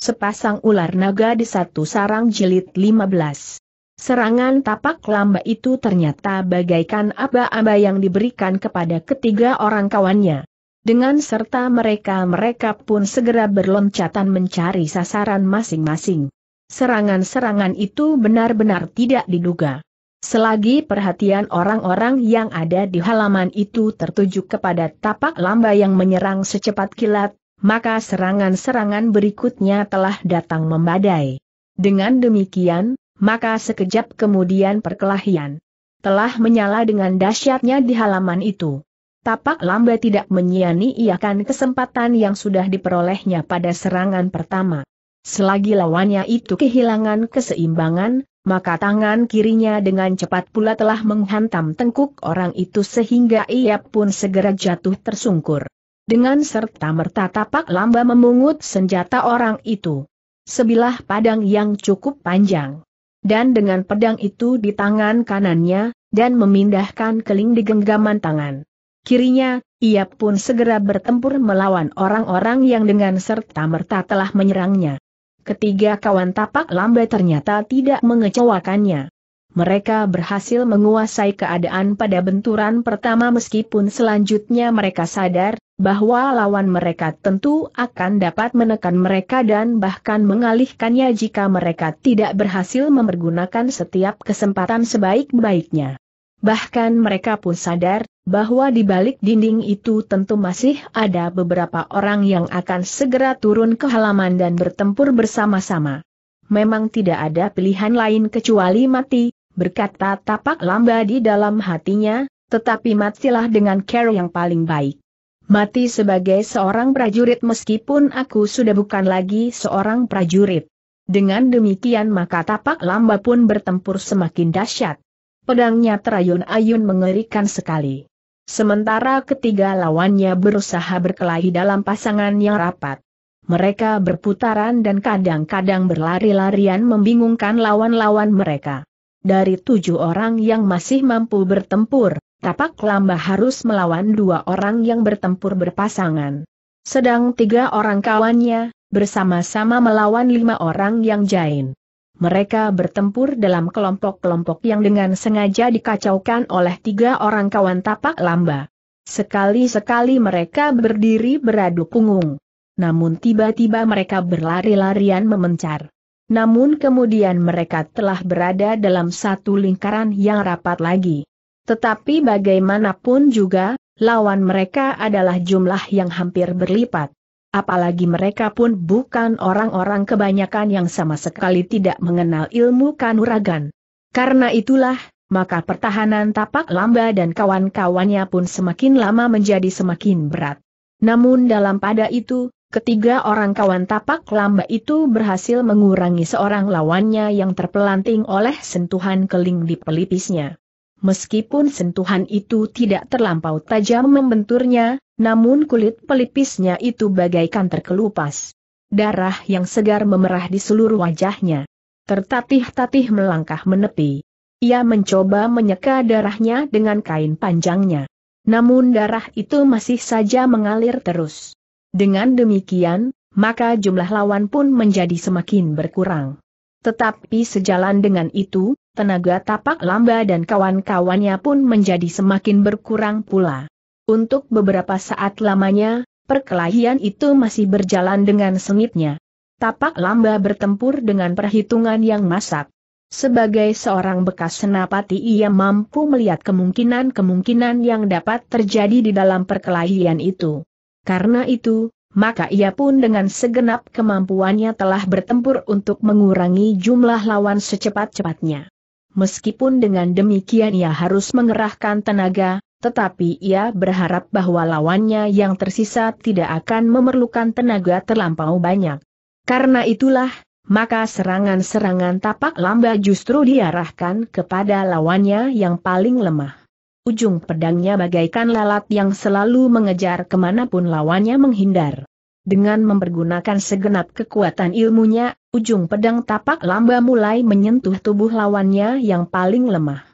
Sepasang ular naga di satu sarang jilid 15. Serangan tapak lamba itu ternyata bagaikan aba-aba yang diberikan kepada ketiga orang kawannya. Dengan serta mereka-mereka pun segera berloncatan mencari sasaran masing-masing. Serangan-serangan itu benar-benar tidak diduga. Selagi perhatian orang-orang yang ada di halaman itu tertuju kepada tapak lamba yang menyerang secepat kilat, maka serangan-serangan berikutnya telah datang membadai. Dengan demikian, maka sekejap kemudian perkelahian telah menyala dengan dahsyatnya di halaman itu. Tapak lamba tidak menyiani iakan kesempatan yang sudah diperolehnya pada serangan pertama. Selagi lawannya itu kehilangan keseimbangan, maka tangan kirinya dengan cepat pula telah menghantam tengkuk orang itu sehingga ia pun segera jatuh tersungkur dengan serta-merta tapak lamba memungut senjata orang itu. Sebilah padang yang cukup panjang. Dan dengan pedang itu di tangan kanannya, dan memindahkan keling di genggaman tangan kirinya, ia pun segera bertempur melawan orang-orang yang dengan serta-merta telah menyerangnya. Ketiga kawan tapak lamba ternyata tidak mengecewakannya mereka berhasil menguasai keadaan pada benturan pertama meskipun selanjutnya mereka sadar bahwa lawan mereka tentu akan dapat menekan mereka dan bahkan mengalihkannya jika mereka tidak berhasil mempergunakan setiap kesempatan sebaik-baiknya. Bahkan mereka pun sadar bahwa di balik dinding itu tentu masih ada beberapa orang yang akan segera turun ke halaman dan bertempur bersama-sama memang tidak ada pilihan lain kecuali mati, berkata tapak lamba di dalam hatinya, tetapi matilah dengan care yang paling baik. Mati sebagai seorang prajurit meskipun aku sudah bukan lagi seorang prajurit. Dengan demikian maka tapak lamba pun bertempur semakin dahsyat. Pedangnya terayun-ayun mengerikan sekali. Sementara ketiga lawannya berusaha berkelahi dalam pasangan yang rapat. Mereka berputaran dan kadang-kadang berlari-larian membingungkan lawan-lawan mereka dari tujuh orang yang masih mampu bertempur, tapak lamba harus melawan dua orang yang bertempur berpasangan. Sedang tiga orang kawannya, bersama-sama melawan lima orang yang jain. Mereka bertempur dalam kelompok-kelompok yang dengan sengaja dikacaukan oleh tiga orang kawan tapak lamba. Sekali-sekali mereka berdiri beradu punggung. Namun tiba-tiba mereka berlari-larian memencar. Namun kemudian mereka telah berada dalam satu lingkaran yang rapat lagi. Tetapi bagaimanapun juga, lawan mereka adalah jumlah yang hampir berlipat. Apalagi mereka pun bukan orang-orang kebanyakan yang sama sekali tidak mengenal ilmu kanuragan. Karena itulah, maka pertahanan tapak lamba dan kawan-kawannya pun semakin lama menjadi semakin berat. Namun dalam pada itu, Ketiga orang kawan tapak lamba itu berhasil mengurangi seorang lawannya yang terpelanting oleh sentuhan keling di pelipisnya. Meskipun sentuhan itu tidak terlampau tajam membenturnya, namun kulit pelipisnya itu bagaikan terkelupas. Darah yang segar memerah di seluruh wajahnya. Tertatih-tatih melangkah menepi. Ia mencoba menyeka darahnya dengan kain panjangnya. Namun darah itu masih saja mengalir terus. Dengan demikian, maka jumlah lawan pun menjadi semakin berkurang. Tetapi sejalan dengan itu, tenaga tapak lamba dan kawan-kawannya pun menjadi semakin berkurang pula. Untuk beberapa saat lamanya, perkelahian itu masih berjalan dengan sengitnya. Tapak lamba bertempur dengan perhitungan yang masak. Sebagai seorang bekas senapati ia mampu melihat kemungkinan-kemungkinan yang dapat terjadi di dalam perkelahian itu. Karena itu, maka ia pun dengan segenap kemampuannya telah bertempur untuk mengurangi jumlah lawan secepat-cepatnya. Meskipun dengan demikian ia harus mengerahkan tenaga, tetapi ia berharap bahwa lawannya yang tersisa tidak akan memerlukan tenaga terlampau banyak. Karena itulah, maka serangan-serangan tapak lamba justru diarahkan kepada lawannya yang paling lemah. Ujung pedangnya bagaikan lalat yang selalu mengejar kemanapun lawannya menghindar. Dengan mempergunakan segenap kekuatan ilmunya, ujung pedang tapak lamba mulai menyentuh tubuh lawannya yang paling lemah.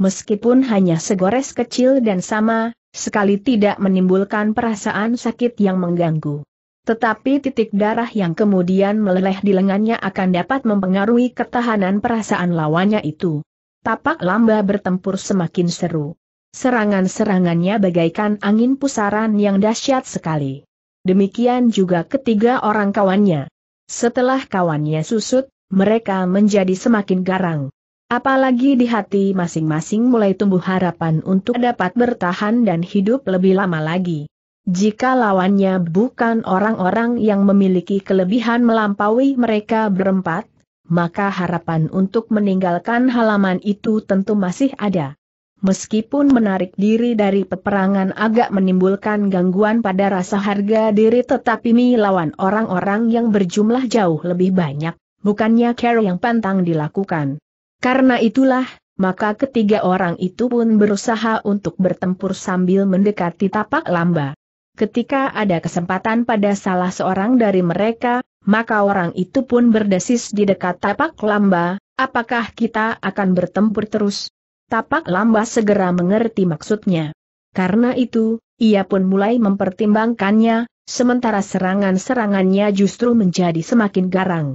Meskipun hanya segores kecil dan sama, sekali tidak menimbulkan perasaan sakit yang mengganggu. Tetapi titik darah yang kemudian meleleh di lengannya akan dapat mempengaruhi ketahanan perasaan lawannya itu. Tapak lamba bertempur semakin seru. Serangan-serangannya bagaikan angin pusaran yang dahsyat sekali. Demikian juga ketiga orang kawannya. Setelah kawannya susut, mereka menjadi semakin garang. Apalagi di hati masing-masing mulai tumbuh harapan untuk dapat bertahan dan hidup lebih lama lagi. Jika lawannya bukan orang-orang yang memiliki kelebihan melampaui mereka berempat, maka harapan untuk meninggalkan halaman itu tentu masih ada. Meskipun menarik diri dari peperangan agak menimbulkan gangguan pada rasa harga diri tetapi melawan orang-orang yang berjumlah jauh lebih banyak, bukannya care yang pantang dilakukan. Karena itulah, maka ketiga orang itu pun berusaha untuk bertempur sambil mendekati tapak lamba. Ketika ada kesempatan pada salah seorang dari mereka, maka orang itu pun berdesis di dekat tapak lamba, apakah kita akan bertempur terus? Tapak lambah segera mengerti maksudnya. Karena itu, ia pun mulai mempertimbangkannya, sementara serangan-serangannya justru menjadi semakin garang.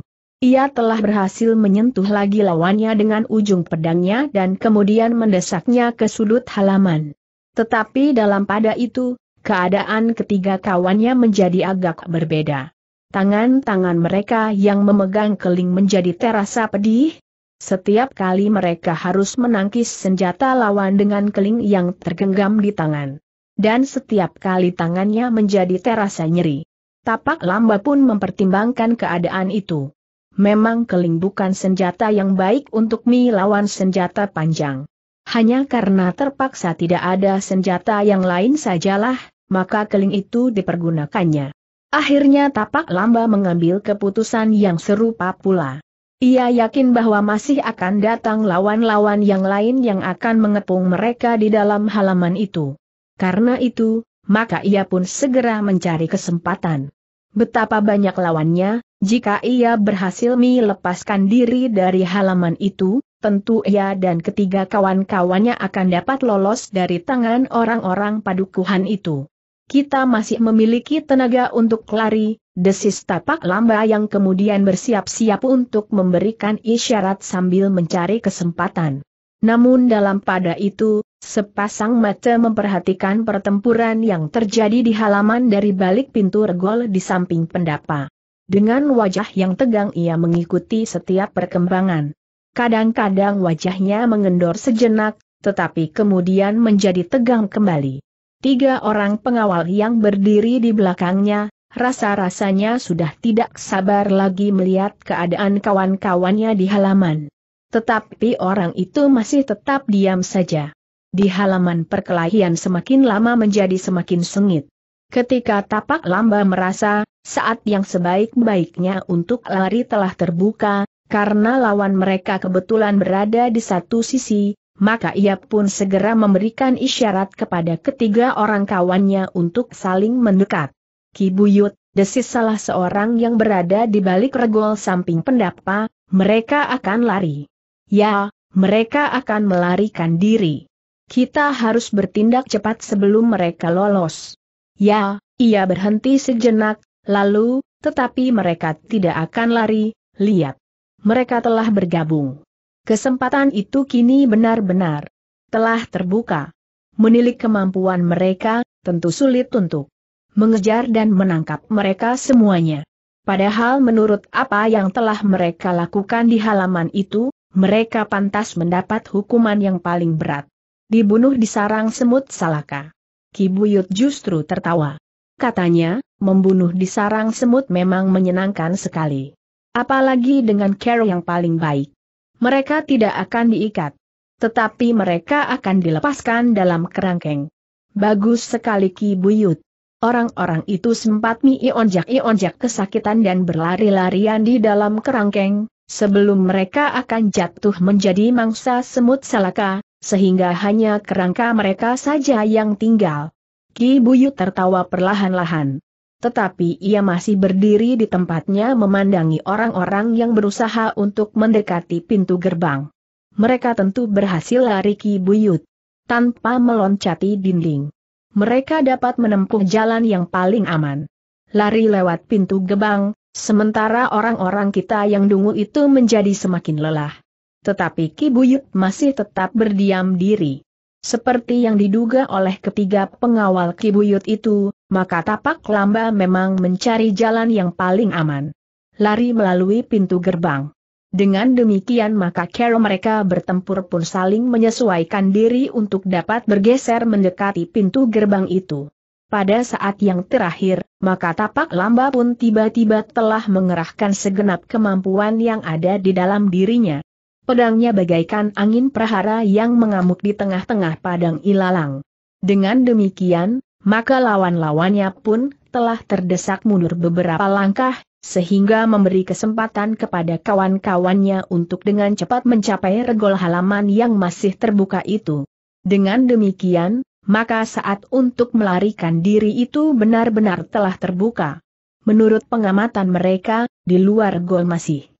Ia telah berhasil menyentuh lagi lawannya dengan ujung pedangnya dan kemudian mendesaknya ke sudut halaman. Tetapi dalam pada itu, keadaan ketiga kawannya menjadi agak berbeda. Tangan-tangan mereka yang memegang keling menjadi terasa pedih, setiap kali mereka harus menangkis senjata lawan dengan keling yang tergenggam di tangan. Dan setiap kali tangannya menjadi terasa nyeri. Tapak lamba pun mempertimbangkan keadaan itu. Memang keling bukan senjata yang baik untuk mi senjata panjang. Hanya karena terpaksa tidak ada senjata yang lain sajalah, maka keling itu dipergunakannya. Akhirnya tapak lamba mengambil keputusan yang serupa pula. Ia yakin bahwa masih akan datang lawan-lawan yang lain yang akan mengepung mereka di dalam halaman itu. Karena itu, maka ia pun segera mencari kesempatan. Betapa banyak lawannya, jika ia berhasil melepaskan diri dari halaman itu, tentu ia dan ketiga kawan-kawannya akan dapat lolos dari tangan orang-orang padukuhan itu. Kita masih memiliki tenaga untuk lari, desis tapak lamba yang kemudian bersiap-siap untuk memberikan isyarat sambil mencari kesempatan. Namun dalam pada itu, sepasang mata memperhatikan pertempuran yang terjadi di halaman dari balik pintu regol di samping pendapa. Dengan wajah yang tegang ia mengikuti setiap perkembangan. Kadang-kadang wajahnya mengendor sejenak, tetapi kemudian menjadi tegang kembali. Tiga orang pengawal yang berdiri di belakangnya, rasa-rasanya sudah tidak sabar lagi melihat keadaan kawan-kawannya di halaman. Tetapi orang itu masih tetap diam saja. Di halaman perkelahian semakin lama menjadi semakin sengit. Ketika tapak lamba merasa, saat yang sebaik-baiknya untuk lari telah terbuka, karena lawan mereka kebetulan berada di satu sisi, maka ia pun segera memberikan isyarat kepada ketiga orang kawannya untuk saling mendekat. Kibuyut, desis salah seorang yang berada di balik regol samping pendapa, mereka akan lari. Ya, mereka akan melarikan diri. Kita harus bertindak cepat sebelum mereka lolos. Ya, ia berhenti sejenak, lalu, tetapi mereka tidak akan lari, lihat. Mereka telah bergabung. Kesempatan itu kini benar-benar telah terbuka. Menilik kemampuan mereka, tentu sulit untuk mengejar dan menangkap mereka semuanya. Padahal menurut apa yang telah mereka lakukan di halaman itu, mereka pantas mendapat hukuman yang paling berat. Dibunuh di sarang semut Salaka. Kibuyut justru tertawa. Katanya, membunuh di sarang semut memang menyenangkan sekali. Apalagi dengan care yang paling baik mereka tidak akan diikat. Tetapi mereka akan dilepaskan dalam kerangkeng. Bagus sekali Ki Buyut. Orang-orang itu sempat mionjak-ionjak kesakitan dan berlari-larian di dalam kerangkeng, sebelum mereka akan jatuh menjadi mangsa semut salaka, sehingga hanya kerangka mereka saja yang tinggal. Ki Buyut tertawa perlahan-lahan. Tetapi ia masih berdiri di tempatnya memandangi orang-orang yang berusaha untuk mendekati pintu gerbang. Mereka tentu berhasil lari Ki Buyut. Tanpa meloncati dinding. Mereka dapat menempuh jalan yang paling aman. Lari lewat pintu gerbang, sementara orang-orang kita yang dungu itu menjadi semakin lelah. Tetapi Ki Buyut masih tetap berdiam diri. Seperti yang diduga oleh ketiga pengawal Kibuyut itu, maka tapak lamba memang mencari jalan yang paling aman. Lari melalui pintu gerbang. Dengan demikian maka kero mereka bertempur pun saling menyesuaikan diri untuk dapat bergeser mendekati pintu gerbang itu. Pada saat yang terakhir, maka tapak lamba pun tiba-tiba telah mengerahkan segenap kemampuan yang ada di dalam dirinya. Pedangnya bagaikan angin prahara yang mengamuk di tengah-tengah padang ilalang. Dengan demikian, maka lawan-lawannya pun telah terdesak mundur beberapa langkah, sehingga memberi kesempatan kepada kawan-kawannya untuk dengan cepat mencapai regol halaman yang masih terbuka itu. Dengan demikian, maka saat untuk melarikan diri itu benar-benar telah terbuka. Menurut pengamatan mereka, di luar gol masih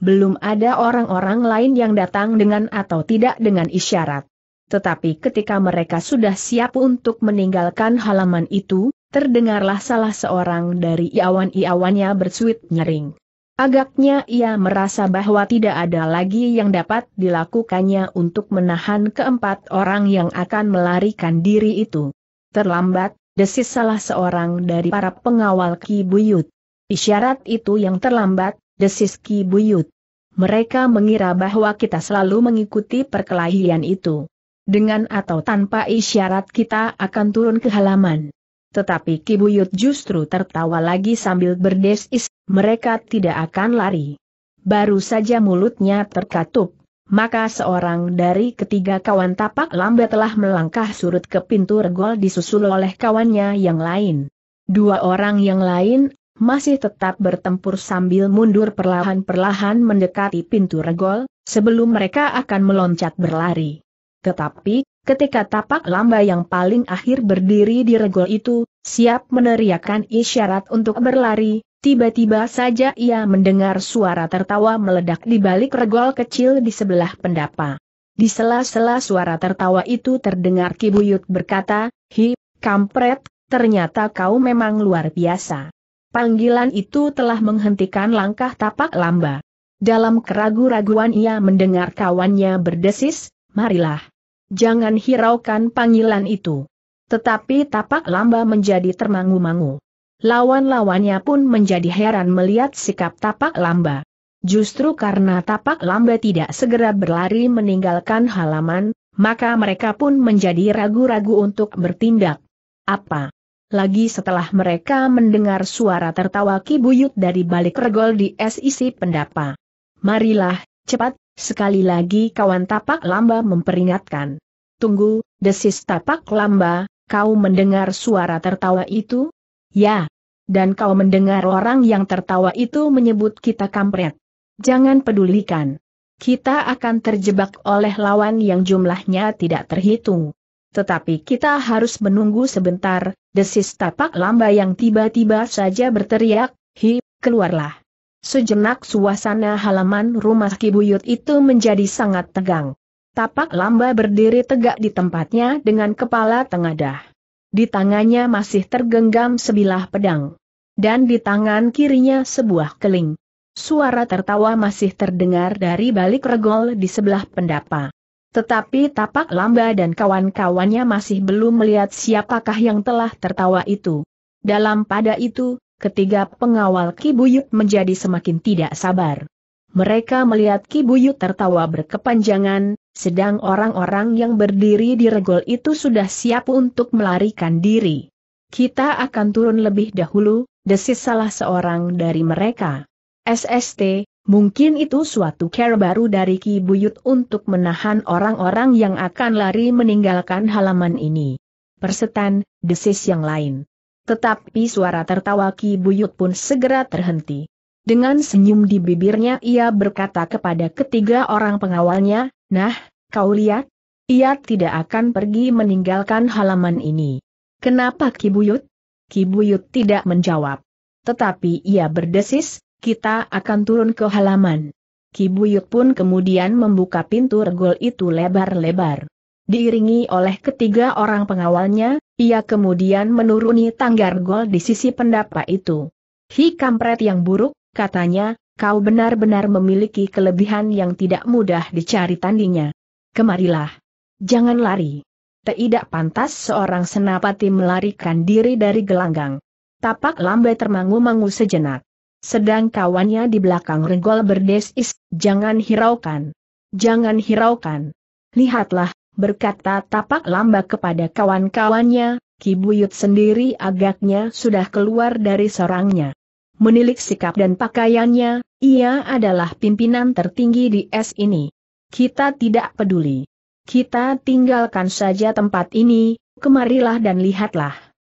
belum ada orang-orang lain yang datang dengan atau tidak dengan isyarat. Tetapi ketika mereka sudah siap untuk meninggalkan halaman itu, terdengarlah salah seorang dari iawan-iawannya bersuit nyering. Agaknya ia merasa bahwa tidak ada lagi yang dapat dilakukannya untuk menahan keempat orang yang akan melarikan diri itu. Terlambat, desis salah seorang dari para pengawal Ki Buyut. Isyarat itu yang terlambat, desis Ki Buyut. Mereka mengira bahwa kita selalu mengikuti perkelahian itu. Dengan atau tanpa isyarat kita akan turun ke halaman. Tetapi Ki Buyut justru tertawa lagi sambil berdesis, mereka tidak akan lari. Baru saja mulutnya terkatup, maka seorang dari ketiga kawan tapak lamba telah melangkah surut ke pintu regol disusul oleh kawannya yang lain. Dua orang yang lain masih tetap bertempur sambil mundur perlahan-perlahan mendekati pintu regol, sebelum mereka akan meloncat berlari. Tetapi, ketika tapak lamba yang paling akhir berdiri di regol itu, siap meneriakkan isyarat untuk berlari, tiba-tiba saja ia mendengar suara tertawa meledak di balik regol kecil di sebelah pendapa. Di sela-sela suara tertawa itu terdengar Kibuyut berkata, Hi, kampret, ternyata kau memang luar biasa. Panggilan itu telah menghentikan langkah tapak lamba. Dalam keragu-raguan ia mendengar kawannya berdesis, marilah. Jangan hiraukan panggilan itu. Tetapi tapak lamba menjadi termangu-mangu. Lawan-lawannya pun menjadi heran melihat sikap tapak lamba. Justru karena tapak lamba tidak segera berlari meninggalkan halaman, maka mereka pun menjadi ragu-ragu untuk bertindak. Apa? Lagi setelah mereka mendengar suara tertawa kibuyut dari balik regol di SIC pendapa. Marilah, cepat, sekali lagi kawan tapak lamba memperingatkan. Tunggu, desis tapak lamba, kau mendengar suara tertawa itu? Ya. Dan kau mendengar orang yang tertawa itu menyebut kita kampret. Jangan pedulikan. Kita akan terjebak oleh lawan yang jumlahnya tidak terhitung. Tetapi kita harus menunggu sebentar, desis tapak lamba yang tiba-tiba saja berteriak, hi, keluarlah. Sejenak suasana halaman rumah Kibuyut itu menjadi sangat tegang. Tapak lamba berdiri tegak di tempatnya dengan kepala tengadah. Di tangannya masih tergenggam sebilah pedang. Dan di tangan kirinya sebuah keling. Suara tertawa masih terdengar dari balik regol di sebelah pendapa. Tetapi Tapak Lamba dan kawan-kawannya masih belum melihat siapakah yang telah tertawa itu. Dalam pada itu, ketiga pengawal Kibuyut menjadi semakin tidak sabar. Mereka melihat Kibuyut tertawa berkepanjangan, sedang orang-orang yang berdiri di regol itu sudah siap untuk melarikan diri. Kita akan turun lebih dahulu, desis salah seorang dari mereka. SST, Mungkin itu suatu cara baru dari Ki Buyut untuk menahan orang-orang yang akan lari meninggalkan halaman ini. Persetan, desis yang lain. Tetapi suara tertawa Ki Buyut pun segera terhenti. Dengan senyum di bibirnya ia berkata kepada ketiga orang pengawalnya, Nah, kau lihat? Ia tidak akan pergi meninggalkan halaman ini. Kenapa Ki Buyut? Ki Buyut tidak menjawab. Tetapi ia berdesis, kita akan turun ke halaman. Kibuyuk pun kemudian membuka pintu regol itu lebar-lebar. Diiringi oleh ketiga orang pengawalnya, ia kemudian menuruni tangga regol di sisi pendapa itu. Hi kampret yang buruk, katanya, kau benar-benar memiliki kelebihan yang tidak mudah dicari tandingnya. Kemarilah. Jangan lari. Tidak pantas seorang senapati melarikan diri dari gelanggang. Tapak lambai termangu-mangu sejenak. Sedang kawannya di belakang regol berdesis, jangan hiraukan. Jangan hiraukan. Lihatlah, berkata tapak lamba kepada kawan-kawannya, Kibuyut sendiri agaknya sudah keluar dari sarangnya Menilik sikap dan pakaiannya, ia adalah pimpinan tertinggi di es ini. Kita tidak peduli. Kita tinggalkan saja tempat ini, kemarilah dan lihatlah.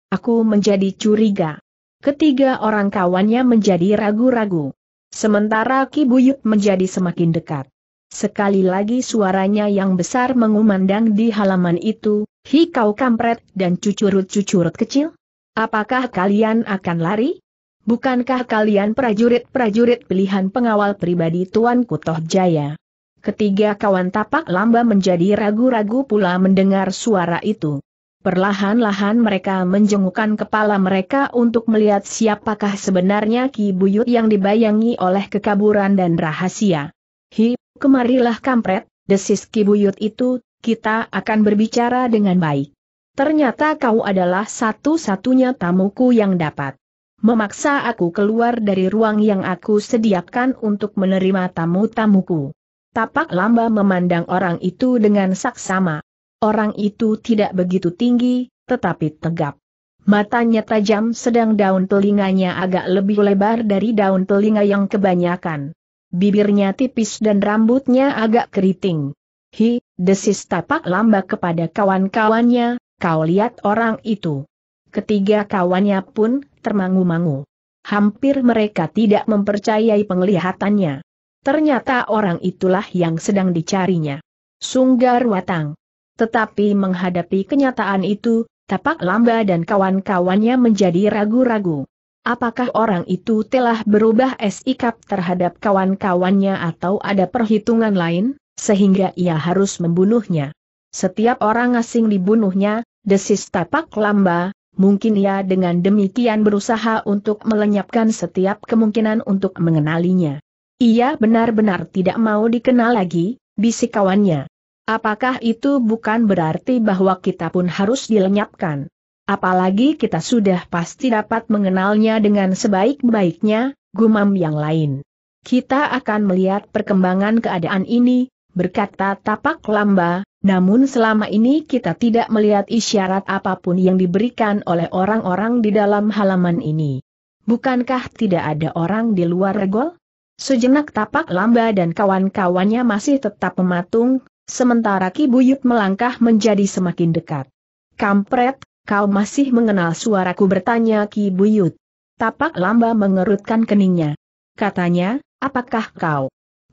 Aku menjadi curiga. Ketiga orang kawannya menjadi ragu-ragu. Sementara Ki Buyut menjadi semakin dekat. Sekali lagi suaranya yang besar mengumandang di halaman itu, Hi kau kampret dan cucurut-cucurut kecil. Apakah kalian akan lari? Bukankah kalian prajurit-prajurit pilihan pengawal pribadi Tuan Kutoh Jaya? Ketiga kawan tapak lamba menjadi ragu-ragu pula mendengar suara itu. Perlahan-lahan mereka menjengukkan kepala mereka untuk melihat siapakah sebenarnya Ki Buyut yang dibayangi oleh kekaburan dan rahasia. Hi, kemarilah kampret, desis Ki Buyut itu, kita akan berbicara dengan baik. Ternyata kau adalah satu-satunya tamuku yang dapat memaksa aku keluar dari ruang yang aku sediakan untuk menerima tamu-tamuku. Tapak lamba memandang orang itu dengan saksama. Orang itu tidak begitu tinggi, tetapi tegap. Matanya tajam sedang daun telinganya agak lebih lebar dari daun telinga yang kebanyakan. Bibirnya tipis dan rambutnya agak keriting. Hi, desis tapak lamba kepada kawan-kawannya, kau lihat orang itu. Ketiga kawannya pun termangu-mangu. Hampir mereka tidak mempercayai penglihatannya. Ternyata orang itulah yang sedang dicarinya. Sunggar Watang. Tetapi menghadapi kenyataan itu, Tapak Lamba dan kawan-kawannya menjadi ragu-ragu. Apakah orang itu telah berubah sikap terhadap kawan-kawannya atau ada perhitungan lain, sehingga ia harus membunuhnya? Setiap orang asing dibunuhnya, desis tapak lamba, mungkin ia dengan demikian berusaha untuk melenyapkan setiap kemungkinan untuk mengenalinya. Ia benar-benar tidak mau dikenal lagi, bisik kawannya. Apakah itu bukan berarti bahwa kita pun harus dilenyapkan? Apalagi kita sudah pasti dapat mengenalnya dengan sebaik-baiknya, gumam yang lain. Kita akan melihat perkembangan keadaan ini, berkata tapak lamba, namun selama ini kita tidak melihat isyarat apapun yang diberikan oleh orang-orang di dalam halaman ini. Bukankah tidak ada orang di luar regol? Sejenak tapak lamba dan kawan-kawannya masih tetap mematung, sementara Ki Buyut melangkah menjadi semakin dekat. Kampret, kau masih mengenal suaraku bertanya Ki Buyut. Tapak lamba mengerutkan keningnya. Katanya, apakah kau?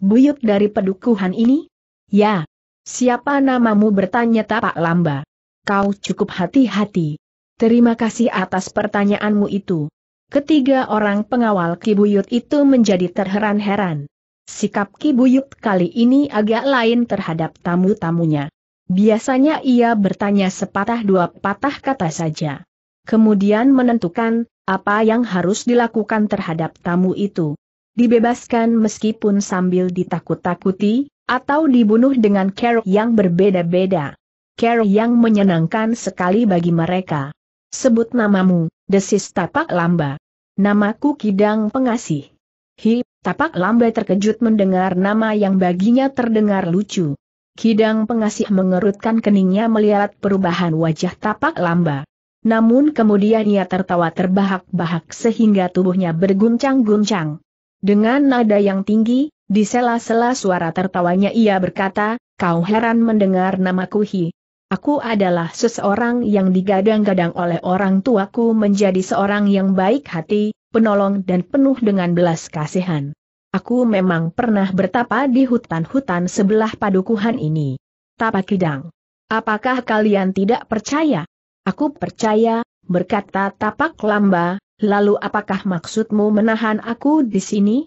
Buyut dari pedukuhan ini? Ya. Siapa namamu bertanya tapak lamba. Kau cukup hati-hati. Terima kasih atas pertanyaanmu itu. Ketiga orang pengawal Ki Buyut itu menjadi terheran-heran. Sikap Ki Buyut kali ini agak lain terhadap tamu-tamunya. Biasanya ia bertanya sepatah dua patah kata saja. Kemudian menentukan, apa yang harus dilakukan terhadap tamu itu. Dibebaskan meskipun sambil ditakut-takuti, atau dibunuh dengan care yang berbeda-beda. Care yang menyenangkan sekali bagi mereka. Sebut namamu, desis tapak lamba. Namaku Kidang Pengasih. Hi, tapak lambai terkejut mendengar nama yang baginya terdengar lucu. Kidang pengasih mengerutkan keningnya melihat perubahan wajah tapak lamba. Namun kemudian ia tertawa terbahak-bahak sehingga tubuhnya berguncang-guncang. Dengan nada yang tinggi, di sela-sela suara tertawanya ia berkata, kau heran mendengar namaku Hi. Aku adalah seseorang yang digadang-gadang oleh orang tuaku menjadi seorang yang baik hati, penolong dan penuh dengan belas kasihan. Aku memang pernah bertapa di hutan-hutan sebelah padukuhan ini. Kidang. Apakah kalian tidak percaya? Aku percaya, berkata tapak lamba, lalu apakah maksudmu menahan aku di sini?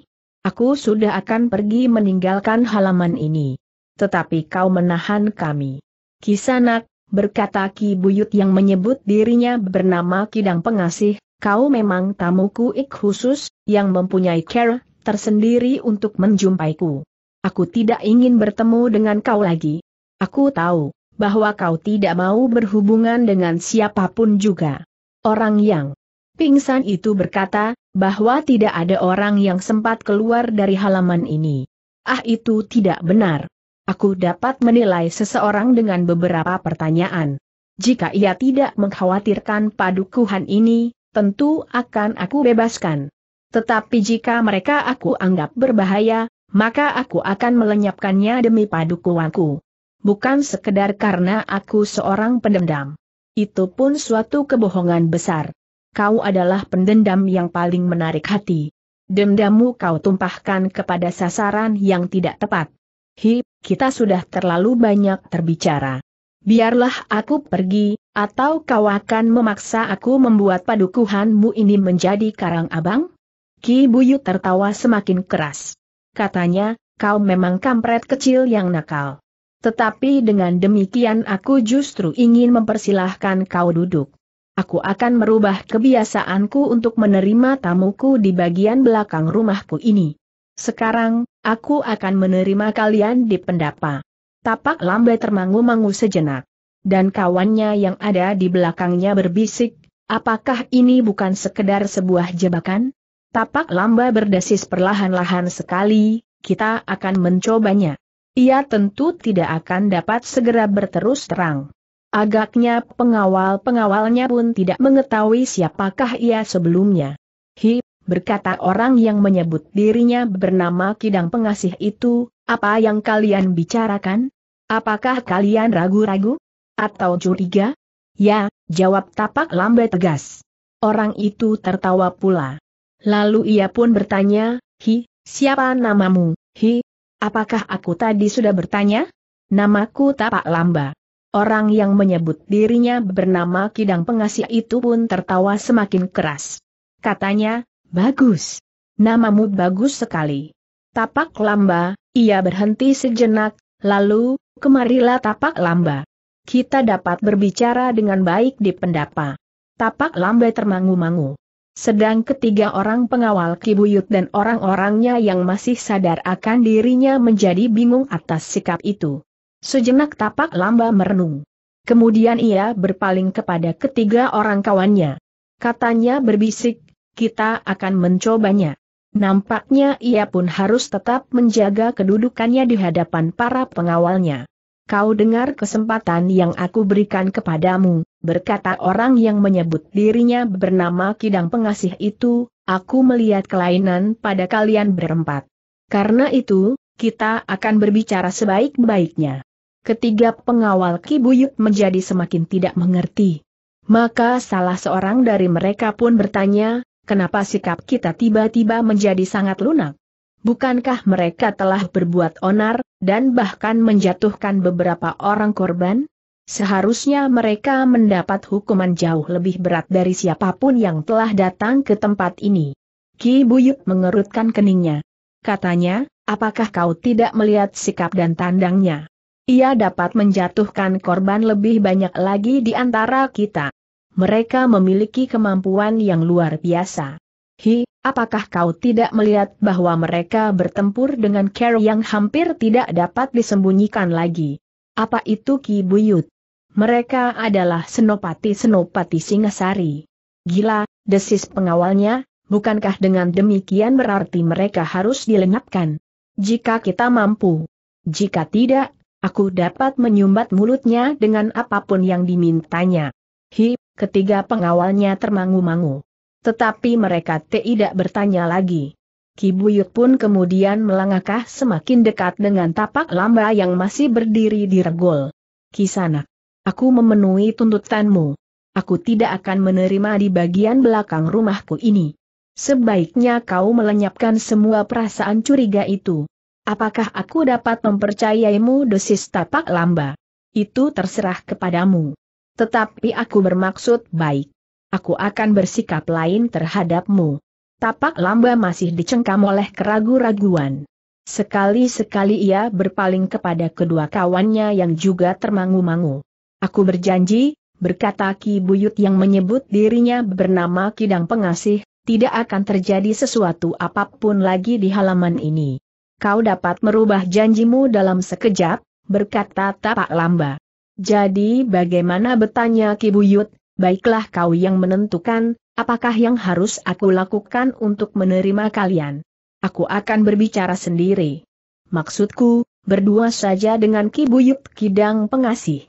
Aku sudah akan pergi meninggalkan halaman ini. Tetapi kau menahan kami. Kisanak, berkata Ki Buyut yang menyebut dirinya bernama Kidang Pengasih, kau memang tamuku ik khusus, yang mempunyai care tersendiri untuk menjumpaiku. Aku tidak ingin bertemu dengan kau lagi. Aku tahu bahwa kau tidak mau berhubungan dengan siapapun juga. Orang yang pingsan itu berkata bahwa tidak ada orang yang sempat keluar dari halaman ini. Ah itu tidak benar. Aku dapat menilai seseorang dengan beberapa pertanyaan. Jika ia tidak mengkhawatirkan padukuhan ini, tentu akan aku bebaskan. Tetapi jika mereka aku anggap berbahaya, maka aku akan melenyapkannya demi padukuanku. Bukan sekedar karena aku seorang pendendam. Itu pun suatu kebohongan besar. Kau adalah pendendam yang paling menarik hati. Dendammu kau tumpahkan kepada sasaran yang tidak tepat. Hi, kita sudah terlalu banyak terbicara. Biarlah aku pergi, atau kau akan memaksa aku membuat padukuhanmu ini menjadi karang abang? Ki Buyu tertawa semakin keras. Katanya, kau memang kampret kecil yang nakal. Tetapi dengan demikian aku justru ingin mempersilahkan kau duduk. Aku akan merubah kebiasaanku untuk menerima tamuku di bagian belakang rumahku ini. Sekarang, aku akan menerima kalian di pendapa. Tapak lambai termangu-mangu sejenak dan kawannya yang ada di belakangnya berbisik, apakah ini bukan sekedar sebuah jebakan? Tapak lamba berdesis perlahan-lahan sekali, kita akan mencobanya. Ia tentu tidak akan dapat segera berterus terang. Agaknya pengawal-pengawalnya pun tidak mengetahui siapakah ia sebelumnya. Hi, berkata orang yang menyebut dirinya bernama Kidang Pengasih itu, apa yang kalian bicarakan? Apakah kalian ragu-ragu? Atau curiga? Ya, jawab tapak lamba tegas. Orang itu tertawa pula. Lalu ia pun bertanya, Hi, siapa namamu? Hi, apakah aku tadi sudah bertanya? Namaku tapak lamba. Orang yang menyebut dirinya bernama Kidang Pengasih itu pun tertawa semakin keras. Katanya, bagus. Namamu bagus sekali. Tapak lamba, ia berhenti sejenak, lalu, kemarilah tapak lamba kita dapat berbicara dengan baik di pendapa. Tapak lambai termangu-mangu. Sedang ketiga orang pengawal Kibuyut dan orang-orangnya yang masih sadar akan dirinya menjadi bingung atas sikap itu. Sejenak tapak lamba merenung. Kemudian ia berpaling kepada ketiga orang kawannya. Katanya berbisik, kita akan mencobanya. Nampaknya ia pun harus tetap menjaga kedudukannya di hadapan para pengawalnya kau dengar kesempatan yang aku berikan kepadamu, berkata orang yang menyebut dirinya bernama Kidang Pengasih itu, aku melihat kelainan pada kalian berempat. Karena itu, kita akan berbicara sebaik-baiknya. Ketiga pengawal Kibuyut menjadi semakin tidak mengerti. Maka salah seorang dari mereka pun bertanya, kenapa sikap kita tiba-tiba menjadi sangat lunak? Bukankah mereka telah berbuat onar, dan bahkan menjatuhkan beberapa orang korban? Seharusnya mereka mendapat hukuman jauh lebih berat dari siapapun yang telah datang ke tempat ini. Ki Buyut mengerutkan keningnya. Katanya, apakah kau tidak melihat sikap dan tandangnya? Ia dapat menjatuhkan korban lebih banyak lagi di antara kita. Mereka memiliki kemampuan yang luar biasa. Hi, Apakah kau tidak melihat bahwa mereka bertempur dengan Carol yang hampir tidak dapat disembunyikan lagi? Apa itu Ki Buyut? Mereka adalah senopati-senopati Singasari. Gila, desis pengawalnya, bukankah dengan demikian berarti mereka harus dilenapkan? Jika kita mampu. Jika tidak, aku dapat menyumbat mulutnya dengan apapun yang dimintanya. Hi, ketiga pengawalnya termangu-mangu. Tetapi mereka tidak bertanya lagi. Kibuyut pun kemudian melangkah semakin dekat dengan tapak lamba yang masih berdiri di regol. Kisanak, aku memenuhi tuntutanmu. Aku tidak akan menerima di bagian belakang rumahku ini. Sebaiknya kau melenyapkan semua perasaan curiga itu. Apakah aku dapat mempercayaimu dosis tapak lamba? Itu terserah kepadamu. Tetapi aku bermaksud baik aku akan bersikap lain terhadapmu. Tapak lamba masih dicengkam oleh keragu-raguan. Sekali-sekali ia berpaling kepada kedua kawannya yang juga termangu-mangu. Aku berjanji, berkata Ki Buyut yang menyebut dirinya bernama Kidang Pengasih, tidak akan terjadi sesuatu apapun lagi di halaman ini. Kau dapat merubah janjimu dalam sekejap, berkata Tapak Lamba. Jadi bagaimana bertanya Ki Buyut, baiklah kau yang menentukan, apakah yang harus aku lakukan untuk menerima kalian. Aku akan berbicara sendiri. Maksudku, berdua saja dengan Ki Buyut Kidang Pengasih.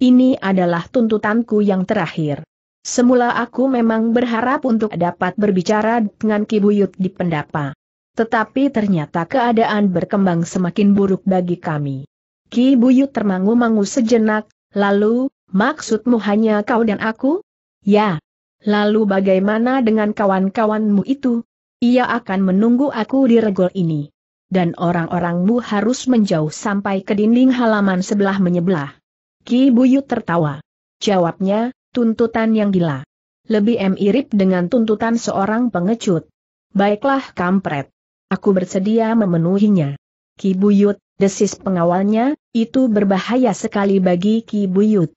Ini adalah tuntutanku yang terakhir. Semula aku memang berharap untuk dapat berbicara dengan Ki Buyut di pendapa. Tetapi ternyata keadaan berkembang semakin buruk bagi kami. Ki Buyut termangu-mangu sejenak, lalu, Maksudmu hanya kau dan aku? Ya. Lalu bagaimana dengan kawan-kawanmu itu? Ia akan menunggu aku di regol ini. Dan orang-orangmu harus menjauh sampai ke dinding halaman sebelah menyebelah. Ki Buyut tertawa. Jawabnya, tuntutan yang gila. Lebih mirip dengan tuntutan seorang pengecut. Baiklah kampret. Aku bersedia memenuhinya. Ki Buyut, desis pengawalnya, itu berbahaya sekali bagi Ki Buyut.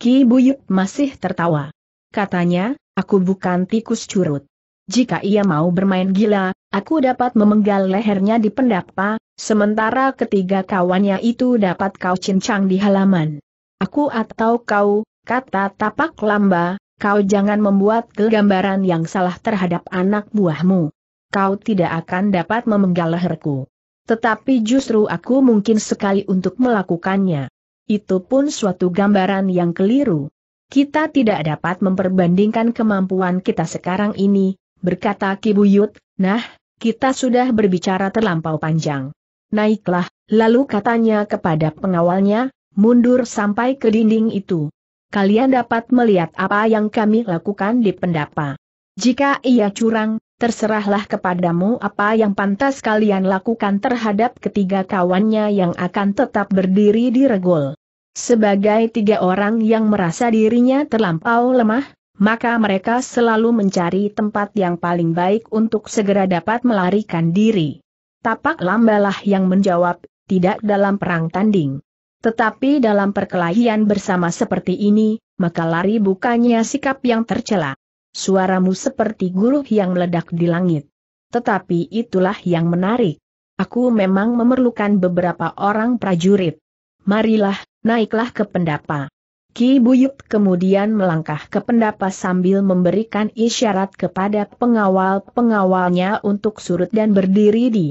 Ki Buyut masih tertawa. Katanya, aku bukan tikus curut. Jika ia mau bermain gila, aku dapat memenggal lehernya di pendapa, sementara ketiga kawannya itu dapat kau cincang di halaman. Aku atau kau, kata tapak lamba, kau jangan membuat kegambaran yang salah terhadap anak buahmu. Kau tidak akan dapat memenggal leherku. Tetapi justru aku mungkin sekali untuk melakukannya itu pun suatu gambaran yang keliru. Kita tidak dapat memperbandingkan kemampuan kita sekarang ini, berkata Kibuyut, nah, kita sudah berbicara terlampau panjang. Naiklah, lalu katanya kepada pengawalnya, mundur sampai ke dinding itu. Kalian dapat melihat apa yang kami lakukan di pendapa. Jika ia curang, terserahlah kepadamu apa yang pantas kalian lakukan terhadap ketiga kawannya yang akan tetap berdiri di regol. Sebagai tiga orang yang merasa dirinya terlampau lemah, maka mereka selalu mencari tempat yang paling baik untuk segera dapat melarikan diri. Tapak lambalah yang menjawab, tidak dalam perang tanding. Tetapi dalam perkelahian bersama seperti ini, maka lari bukannya sikap yang tercela. Suaramu seperti guru yang meledak di langit. Tetapi itulah yang menarik. Aku memang memerlukan beberapa orang prajurit. Marilah, naiklah ke pendapa. Ki Buyut kemudian melangkah ke pendapa sambil memberikan isyarat kepada pengawal-pengawalnya untuk surut dan berdiri di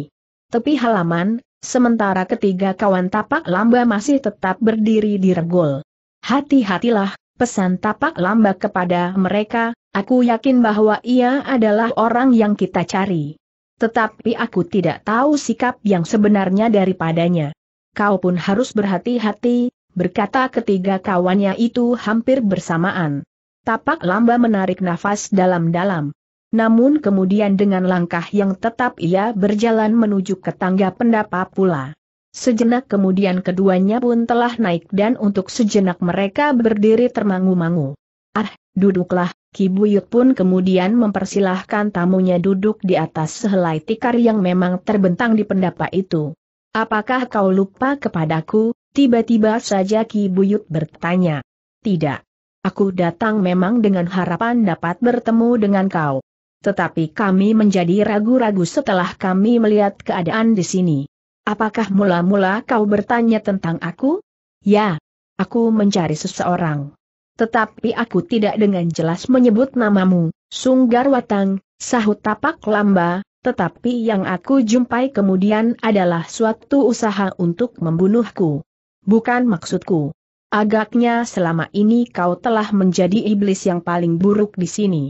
tepi halaman, sementara ketiga kawan tapak lamba masih tetap berdiri di regol. Hati-hatilah, pesan tapak lamba kepada mereka, aku yakin bahwa ia adalah orang yang kita cari. Tetapi aku tidak tahu sikap yang sebenarnya daripadanya. Kau pun harus berhati-hati, berkata ketiga kawannya itu hampir bersamaan. Tapak lamba menarik nafas dalam-dalam. Namun kemudian dengan langkah yang tetap ia berjalan menuju ke tangga pendapa pula. Sejenak kemudian keduanya pun telah naik dan untuk sejenak mereka berdiri termangu-mangu. Ah, duduklah, Kibuyut pun kemudian mempersilahkan tamunya duduk di atas sehelai tikar yang memang terbentang di pendapa itu. Apakah kau lupa kepadaku, Tiba-tiba saja Ki Buyut bertanya. Tidak. Aku datang memang dengan harapan dapat bertemu dengan kau. Tetapi kami menjadi ragu-ragu setelah kami melihat keadaan di sini. Apakah mula-mula kau bertanya tentang aku? Ya, aku mencari seseorang. Tetapi aku tidak dengan jelas menyebut namamu, Sunggar Watang, sahut tapak lamba, tetapi yang aku jumpai kemudian adalah suatu usaha untuk membunuhku. Bukan maksudku. Agaknya selama ini kau telah menjadi iblis yang paling buruk di sini.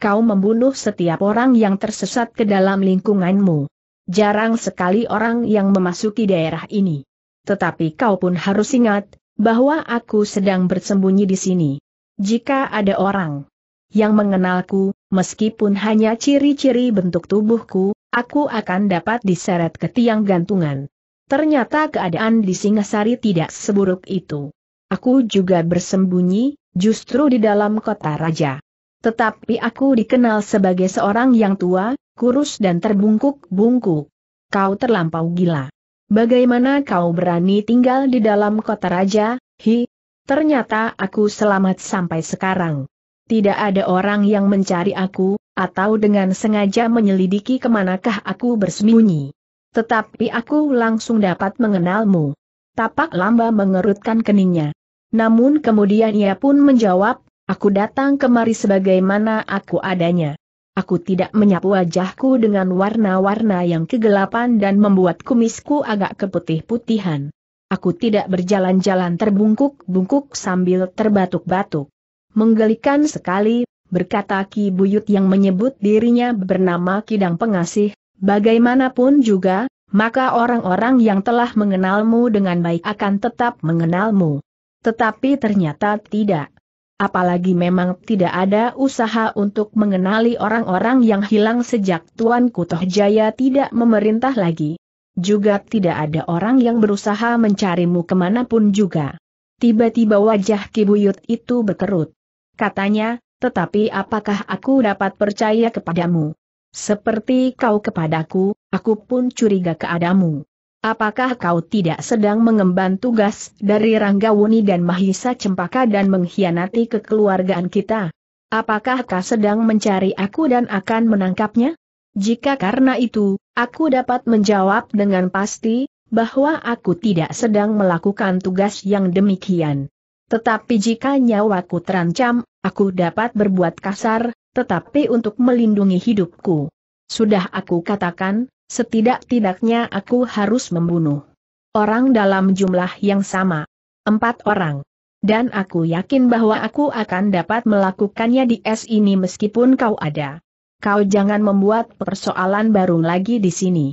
Kau membunuh setiap orang yang tersesat ke dalam lingkunganmu. Jarang sekali orang yang memasuki daerah ini. Tetapi kau pun harus ingat, bahwa aku sedang bersembunyi di sini. Jika ada orang yang mengenalku, meskipun hanya ciri-ciri bentuk tubuhku, aku akan dapat diseret ke tiang gantungan. Ternyata keadaan di Singasari tidak seburuk itu. Aku juga bersembunyi, justru di dalam kota raja. Tetapi aku dikenal sebagai seorang yang tua, kurus dan terbungkuk-bungkuk. Kau terlampau gila. Bagaimana kau berani tinggal di dalam kota raja, hi? Ternyata aku selamat sampai sekarang. Tidak ada orang yang mencari aku, atau dengan sengaja menyelidiki kemanakah aku bersembunyi. Tetapi aku langsung dapat mengenalmu. Tapak lamba mengerutkan keningnya. Namun kemudian ia pun menjawab, aku datang kemari sebagaimana aku adanya. Aku tidak menyapu wajahku dengan warna-warna yang kegelapan dan membuat kumisku agak keputih-putihan. Aku tidak berjalan-jalan terbungkuk-bungkuk sambil terbatuk-batuk. Menggelikan sekali, berkata Ki Buyut yang menyebut dirinya bernama Kidang Pengasih, Bagaimanapun juga, maka orang-orang yang telah mengenalmu dengan baik akan tetap mengenalmu. Tetapi ternyata tidak. Apalagi memang tidak ada usaha untuk mengenali orang-orang yang hilang sejak Tuan Kutoh Jaya tidak memerintah lagi. Juga tidak ada orang yang berusaha mencarimu kemanapun juga. Tiba-tiba wajah Kibuyut itu berkerut. Katanya, tetapi apakah aku dapat percaya kepadamu? Seperti kau kepadaku, aku pun curiga keadamu. Apakah kau tidak sedang mengemban tugas dari Ranggawuni dan Mahisa Cempaka dan mengkhianati kekeluargaan kita? Apakah kau sedang mencari aku dan akan menangkapnya? Jika karena itu, aku dapat menjawab dengan pasti, bahwa aku tidak sedang melakukan tugas yang demikian. Tetapi jika nyawaku terancam, Aku dapat berbuat kasar, tetapi untuk melindungi hidupku. Sudah aku katakan, setidak-tidaknya aku harus membunuh orang dalam jumlah yang sama. Empat orang. Dan aku yakin bahwa aku akan dapat melakukannya di es ini meskipun kau ada. Kau jangan membuat persoalan baru lagi di sini.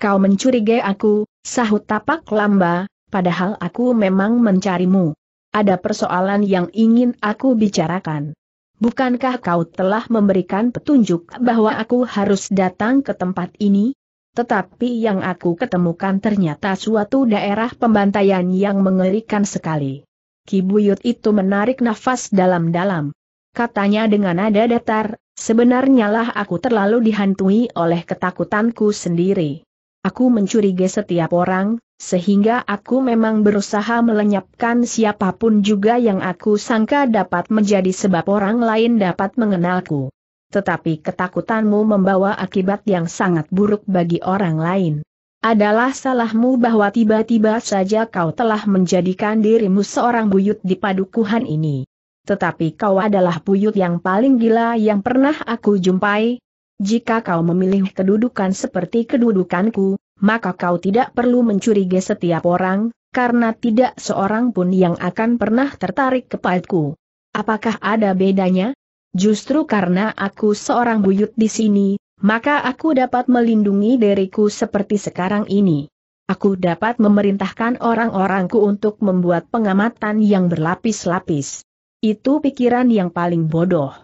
Kau mencurigai aku, sahut tapak lamba, padahal aku memang mencarimu. Ada persoalan yang ingin aku bicarakan. Bukankah kau telah memberikan petunjuk bahwa aku harus datang ke tempat ini? Tetapi yang aku ketemukan ternyata suatu daerah pembantaian yang mengerikan sekali. Kibuyut itu menarik nafas dalam-dalam. Katanya dengan nada datar, sebenarnya lah aku terlalu dihantui oleh ketakutanku sendiri. Aku mencurigai setiap orang, sehingga aku memang berusaha melenyapkan siapapun juga yang aku sangka dapat menjadi sebab orang lain dapat mengenalku. Tetapi ketakutanmu membawa akibat yang sangat buruk bagi orang lain. Adalah salahmu bahwa tiba-tiba saja kau telah menjadikan dirimu seorang buyut di padukuhan ini. Tetapi kau adalah buyut yang paling gila yang pernah aku jumpai, jika kau memilih kedudukan seperti kedudukanku, maka kau tidak perlu mencurigai setiap orang, karena tidak seorang pun yang akan pernah tertarik kepadaku. Apakah ada bedanya? Justru karena aku seorang buyut di sini, maka aku dapat melindungi diriku seperti sekarang ini. Aku dapat memerintahkan orang-orangku untuk membuat pengamatan yang berlapis-lapis. Itu pikiran yang paling bodoh.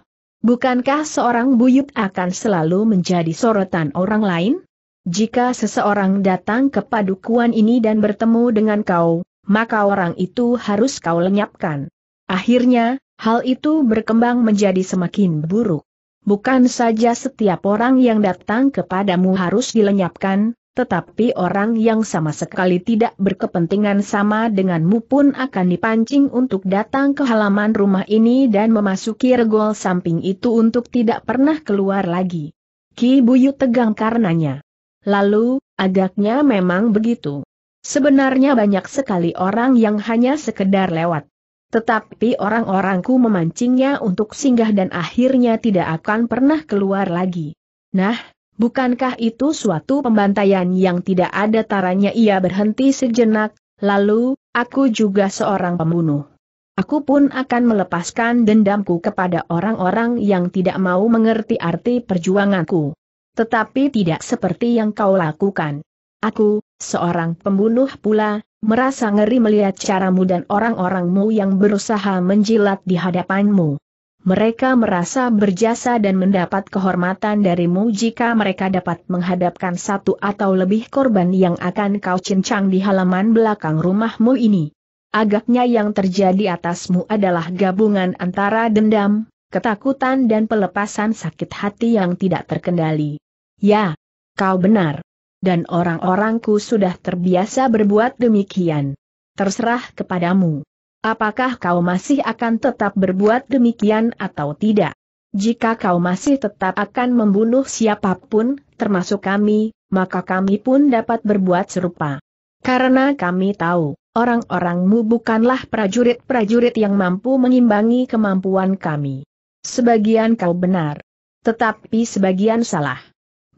Bukankah seorang buyut akan selalu menjadi sorotan orang lain? Jika seseorang datang ke padukuan ini dan bertemu dengan kau, maka orang itu harus kau lenyapkan. Akhirnya, hal itu berkembang menjadi semakin buruk. Bukan saja setiap orang yang datang kepadamu harus dilenyapkan, tetapi orang yang sama sekali tidak berkepentingan sama denganmu pun akan dipancing untuk datang ke halaman rumah ini dan memasuki regol samping itu untuk tidak pernah keluar lagi. Ki Buyu tegang karenanya. Lalu, agaknya memang begitu. Sebenarnya banyak sekali orang yang hanya sekedar lewat. Tetapi orang-orangku memancingnya untuk singgah dan akhirnya tidak akan pernah keluar lagi. Nah, Bukankah itu suatu pembantaian yang tidak ada taranya ia berhenti sejenak, lalu, aku juga seorang pembunuh. Aku pun akan melepaskan dendamku kepada orang-orang yang tidak mau mengerti arti perjuanganku. Tetapi tidak seperti yang kau lakukan. Aku, seorang pembunuh pula, merasa ngeri melihat caramu dan orang-orangmu yang berusaha menjilat di hadapanmu. Mereka merasa berjasa dan mendapat kehormatan darimu jika mereka dapat menghadapkan satu atau lebih korban yang akan kau cincang di halaman belakang rumahmu ini. Agaknya yang terjadi atasmu adalah gabungan antara dendam, ketakutan dan pelepasan sakit hati yang tidak terkendali. Ya, kau benar. Dan orang-orangku sudah terbiasa berbuat demikian. Terserah kepadamu. Apakah kau masih akan tetap berbuat demikian atau tidak? Jika kau masih tetap akan membunuh siapapun, termasuk kami, maka kami pun dapat berbuat serupa. Karena kami tahu, orang-orangmu bukanlah prajurit-prajurit yang mampu mengimbangi kemampuan kami. Sebagian kau benar. Tetapi sebagian salah.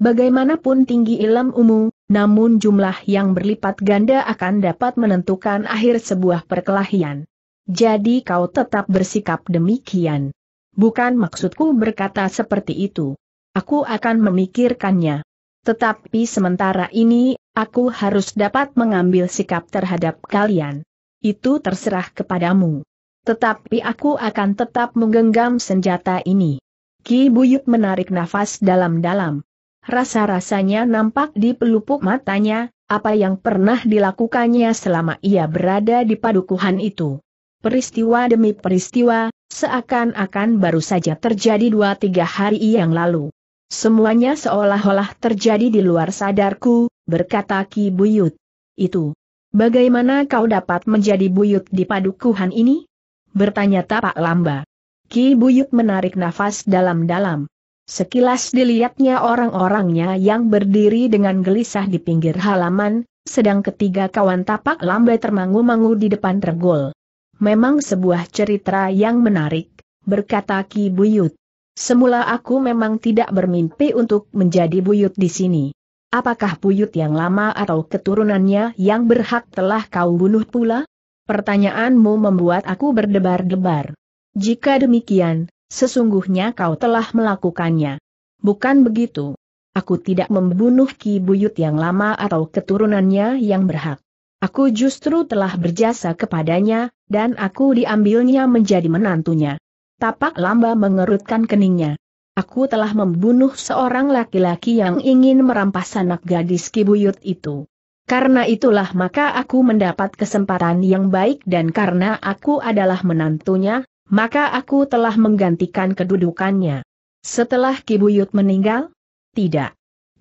Bagaimanapun tinggi ilmumu, namun jumlah yang berlipat ganda akan dapat menentukan akhir sebuah perkelahian. Jadi kau tetap bersikap demikian. Bukan maksudku berkata seperti itu. Aku akan memikirkannya. Tetapi sementara ini, aku harus dapat mengambil sikap terhadap kalian. Itu terserah kepadamu. Tetapi aku akan tetap menggenggam senjata ini. Ki Buyuk menarik nafas dalam-dalam. Rasa-rasanya nampak di pelupuk matanya, apa yang pernah dilakukannya selama ia berada di padukuhan itu peristiwa demi peristiwa, seakan-akan baru saja terjadi dua tiga hari yang lalu. Semuanya seolah-olah terjadi di luar sadarku, berkata Ki Buyut. Itu. Bagaimana kau dapat menjadi buyut di padukuhan ini? Bertanya Tapak Lamba. Ki Buyut menarik nafas dalam-dalam. Sekilas dilihatnya orang-orangnya yang berdiri dengan gelisah di pinggir halaman, sedang ketiga kawan Tapak Lamba termangu-mangu di depan regol memang sebuah cerita yang menarik, berkata Ki Buyut. Semula aku memang tidak bermimpi untuk menjadi Buyut di sini. Apakah Buyut yang lama atau keturunannya yang berhak telah kau bunuh pula? Pertanyaanmu membuat aku berdebar-debar. Jika demikian, sesungguhnya kau telah melakukannya. Bukan begitu. Aku tidak membunuh Ki Buyut yang lama atau keturunannya yang berhak. Aku justru telah berjasa kepadanya, dan aku diambilnya menjadi menantunya. Tapak lamba mengerutkan keningnya. Aku telah membunuh seorang laki-laki yang ingin merampas anak gadis kibuyut itu. Karena itulah maka aku mendapat kesempatan yang baik dan karena aku adalah menantunya, maka aku telah menggantikan kedudukannya. Setelah kibuyut meninggal? Tidak.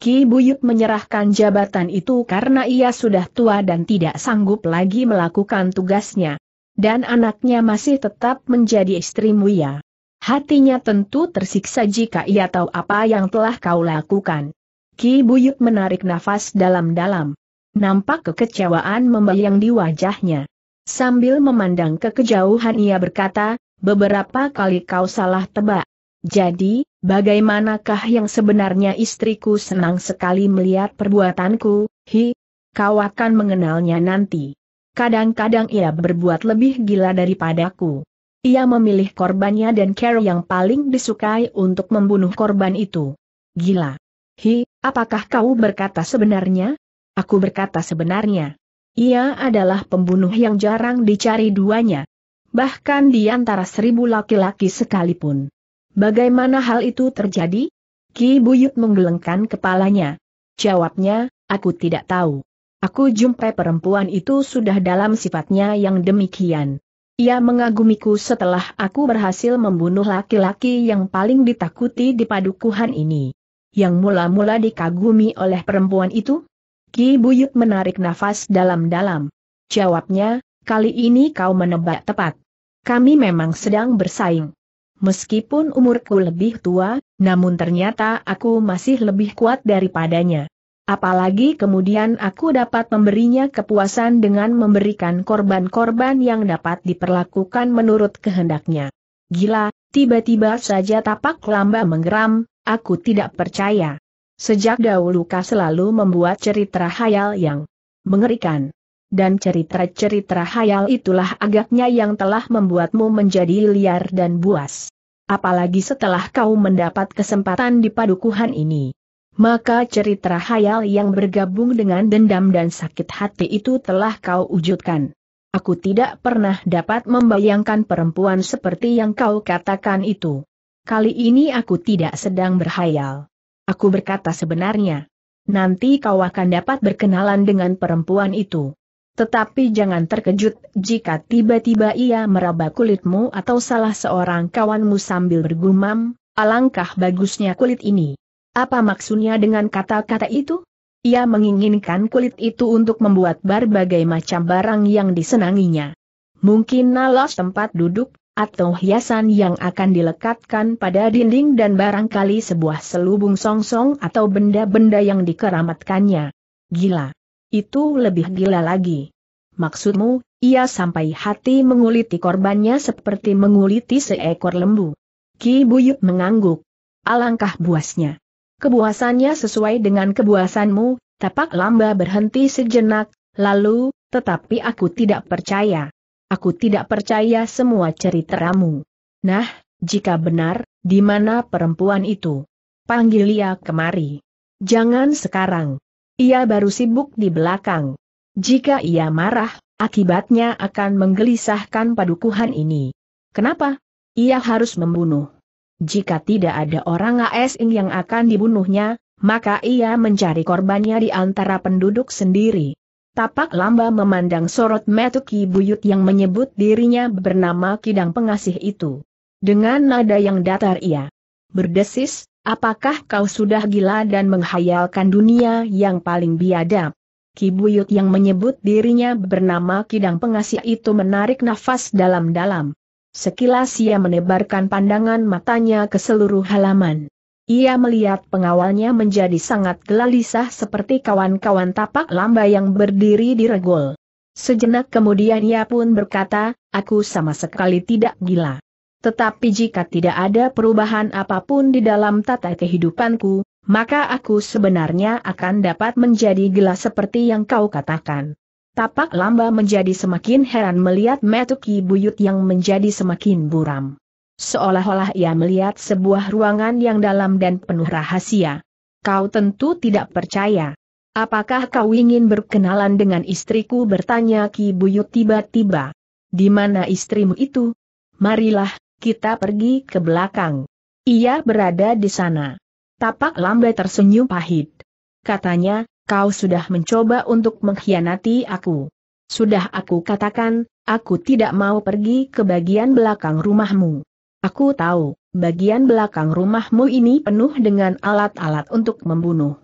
Ki Buyut menyerahkan jabatan itu karena ia sudah tua dan tidak sanggup lagi melakukan tugasnya. Dan anaknya masih tetap menjadi istri Muya. Hatinya tentu tersiksa jika ia tahu apa yang telah kau lakukan. Ki Buyut menarik nafas dalam-dalam. Nampak kekecewaan membayang di wajahnya. Sambil memandang ke kejauhan ia berkata, beberapa kali kau salah tebak. Jadi, bagaimanakah yang sebenarnya istriku senang sekali melihat perbuatanku, hi, kau akan mengenalnya nanti. Kadang-kadang ia berbuat lebih gila daripadaku. Ia memilih korbannya dan care yang paling disukai untuk membunuh korban itu. Gila. Hi, apakah kau berkata sebenarnya? Aku berkata sebenarnya. Ia adalah pembunuh yang jarang dicari duanya. Bahkan di antara seribu laki-laki sekalipun. Bagaimana hal itu terjadi? Ki Buyut menggelengkan kepalanya. Jawabnya, aku tidak tahu. Aku jumpai perempuan itu sudah dalam sifatnya yang demikian. Ia mengagumiku setelah aku berhasil membunuh laki-laki yang paling ditakuti di padukuhan ini. Yang mula-mula dikagumi oleh perempuan itu? Ki Buyut menarik nafas dalam-dalam. Jawabnya, kali ini kau menebak tepat. Kami memang sedang bersaing meskipun umurku lebih tua, namun ternyata aku masih lebih kuat daripadanya. Apalagi kemudian aku dapat memberinya kepuasan dengan memberikan korban-korban yang dapat diperlakukan menurut kehendaknya. Gila, tiba-tiba saja tapak lamba menggeram, aku tidak percaya. Sejak dahulu kau selalu membuat cerita hayal yang mengerikan dan cerita-cerita hayal itulah agaknya yang telah membuatmu menjadi liar dan buas. Apalagi setelah kau mendapat kesempatan di padukuhan ini. Maka cerita hayal yang bergabung dengan dendam dan sakit hati itu telah kau wujudkan. Aku tidak pernah dapat membayangkan perempuan seperti yang kau katakan itu. Kali ini aku tidak sedang berhayal. Aku berkata sebenarnya. Nanti kau akan dapat berkenalan dengan perempuan itu. Tetapi jangan terkejut jika tiba-tiba ia meraba kulitmu atau salah seorang kawanmu sambil bergumam, alangkah bagusnya kulit ini. Apa maksudnya dengan kata-kata itu? Ia menginginkan kulit itu untuk membuat berbagai macam barang yang disenanginya. Mungkin nalas tempat duduk, atau hiasan yang akan dilekatkan pada dinding dan barangkali sebuah selubung songsong atau benda-benda yang dikeramatkannya. Gila. Itu lebih gila lagi. Maksudmu, ia sampai hati menguliti korbannya seperti menguliti seekor lembu. Ki Buyut mengangguk. Alangkah buasnya. Kebuasannya sesuai dengan kebuasanmu, tapak lamba berhenti sejenak, lalu, tetapi aku tidak percaya. Aku tidak percaya semua ceritamu. Nah, jika benar, di mana perempuan itu? Panggil ia kemari. Jangan sekarang. Ia baru sibuk di belakang. Jika ia marah, akibatnya akan menggelisahkan padukuhan ini. Kenapa? Ia harus membunuh. Jika tidak ada orang asing yang akan dibunuhnya, maka ia mencari korbannya di antara penduduk sendiri. Tapak lamba memandang sorot Metuki Buyut yang menyebut dirinya bernama Kidang Pengasih itu. Dengan nada yang datar ia berdesis, Apakah kau sudah gila dan menghayalkan dunia yang paling biadab? Ki Buyut yang menyebut dirinya bernama Kidang Pengasih itu menarik nafas dalam-dalam. Sekilas ia menebarkan pandangan matanya ke seluruh halaman. Ia melihat pengawalnya menjadi sangat gelisah seperti kawan-kawan tapak lamba yang berdiri di regol. Sejenak kemudian ia pun berkata, aku sama sekali tidak gila. Tetapi jika tidak ada perubahan apapun di dalam tata kehidupanku, maka aku sebenarnya akan dapat menjadi gelas seperti yang kau katakan. Tapak lamba menjadi semakin heran melihat Metuki Buyut yang menjadi semakin buram. Seolah-olah ia melihat sebuah ruangan yang dalam dan penuh rahasia. Kau tentu tidak percaya. Apakah kau ingin berkenalan dengan istriku bertanya Ki Buyut tiba-tiba. Di mana istrimu itu? Marilah, kita pergi ke belakang. Ia berada di sana. Tapak Lambe tersenyum pahit. Katanya, kau sudah mencoba untuk mengkhianati aku. Sudah aku katakan, aku tidak mau pergi ke bagian belakang rumahmu. Aku tahu, bagian belakang rumahmu ini penuh dengan alat-alat untuk membunuh.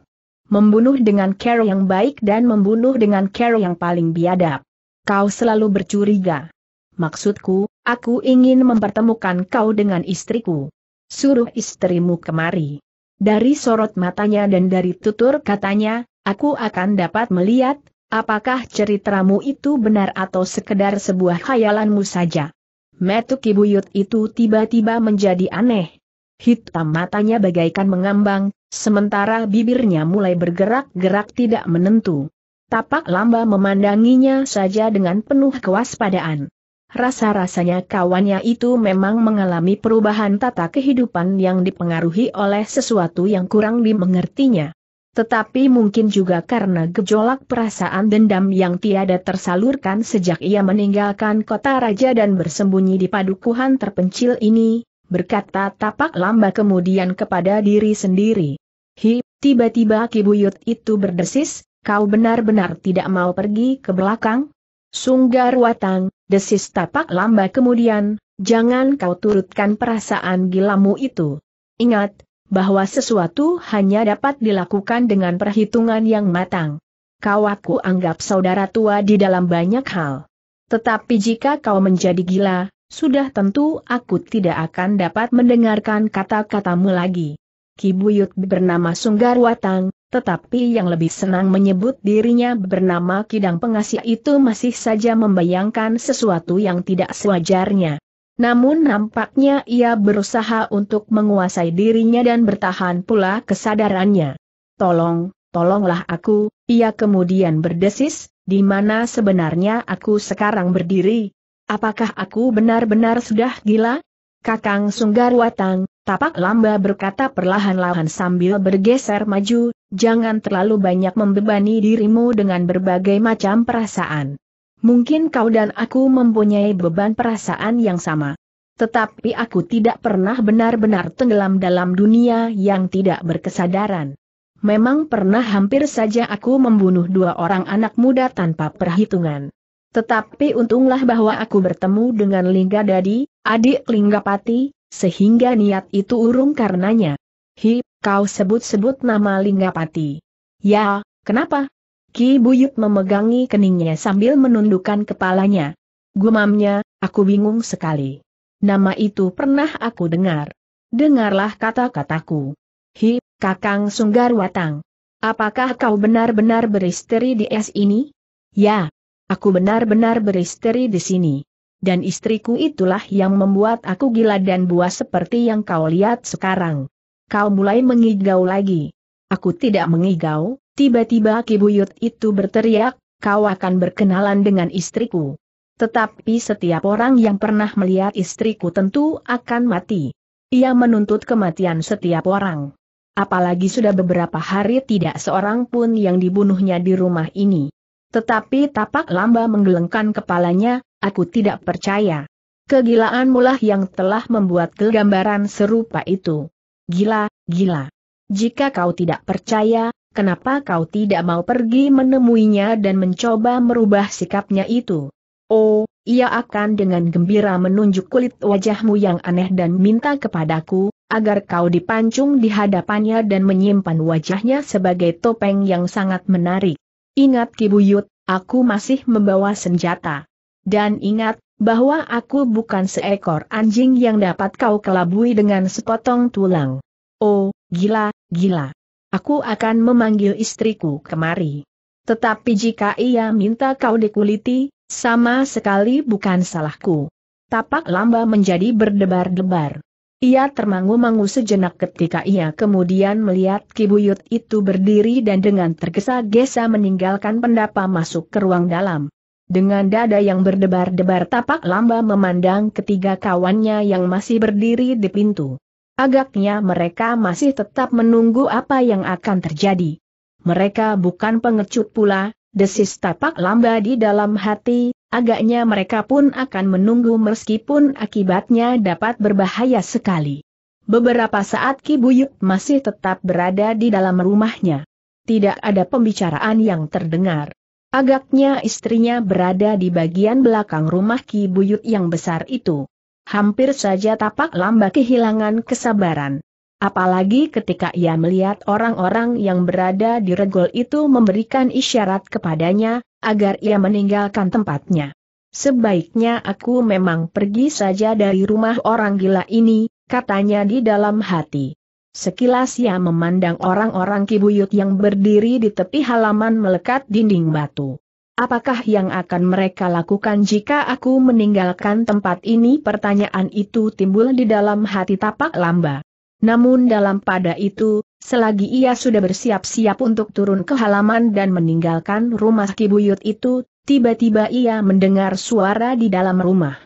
Membunuh dengan care yang baik dan membunuh dengan care yang paling biadab. Kau selalu bercuriga. Maksudku, Aku ingin mempertemukan kau dengan istriku. Suruh istrimu kemari. Dari sorot matanya dan dari tutur katanya, aku akan dapat melihat, apakah ceritamu itu benar atau sekedar sebuah khayalanmu saja. Metuk ibuyut itu tiba-tiba menjadi aneh. Hitam matanya bagaikan mengambang, sementara bibirnya mulai bergerak-gerak tidak menentu. Tapak lamba memandanginya saja dengan penuh kewaspadaan. Rasa-rasanya kawannya itu memang mengalami perubahan tata kehidupan yang dipengaruhi oleh sesuatu yang kurang dimengertinya. Tetapi mungkin juga karena gejolak perasaan dendam yang tiada tersalurkan sejak ia meninggalkan kota raja dan bersembunyi di padukuhan terpencil ini, berkata tapak lamba kemudian kepada diri sendiri. Hi, tiba-tiba kibuyut itu berdesis, kau benar-benar tidak mau pergi ke belakang? Sunggar Watang, desis tapak lamba kemudian, jangan kau turutkan perasaan gilamu itu. Ingat, bahwa sesuatu hanya dapat dilakukan dengan perhitungan yang matang. Kau aku anggap saudara tua di dalam banyak hal. Tetapi jika kau menjadi gila, sudah tentu aku tidak akan dapat mendengarkan kata-katamu lagi. Kibuyut bernama Sunggar Watang, tetapi yang lebih senang menyebut dirinya bernama Kidang Pengasih itu masih saja membayangkan sesuatu yang tidak sewajarnya. Namun nampaknya ia berusaha untuk menguasai dirinya dan bertahan pula kesadarannya. Tolong, tolonglah aku, ia kemudian berdesis, di mana sebenarnya aku sekarang berdiri? Apakah aku benar-benar sudah gila? Kakang Sunggar Watang, Tapak lamba berkata perlahan-lahan sambil bergeser maju, jangan terlalu banyak membebani dirimu dengan berbagai macam perasaan. Mungkin kau dan aku mempunyai beban perasaan yang sama. Tetapi aku tidak pernah benar-benar tenggelam dalam dunia yang tidak berkesadaran. Memang pernah hampir saja aku membunuh dua orang anak muda tanpa perhitungan. Tetapi untunglah bahwa aku bertemu dengan Lingga Dadi, adik Lingga Pati sehingga niat itu urung karenanya. Hi, kau sebut-sebut nama Linggapati. Ya, kenapa? Ki Buyut memegangi keningnya sambil menundukkan kepalanya. Gumamnya, aku bingung sekali. Nama itu pernah aku dengar. Dengarlah kata-kataku. Hi, Kakang Sunggar Watang. Apakah kau benar-benar beristeri di es ini? Ya, aku benar-benar beristeri di sini dan istriku itulah yang membuat aku gila dan buas seperti yang kau lihat sekarang. Kau mulai mengigau lagi. Aku tidak mengigau, tiba-tiba kibuyut itu berteriak, kau akan berkenalan dengan istriku. Tetapi setiap orang yang pernah melihat istriku tentu akan mati. Ia menuntut kematian setiap orang. Apalagi sudah beberapa hari tidak seorang pun yang dibunuhnya di rumah ini. Tetapi tapak lamba menggelengkan kepalanya, Aku tidak percaya. Kegilaan mulah yang telah membuat kegambaran serupa itu. Gila, gila. Jika kau tidak percaya, kenapa kau tidak mau pergi menemuinya dan mencoba merubah sikapnya itu? Oh, ia akan dengan gembira menunjuk kulit wajahmu yang aneh dan minta kepadaku, agar kau dipancung di hadapannya dan menyimpan wajahnya sebagai topeng yang sangat menarik. Ingat Kibuyut, aku masih membawa senjata. Dan ingat, bahwa aku bukan seekor anjing yang dapat kau kelabui dengan sepotong tulang. Oh, gila, gila. Aku akan memanggil istriku kemari. Tetapi jika ia minta kau dikuliti, sama sekali bukan salahku. Tapak lamba menjadi berdebar-debar. Ia termangu-mangu sejenak ketika ia kemudian melihat kibuyut itu berdiri dan dengan tergesa-gesa meninggalkan pendapa masuk ke ruang dalam. Dengan dada yang berdebar-debar tapak lamba memandang ketiga kawannya yang masih berdiri di pintu. Agaknya mereka masih tetap menunggu apa yang akan terjadi. Mereka bukan pengecut pula, desis tapak lamba di dalam hati, agaknya mereka pun akan menunggu meskipun akibatnya dapat berbahaya sekali. Beberapa saat Ki Buyut masih tetap berada di dalam rumahnya. Tidak ada pembicaraan yang terdengar. Agaknya istrinya berada di bagian belakang rumah Ki Buyut yang besar itu. Hampir saja tapak lamba kehilangan kesabaran. Apalagi ketika ia melihat orang-orang yang berada di regol itu memberikan isyarat kepadanya, agar ia meninggalkan tempatnya. Sebaiknya aku memang pergi saja dari rumah orang gila ini, katanya di dalam hati. Sekilas ia memandang orang-orang kibuyut yang berdiri di tepi halaman melekat dinding batu. Apakah yang akan mereka lakukan jika aku meninggalkan tempat ini? Pertanyaan itu timbul di dalam hati tapak lamba. Namun dalam pada itu, selagi ia sudah bersiap-siap untuk turun ke halaman dan meninggalkan rumah kibuyut itu, tiba-tiba ia mendengar suara di dalam rumah.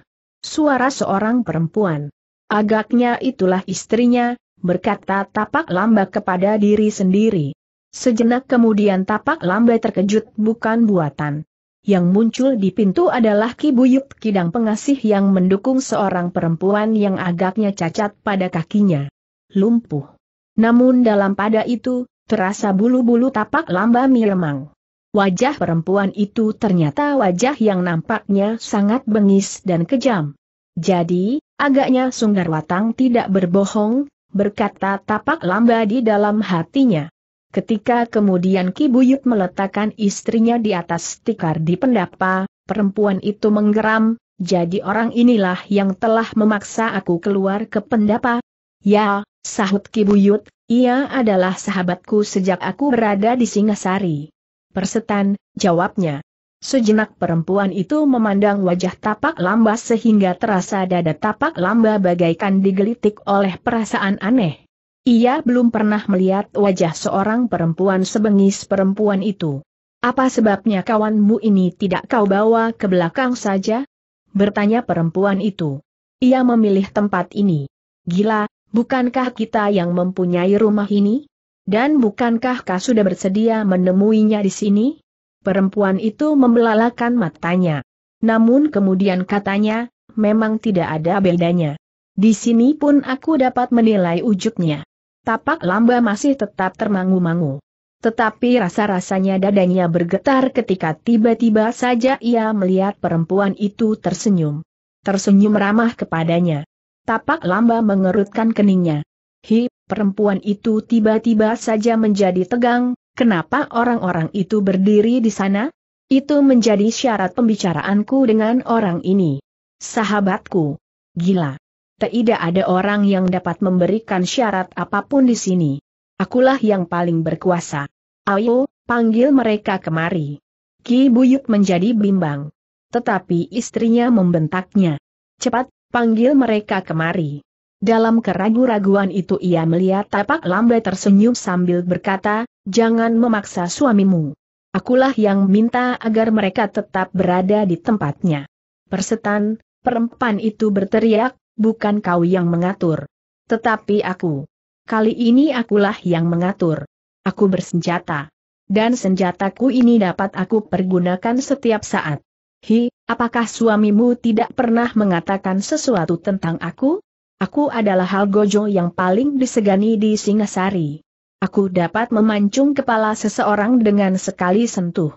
Suara seorang perempuan. Agaknya itulah istrinya, berkata tapak lamba kepada diri sendiri. Sejenak kemudian tapak lamba terkejut bukan buatan. Yang muncul di pintu adalah Ki Buyut Kidang Pengasih yang mendukung seorang perempuan yang agaknya cacat pada kakinya. Lumpuh. Namun dalam pada itu, terasa bulu-bulu tapak lamba miremang. Wajah perempuan itu ternyata wajah yang nampaknya sangat bengis dan kejam. Jadi, agaknya sunggar watang tidak berbohong, berkata tapak lamba di dalam hatinya. Ketika kemudian Ki Buyut meletakkan istrinya di atas tikar di pendapa, perempuan itu menggeram, jadi orang inilah yang telah memaksa aku keluar ke pendapa. Ya, sahut Ki Buyut, ia adalah sahabatku sejak aku berada di Singasari. Persetan, jawabnya. Sejenak perempuan itu memandang wajah tapak lamba sehingga terasa dada tapak lamba bagaikan digelitik oleh perasaan aneh. Ia belum pernah melihat wajah seorang perempuan sebengis perempuan itu. Apa sebabnya kawanmu ini tidak kau bawa ke belakang saja? Bertanya perempuan itu. Ia memilih tempat ini. Gila, bukankah kita yang mempunyai rumah ini? Dan bukankah kau sudah bersedia menemuinya di sini? Perempuan itu membelalakan matanya. Namun kemudian katanya, memang tidak ada bedanya. Di sini pun aku dapat menilai wujudnya. Tapak lamba masih tetap termangu-mangu. Tetapi rasa-rasanya dadanya bergetar ketika tiba-tiba saja ia melihat perempuan itu tersenyum. Tersenyum ramah kepadanya. Tapak lamba mengerutkan keningnya. Hi, perempuan itu tiba-tiba saja menjadi tegang, Kenapa orang-orang itu berdiri di sana? Itu menjadi syarat pembicaraanku dengan orang ini. Sahabatku. Gila. Tidak ada orang yang dapat memberikan syarat apapun di sini. Akulah yang paling berkuasa. Ayo, panggil mereka kemari. Ki Buyut menjadi bimbang. Tetapi istrinya membentaknya. Cepat, panggil mereka kemari. Dalam keraguan raguan itu ia melihat tapak lambai tersenyum sambil berkata, Jangan memaksa suamimu. Akulah yang minta agar mereka tetap berada di tempatnya. Persetan, perempuan itu berteriak, bukan kau yang mengatur. Tetapi aku. Kali ini akulah yang mengatur. Aku bersenjata. Dan senjataku ini dapat aku pergunakan setiap saat. Hi, apakah suamimu tidak pernah mengatakan sesuatu tentang aku? Aku adalah hal gojo yang paling disegani di Singasari. Aku dapat memancung kepala seseorang dengan sekali sentuh.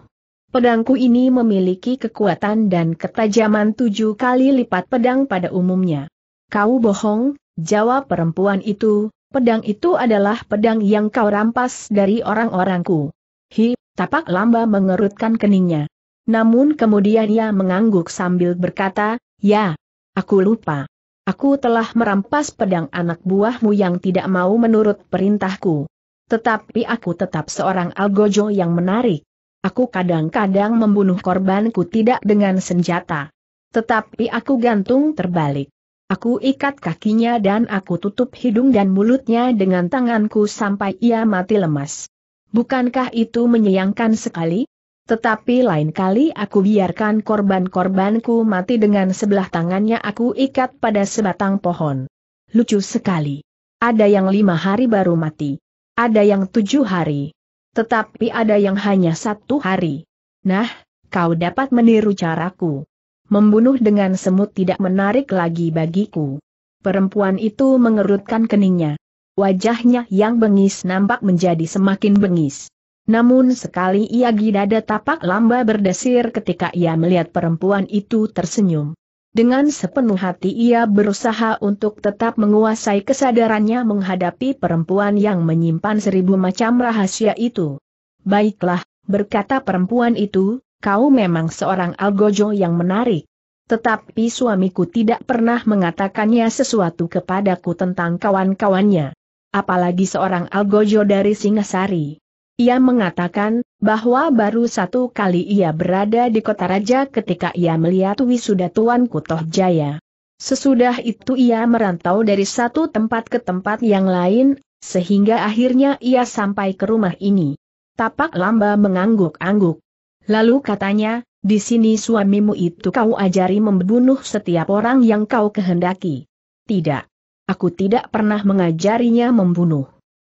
Pedangku ini memiliki kekuatan dan ketajaman tujuh kali lipat pedang pada umumnya. Kau bohong, jawab perempuan itu, pedang itu adalah pedang yang kau rampas dari orang-orangku. Hi, tapak lamba mengerutkan keningnya. Namun kemudian ia mengangguk sambil berkata, ya, aku lupa. Aku telah merampas pedang anak buahmu yang tidak mau menurut perintahku. Tetapi aku tetap seorang algojo yang menarik. Aku kadang-kadang membunuh korbanku tidak dengan senjata. Tetapi aku gantung terbalik. Aku ikat kakinya dan aku tutup hidung dan mulutnya dengan tanganku sampai ia mati lemas. Bukankah itu menyayangkan sekali? Tetapi lain kali aku biarkan korban-korbanku mati dengan sebelah tangannya aku ikat pada sebatang pohon. Lucu sekali. Ada yang lima hari baru mati. Ada yang tujuh hari. Tetapi ada yang hanya satu hari. Nah, kau dapat meniru caraku. Membunuh dengan semut tidak menarik lagi bagiku. Perempuan itu mengerutkan keningnya. Wajahnya yang bengis nampak menjadi semakin bengis. Namun sekali ia gidada tapak lamba berdesir ketika ia melihat perempuan itu tersenyum. Dengan sepenuh hati ia berusaha untuk tetap menguasai kesadarannya menghadapi perempuan yang menyimpan seribu macam rahasia itu. Baiklah, berkata perempuan itu, kau memang seorang algojo yang menarik. Tetapi suamiku tidak pernah mengatakannya sesuatu kepadaku tentang kawan-kawannya. Apalagi seorang algojo dari Singasari. Ia mengatakan, bahwa baru satu kali ia berada di kota raja ketika ia melihat wisuda Tuan Kutoh Jaya. Sesudah itu ia merantau dari satu tempat ke tempat yang lain, sehingga akhirnya ia sampai ke rumah ini. Tapak lamba mengangguk-angguk. Lalu katanya, di sini suamimu itu kau ajari membunuh setiap orang yang kau kehendaki. Tidak. Aku tidak pernah mengajarinya membunuh.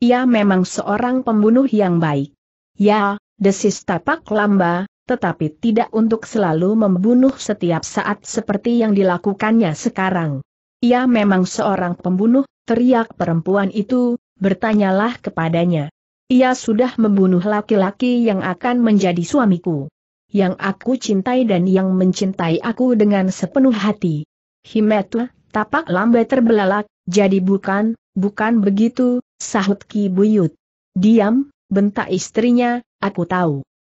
Ia memang seorang pembunuh yang baik. Ya, desis tapak lamba, tetapi tidak untuk selalu membunuh setiap saat seperti yang dilakukannya sekarang. Ia memang seorang pembunuh, teriak perempuan itu, bertanyalah kepadanya. Ia sudah membunuh laki-laki yang akan menjadi suamiku. Yang aku cintai dan yang mencintai aku dengan sepenuh hati. Himetua Tapak lambe terbelalak, jadi bukan, bukan begitu, sahut Ki Buyut. Diam, bentak istrinya, aku tahu.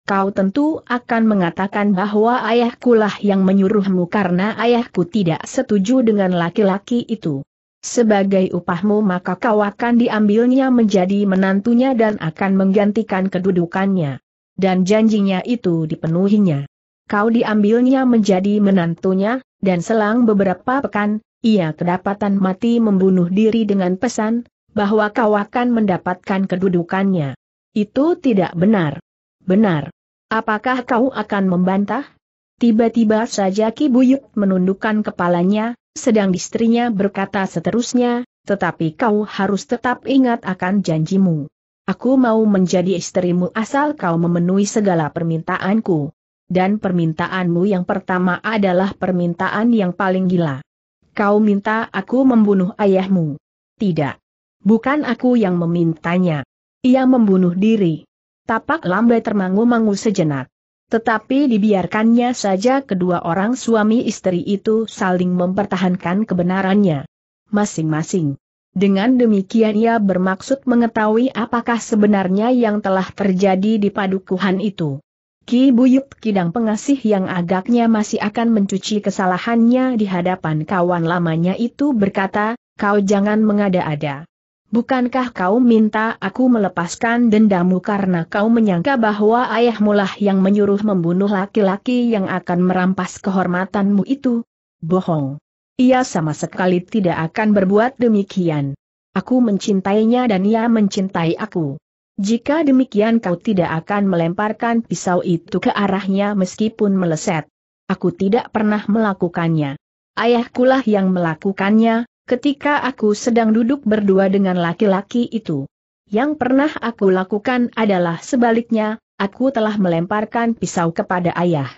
Kau tentu akan mengatakan bahwa ayahkulah yang menyuruhmu karena ayahku tidak setuju dengan laki-laki itu. Sebagai upahmu maka kau akan diambilnya menjadi menantunya dan akan menggantikan kedudukannya. Dan janjinya itu dipenuhinya. Kau diambilnya menjadi menantunya, dan selang beberapa pekan, ia kedapatan mati membunuh diri dengan pesan, bahwa kau akan mendapatkan kedudukannya. Itu tidak benar. Benar. Apakah kau akan membantah? Tiba-tiba saja Ki Buyut menundukkan kepalanya, sedang istrinya berkata seterusnya, tetapi kau harus tetap ingat akan janjimu. Aku mau menjadi istrimu asal kau memenuhi segala permintaanku. Dan permintaanmu yang pertama adalah permintaan yang paling gila. Kau minta aku membunuh ayahmu. Tidak. Bukan aku yang memintanya. Ia membunuh diri. Tapak lambai termangu-mangu sejenak. Tetapi dibiarkannya saja kedua orang suami istri itu saling mempertahankan kebenarannya. Masing-masing. Dengan demikian ia bermaksud mengetahui apakah sebenarnya yang telah terjadi di padukuhan itu. Ki Buyut Kidang Pengasih yang agaknya masih akan mencuci kesalahannya di hadapan kawan lamanya itu berkata, kau jangan mengada-ada. Bukankah kau minta aku melepaskan dendamu karena kau menyangka bahwa ayahmulah yang menyuruh membunuh laki-laki yang akan merampas kehormatanmu itu? Bohong. Ia sama sekali tidak akan berbuat demikian. Aku mencintainya dan ia mencintai aku. Jika demikian kau tidak akan melemparkan pisau itu ke arahnya meskipun meleset. Aku tidak pernah melakukannya. Ayahkulah yang melakukannya, ketika aku sedang duduk berdua dengan laki-laki itu. Yang pernah aku lakukan adalah sebaliknya, aku telah melemparkan pisau kepada ayah.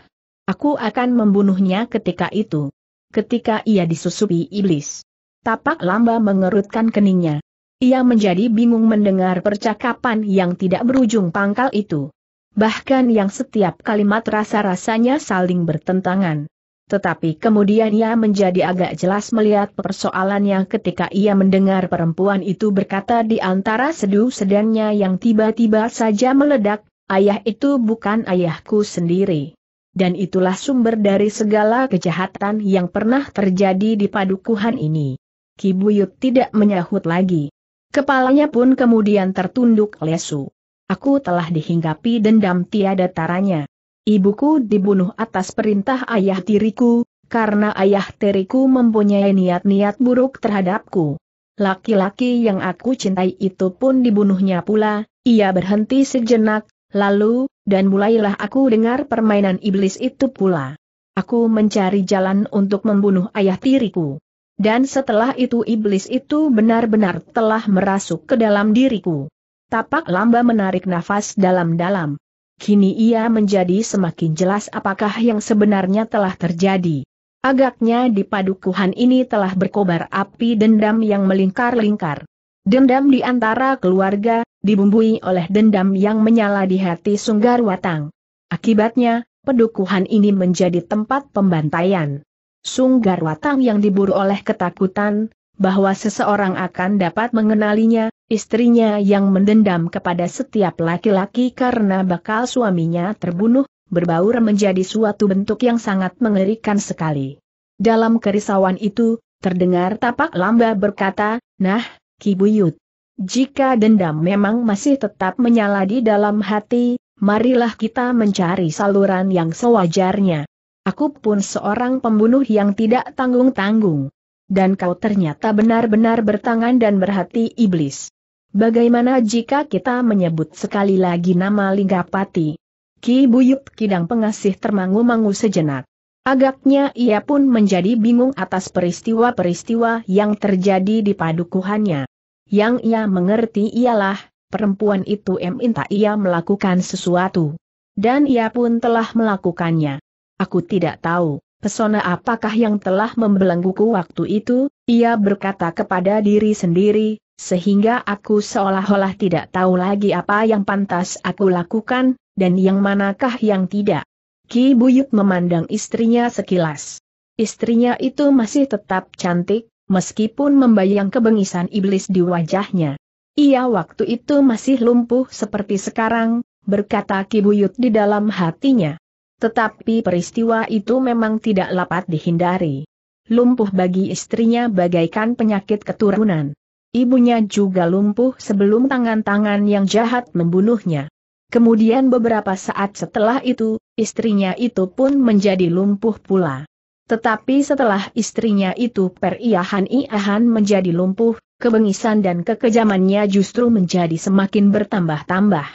Aku akan membunuhnya ketika itu. Ketika ia disusupi iblis. Tapak lamba mengerutkan keningnya. Ia menjadi bingung mendengar percakapan yang tidak berujung pangkal itu. Bahkan yang setiap kalimat rasa-rasanya saling bertentangan. Tetapi kemudian ia menjadi agak jelas melihat persoalannya ketika ia mendengar perempuan itu berkata di antara seduh sedannya yang tiba-tiba saja meledak, ayah itu bukan ayahku sendiri. Dan itulah sumber dari segala kejahatan yang pernah terjadi di padukuhan ini. Kibuyut tidak menyahut lagi. Kepalanya pun kemudian tertunduk lesu. Aku telah dihinggapi dendam tiada taranya. Ibuku dibunuh atas perintah ayah tiriku, karena ayah tiriku mempunyai niat-niat buruk terhadapku. Laki-laki yang aku cintai itu pun dibunuhnya pula, ia berhenti sejenak, lalu, dan mulailah aku dengar permainan iblis itu pula. Aku mencari jalan untuk membunuh ayah tiriku. Dan setelah itu iblis itu benar-benar telah merasuk ke dalam diriku. Tapak lamba menarik nafas dalam-dalam. Kini ia menjadi semakin jelas apakah yang sebenarnya telah terjadi. Agaknya di padukuhan ini telah berkobar api dendam yang melingkar-lingkar. Dendam di antara keluarga, dibumbui oleh dendam yang menyala di hati Sunggar Watang. Akibatnya, padukuhan ini menjadi tempat pembantaian. Sunggar Watang yang diburu oleh ketakutan, bahwa seseorang akan dapat mengenalinya, istrinya yang mendendam kepada setiap laki-laki karena bakal suaminya terbunuh, berbaur menjadi suatu bentuk yang sangat mengerikan sekali. Dalam kerisauan itu, terdengar tapak lamba berkata, Nah, Kibuyut, jika dendam memang masih tetap menyala di dalam hati, marilah kita mencari saluran yang sewajarnya. Aku pun seorang pembunuh yang tidak tanggung-tanggung. Dan kau ternyata benar-benar bertangan dan berhati iblis. Bagaimana jika kita menyebut sekali lagi nama Linggapati? Ki Buyut Kidang Pengasih termangu-mangu sejenak. Agaknya ia pun menjadi bingung atas peristiwa-peristiwa yang terjadi di padukuhannya. Yang ia mengerti ialah, perempuan itu meminta ia melakukan sesuatu. Dan ia pun telah melakukannya. Aku tidak tahu, pesona apakah yang telah membelengguku waktu itu, ia berkata kepada diri sendiri, sehingga aku seolah-olah tidak tahu lagi apa yang pantas aku lakukan, dan yang manakah yang tidak. Ki Buyut memandang istrinya sekilas. Istrinya itu masih tetap cantik, meskipun membayang kebengisan iblis di wajahnya. Ia waktu itu masih lumpuh seperti sekarang, berkata Ki Buyut di dalam hatinya. Tetapi peristiwa itu memang tidak dapat dihindari. Lumpuh bagi istrinya bagaikan penyakit keturunan. Ibunya juga lumpuh sebelum tangan-tangan yang jahat membunuhnya. Kemudian beberapa saat setelah itu, istrinya itu pun menjadi lumpuh pula. Tetapi setelah istrinya itu periahan-iahan menjadi lumpuh, kebengisan dan kekejamannya justru menjadi semakin bertambah-tambah.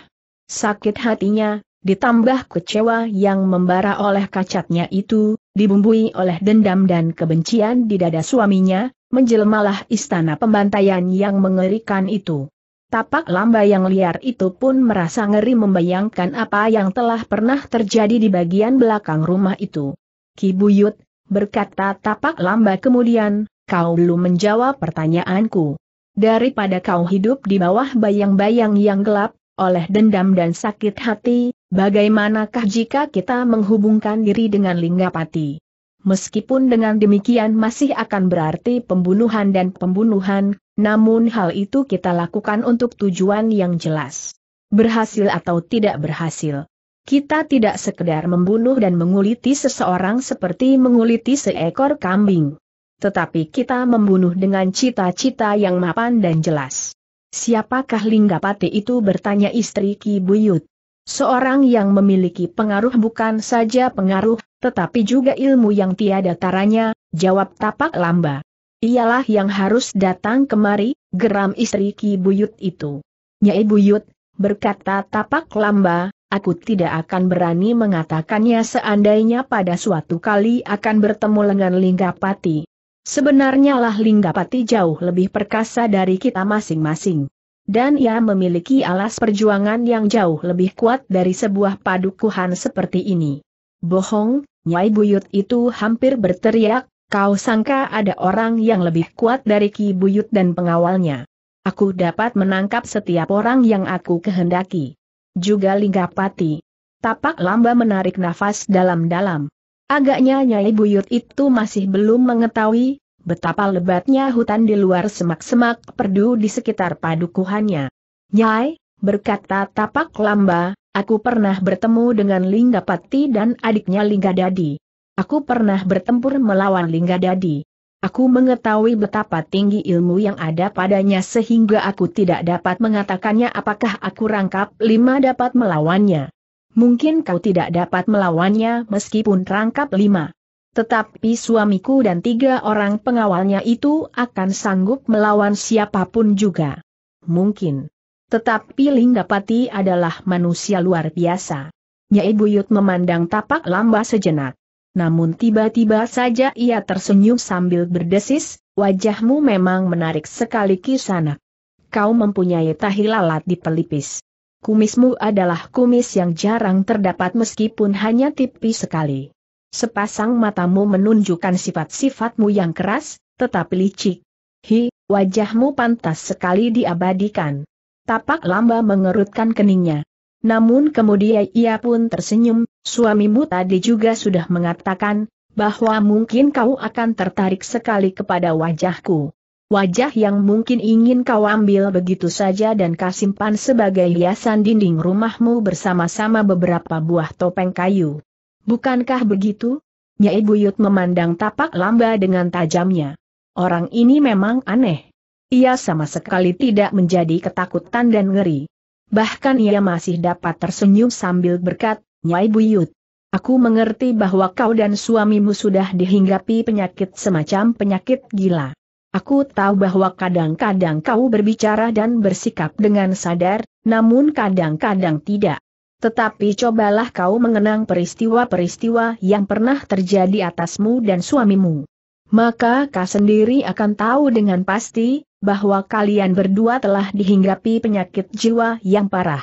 Sakit hatinya, ditambah kecewa yang membara oleh kacatnya itu, dibumbui oleh dendam dan kebencian di dada suaminya, menjelmalah istana pembantaian yang mengerikan itu. Tapak lamba yang liar itu pun merasa ngeri membayangkan apa yang telah pernah terjadi di bagian belakang rumah itu. Kibuyut, berkata tapak lamba kemudian, kau belum menjawab pertanyaanku. Daripada kau hidup di bawah bayang-bayang yang gelap, oleh dendam dan sakit hati, Bagaimanakah jika kita menghubungkan diri dengan Linggapati? Meskipun dengan demikian masih akan berarti pembunuhan dan pembunuhan, namun hal itu kita lakukan untuk tujuan yang jelas. Berhasil atau tidak berhasil. Kita tidak sekedar membunuh dan menguliti seseorang seperti menguliti seekor kambing. Tetapi kita membunuh dengan cita-cita yang mapan dan jelas. Siapakah Linggapati itu bertanya istri Ki Buyut. Seorang yang memiliki pengaruh bukan saja pengaruh, tetapi juga ilmu yang tiada taranya, jawab tapak lamba. Ialah yang harus datang kemari, geram istri Ki Buyut itu. Nyai Buyut, berkata tapak lamba, aku tidak akan berani mengatakannya seandainya pada suatu kali akan bertemu dengan Linggapati. Sebenarnya lah Linggapati jauh lebih perkasa dari kita masing-masing dan ia memiliki alas perjuangan yang jauh lebih kuat dari sebuah padukuhan seperti ini. Bohong, Nyai Buyut itu hampir berteriak, kau sangka ada orang yang lebih kuat dari Ki Buyut dan pengawalnya. Aku dapat menangkap setiap orang yang aku kehendaki. Juga Linggapati. Tapak lamba menarik nafas dalam-dalam. Agaknya Nyai Buyut itu masih belum mengetahui betapa lebatnya hutan di luar semak-semak perdu di sekitar padukuhannya. Nyai, berkata tapak lamba, aku pernah bertemu dengan Linggapati dan adiknya Linggadadi. Aku pernah bertempur melawan Linggadadi. Aku mengetahui betapa tinggi ilmu yang ada padanya sehingga aku tidak dapat mengatakannya apakah aku rangkap lima dapat melawannya. Mungkin kau tidak dapat melawannya meskipun rangkap lima. Tetapi suamiku dan tiga orang pengawalnya itu akan sanggup melawan siapapun juga. Mungkin. Tetapi Linggapati adalah manusia luar biasa. Nyai Buyut memandang tapak lamba sejenak. Namun tiba-tiba saja ia tersenyum sambil berdesis, wajahmu memang menarik sekali kisana. Kau mempunyai tahi lalat di pelipis. Kumismu adalah kumis yang jarang terdapat meskipun hanya tipis sekali. Sepasang matamu menunjukkan sifat-sifatmu yang keras, tetapi licik. Hi, wajahmu pantas sekali diabadikan. Tapak lamba mengerutkan keningnya. Namun kemudian ia pun tersenyum, suamimu tadi juga sudah mengatakan, bahwa mungkin kau akan tertarik sekali kepada wajahku. Wajah yang mungkin ingin kau ambil begitu saja dan kasimpan sebagai hiasan dinding rumahmu bersama-sama beberapa buah topeng kayu. Bukankah begitu? Nyai Buyut memandang tapak lamba dengan tajamnya. Orang ini memang aneh. Ia sama sekali tidak menjadi ketakutan dan ngeri. Bahkan ia masih dapat tersenyum sambil berkat, Nyai Buyut. Aku mengerti bahwa kau dan suamimu sudah dihinggapi penyakit semacam penyakit gila. Aku tahu bahwa kadang-kadang kau berbicara dan bersikap dengan sadar, namun kadang-kadang tidak. Tetapi cobalah kau mengenang peristiwa-peristiwa yang pernah terjadi atasmu dan suamimu. Maka kau sendiri akan tahu dengan pasti, bahwa kalian berdua telah dihinggapi penyakit jiwa yang parah.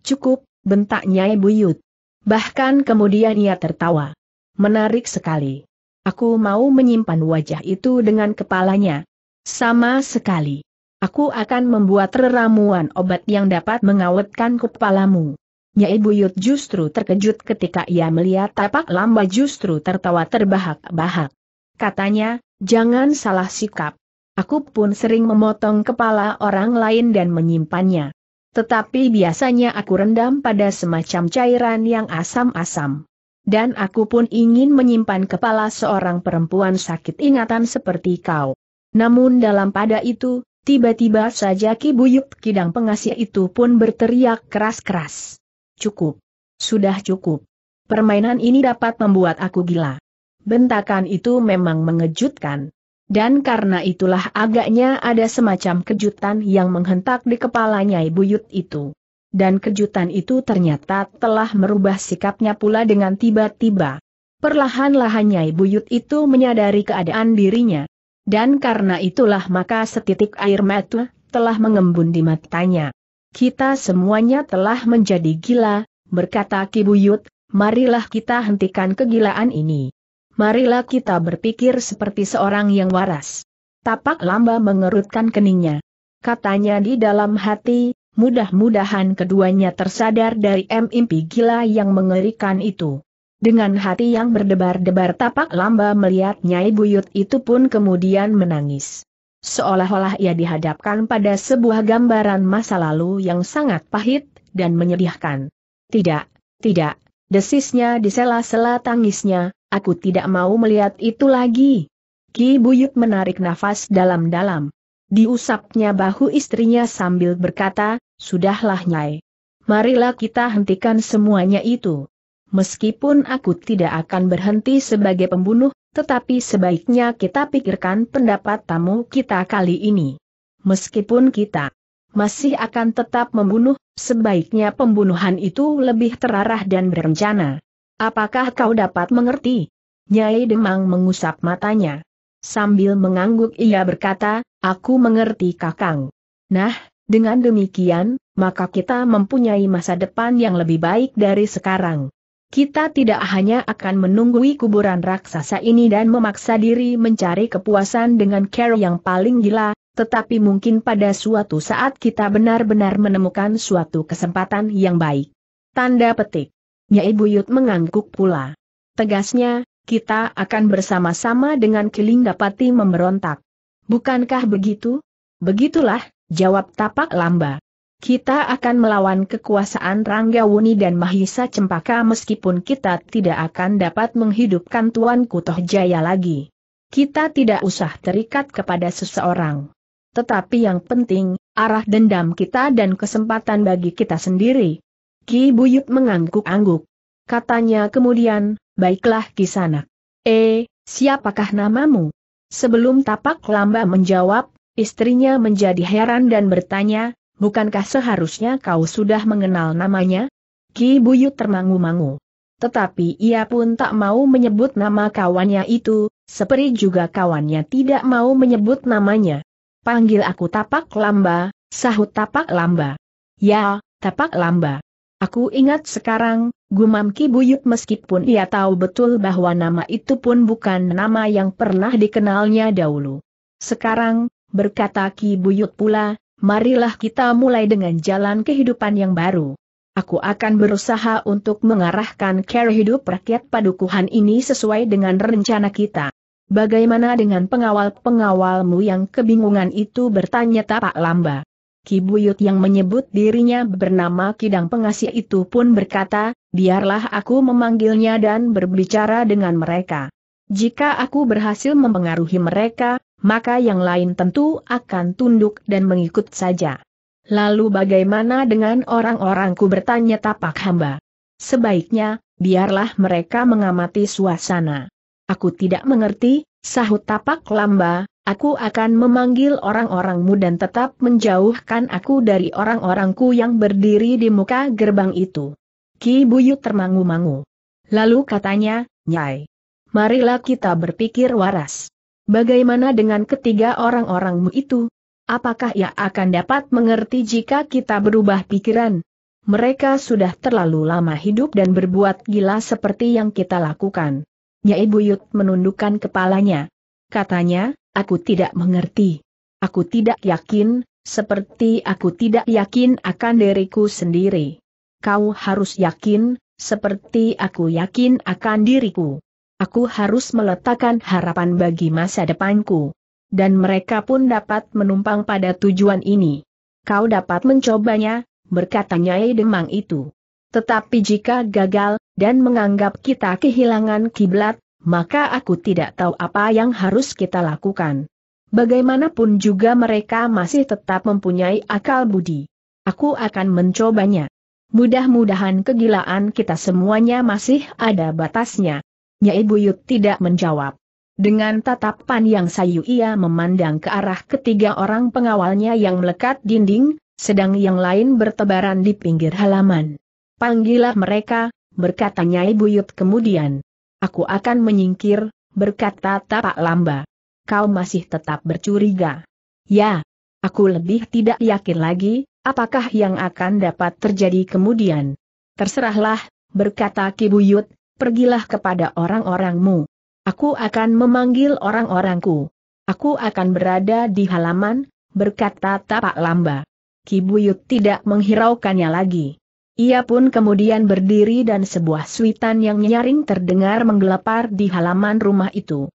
Cukup, bentaknya Ibu Yud. Bahkan kemudian ia tertawa. Menarik sekali. Aku mau menyimpan wajah itu dengan kepalanya. Sama sekali. Aku akan membuat reramuan obat yang dapat mengawetkan kepalamu. Nyai Buyut justru terkejut ketika ia melihat tapak lamba justru tertawa terbahak-bahak. Katanya, jangan salah sikap. Aku pun sering memotong kepala orang lain dan menyimpannya. Tetapi biasanya aku rendam pada semacam cairan yang asam-asam. Dan aku pun ingin menyimpan kepala seorang perempuan sakit ingatan seperti kau. Namun dalam pada itu, tiba-tiba saja Ki Buyut Kidang Pengasih itu pun berteriak keras-keras. Cukup. Sudah cukup. Permainan ini dapat membuat aku gila. Bentakan itu memang mengejutkan. Dan karena itulah agaknya ada semacam kejutan yang menghentak di kepalanya buyut itu. Dan kejutan itu ternyata telah merubah sikapnya pula dengan tiba-tiba. Perlahan-lahannya lahan buyut itu menyadari keadaan dirinya. Dan karena itulah maka setitik air mata telah mengembun di matanya. Kita semuanya telah menjadi gila, berkata Kibuyut, marilah kita hentikan kegilaan ini. Marilah kita berpikir seperti seorang yang waras. Tapak lamba mengerutkan keningnya. Katanya di dalam hati, mudah-mudahan keduanya tersadar dari mimpi gila yang mengerikan itu. Dengan hati yang berdebar-debar tapak lamba melihat Nyai Buyut itu pun kemudian menangis. Seolah-olah ia dihadapkan pada sebuah gambaran masa lalu yang sangat pahit dan menyedihkan. Tidak, tidak, desisnya di sela-sela tangisnya, aku tidak mau melihat itu lagi. Ki Buyut menarik nafas dalam-dalam. Diusapnya bahu istrinya sambil berkata, Sudahlah Nyai. Marilah kita hentikan semuanya itu. Meskipun aku tidak akan berhenti sebagai pembunuh, tetapi sebaiknya kita pikirkan pendapat tamu kita kali ini. Meskipun kita masih akan tetap membunuh, sebaiknya pembunuhan itu lebih terarah dan berencana. Apakah kau dapat mengerti? Nyai Demang mengusap matanya. Sambil mengangguk ia berkata, aku mengerti kakang. Nah, dengan demikian, maka kita mempunyai masa depan yang lebih baik dari sekarang kita tidak hanya akan menunggui kuburan raksasa ini dan memaksa diri mencari kepuasan dengan care yang paling gila, tetapi mungkin pada suatu saat kita benar-benar menemukan suatu kesempatan yang baik. Tanda petik. Nyai Buyut mengangguk pula. Tegasnya, kita akan bersama-sama dengan Kiling Dapati memberontak. Bukankah begitu? Begitulah, jawab tapak lamba. Kita akan melawan kekuasaan Rangga Wuni dan Mahisa Cempaka meskipun kita tidak akan dapat menghidupkan Tuan Kutoh Jaya lagi. Kita tidak usah terikat kepada seseorang. Tetapi yang penting, arah dendam kita dan kesempatan bagi kita sendiri. Ki Buyut mengangguk-angguk. Katanya kemudian, baiklah Kisanak. Eh, siapakah namamu? Sebelum tapak lamba menjawab, istrinya menjadi heran dan bertanya, bukankah seharusnya kau sudah mengenal namanya? Ki Buyut termangu-mangu. Tetapi ia pun tak mau menyebut nama kawannya itu, seperti juga kawannya tidak mau menyebut namanya. Panggil aku tapak lamba, sahut tapak lamba. Ya, tapak lamba. Aku ingat sekarang, gumam Ki Buyut meskipun ia tahu betul bahwa nama itu pun bukan nama yang pernah dikenalnya dahulu. Sekarang, berkata Ki Buyut pula, marilah kita mulai dengan jalan kehidupan yang baru. Aku akan berusaha untuk mengarahkan cara hidup rakyat padukuhan ini sesuai dengan rencana kita. Bagaimana dengan pengawal-pengawalmu yang kebingungan itu bertanya tapak lamba? Kibuyut yang menyebut dirinya bernama Kidang Pengasih itu pun berkata, biarlah aku memanggilnya dan berbicara dengan mereka. Jika aku berhasil mempengaruhi mereka, maka yang lain tentu akan tunduk dan mengikut saja. Lalu bagaimana dengan orang-orangku bertanya tapak hamba? Sebaiknya, biarlah mereka mengamati suasana. Aku tidak mengerti, sahut tapak lamba, aku akan memanggil orang-orangmu dan tetap menjauhkan aku dari orang-orangku yang berdiri di muka gerbang itu. Ki Buyut termangu-mangu. Lalu katanya, Nyai, marilah kita berpikir waras. Bagaimana dengan ketiga orang-orangmu itu? Apakah ia akan dapat mengerti jika kita berubah pikiran? Mereka sudah terlalu lama hidup dan berbuat gila seperti yang kita lakukan. Nyai Buyut menundukkan kepalanya. Katanya, aku tidak mengerti. Aku tidak yakin, seperti aku tidak yakin akan diriku sendiri. Kau harus yakin, seperti aku yakin akan diriku aku harus meletakkan harapan bagi masa depanku. Dan mereka pun dapat menumpang pada tujuan ini. Kau dapat mencobanya, berkata Nyai Demang itu. Tetapi jika gagal, dan menganggap kita kehilangan kiblat, maka aku tidak tahu apa yang harus kita lakukan. Bagaimanapun juga mereka masih tetap mempunyai akal budi. Aku akan mencobanya. Mudah-mudahan kegilaan kita semuanya masih ada batasnya. Nyai Buyut tidak menjawab. Dengan tatapan yang sayu ia memandang ke arah ketiga orang pengawalnya yang melekat dinding, sedang yang lain bertebaran di pinggir halaman. Panggillah mereka, berkata Nyai Buyut kemudian. Aku akan menyingkir, berkata Tapak Lamba. Kau masih tetap bercuriga. Ya, aku lebih tidak yakin lagi, apakah yang akan dapat terjadi kemudian. Terserahlah, berkata Ki Buyut pergilah kepada orang-orangmu. Aku akan memanggil orang-orangku. Aku akan berada di halaman, berkata Tapak Lamba. Kibuyut tidak menghiraukannya lagi. Ia pun kemudian berdiri dan sebuah suitan yang nyaring terdengar menggelepar di halaman rumah itu.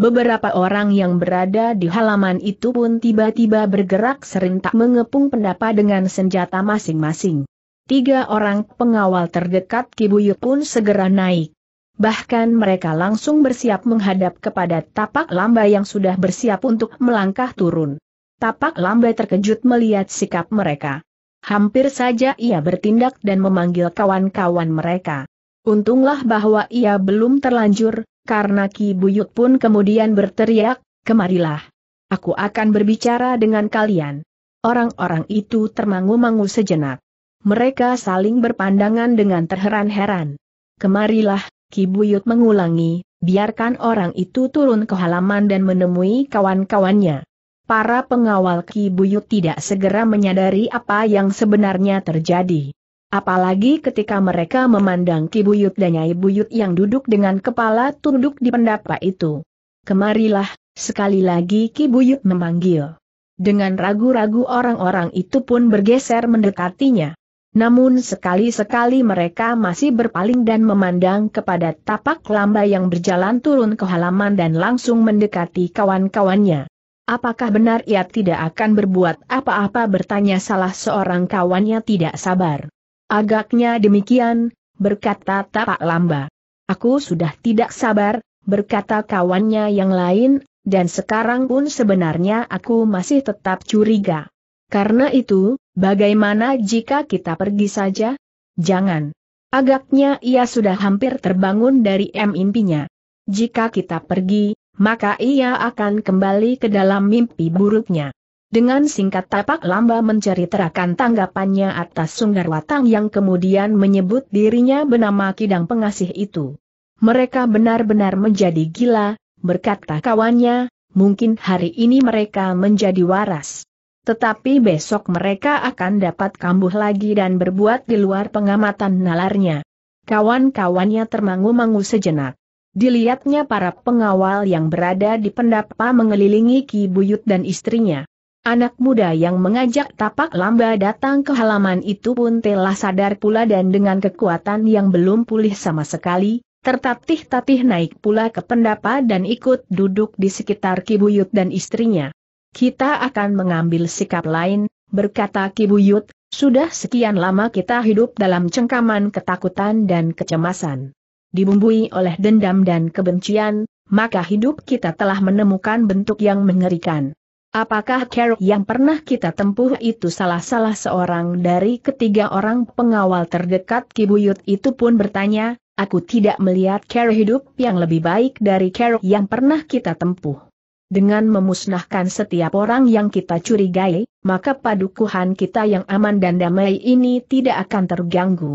Beberapa orang yang berada di halaman itu pun tiba-tiba bergerak serentak mengepung pendapa dengan senjata masing-masing tiga orang pengawal terdekat Kibuyu pun segera naik. Bahkan mereka langsung bersiap menghadap kepada tapak lamba yang sudah bersiap untuk melangkah turun. Tapak lamba terkejut melihat sikap mereka. Hampir saja ia bertindak dan memanggil kawan-kawan mereka. Untunglah bahwa ia belum terlanjur, karena Ki Buyut pun kemudian berteriak, kemarilah. Aku akan berbicara dengan kalian. Orang-orang itu termangu-mangu sejenak. Mereka saling berpandangan dengan terheran-heran. Kemarilah, Kibuyut mengulangi, biarkan orang itu turun ke halaman dan menemui kawan-kawannya. Para pengawal Kibuyut tidak segera menyadari apa yang sebenarnya terjadi. Apalagi ketika mereka memandang Kibuyut dan Nyai Buyut yang duduk dengan kepala tunduk di pendapa itu. Kemarilah, sekali lagi Kibuyut memanggil. Dengan ragu-ragu orang-orang itu pun bergeser mendekatinya. Namun sekali-sekali mereka masih berpaling dan memandang kepada tapak lamba yang berjalan turun ke halaman dan langsung mendekati kawan-kawannya. Apakah benar ia tidak akan berbuat apa-apa bertanya salah seorang kawannya tidak sabar. Agaknya demikian, berkata tapak lamba. Aku sudah tidak sabar, berkata kawannya yang lain, dan sekarang pun sebenarnya aku masih tetap curiga. Karena itu, bagaimana jika kita pergi saja? Jangan. Agaknya ia sudah hampir terbangun dari mimpinya. Jika kita pergi, maka ia akan kembali ke dalam mimpi buruknya. Dengan singkat tapak lamba terakan tanggapannya atas sunggar watang yang kemudian menyebut dirinya bernama Kidang Pengasih itu. Mereka benar-benar menjadi gila, berkata kawannya, mungkin hari ini mereka menjadi waras. Tetapi besok mereka akan dapat kambuh lagi dan berbuat di luar pengamatan nalarnya. Kawan-kawannya termangu-mangu sejenak. Dilihatnya para pengawal yang berada di pendapa mengelilingi Ki Buyut dan istrinya. Anak muda yang mengajak tapak lamba datang ke halaman itu pun telah sadar pula dan dengan kekuatan yang belum pulih sama sekali, tertatih-tatih naik pula ke pendapa dan ikut duduk di sekitar Ki Buyut dan istrinya kita akan mengambil sikap lain, berkata Kibuyut, sudah sekian lama kita hidup dalam cengkaman ketakutan dan kecemasan. Dibumbui oleh dendam dan kebencian, maka hidup kita telah menemukan bentuk yang mengerikan. Apakah keruk yang pernah kita tempuh itu salah-salah seorang dari ketiga orang pengawal terdekat Kibuyut itu pun bertanya, aku tidak melihat keruk hidup yang lebih baik dari keruk yang pernah kita tempuh. Dengan memusnahkan setiap orang yang kita curigai, maka padukuhan kita yang aman dan damai ini tidak akan terganggu.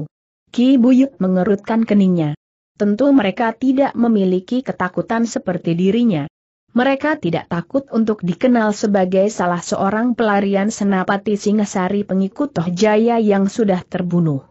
Ki Buyut mengerutkan keningnya. Tentu mereka tidak memiliki ketakutan seperti dirinya. Mereka tidak takut untuk dikenal sebagai salah seorang pelarian senapati Singasari pengikut Toh Jaya yang sudah terbunuh.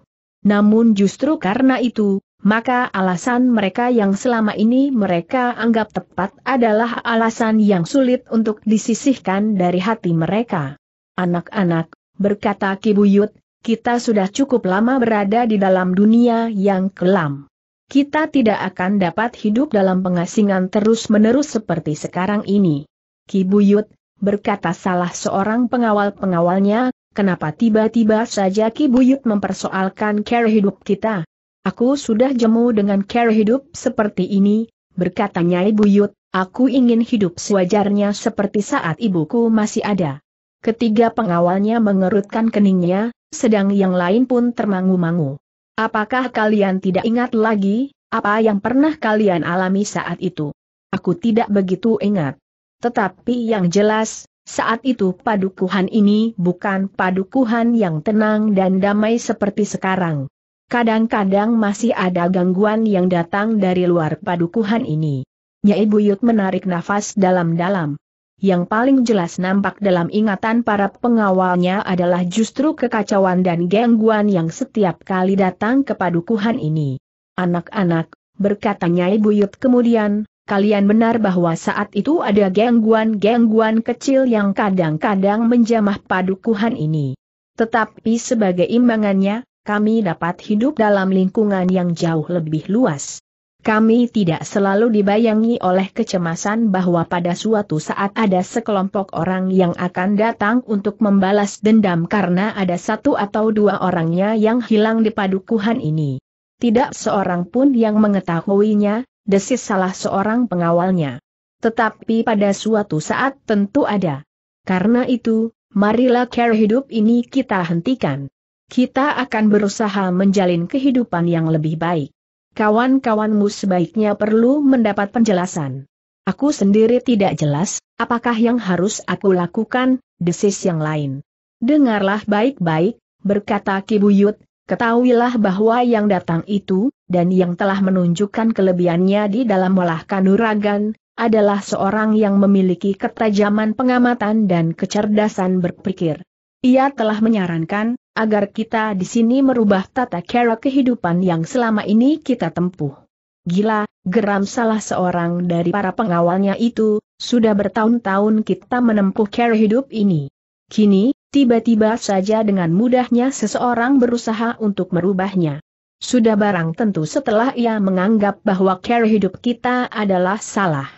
Namun justru karena itu, maka alasan mereka yang selama ini mereka anggap tepat adalah alasan yang sulit untuk disisihkan dari hati mereka. Anak-anak, berkata Kibuyut, kita sudah cukup lama berada di dalam dunia yang kelam. Kita tidak akan dapat hidup dalam pengasingan terus-menerus seperti sekarang ini. Kibuyut, berkata salah seorang pengawal-pengawalnya, kenapa tiba-tiba saja Kibuyut mempersoalkan cara hidup kita? Aku sudah jemu dengan cara hidup seperti ini, berkata nyai buyut. aku ingin hidup sewajarnya seperti saat ibuku masih ada. Ketiga pengawalnya mengerutkan keningnya, sedang yang lain pun termangu-mangu. Apakah kalian tidak ingat lagi, apa yang pernah kalian alami saat itu? Aku tidak begitu ingat. Tetapi yang jelas, saat itu padukuhan ini bukan padukuhan yang tenang dan damai seperti sekarang. Kadang-kadang masih ada gangguan yang datang dari luar padukuhan ini. Nyai Buyut menarik nafas dalam-dalam. Yang paling jelas nampak dalam ingatan para pengawalnya adalah justru kekacauan dan gangguan yang setiap kali datang ke padukuhan ini. Anak-anak, berkata Nyai Buyut kemudian, kalian benar bahwa saat itu ada gangguan-gangguan kecil yang kadang-kadang menjamah padukuhan ini. Tetapi sebagai imbangannya, kami dapat hidup dalam lingkungan yang jauh lebih luas. Kami tidak selalu dibayangi oleh kecemasan bahwa pada suatu saat ada sekelompok orang yang akan datang untuk membalas dendam karena ada satu atau dua orangnya yang hilang di padukuhan ini. Tidak seorang pun yang mengetahuinya, desis salah seorang pengawalnya. Tetapi pada suatu saat tentu ada. Karena itu, marilah care hidup ini kita hentikan. Kita akan berusaha menjalin kehidupan yang lebih baik. Kawan-kawanmu sebaiknya perlu mendapat penjelasan. Aku sendiri tidak jelas, apakah yang harus aku lakukan, desis yang lain. Dengarlah baik-baik, berkata Kibuyut, ketahuilah bahwa yang datang itu, dan yang telah menunjukkan kelebihannya di dalam olah kanuragan, adalah seorang yang memiliki ketajaman pengamatan dan kecerdasan berpikir. Ia telah menyarankan, agar kita di sini merubah tata cara kehidupan yang selama ini kita tempuh. Gila, geram salah seorang dari para pengawalnya itu, sudah bertahun-tahun kita menempuh cara hidup ini. Kini, tiba-tiba saja dengan mudahnya seseorang berusaha untuk merubahnya. Sudah barang tentu setelah ia menganggap bahwa cara hidup kita adalah salah.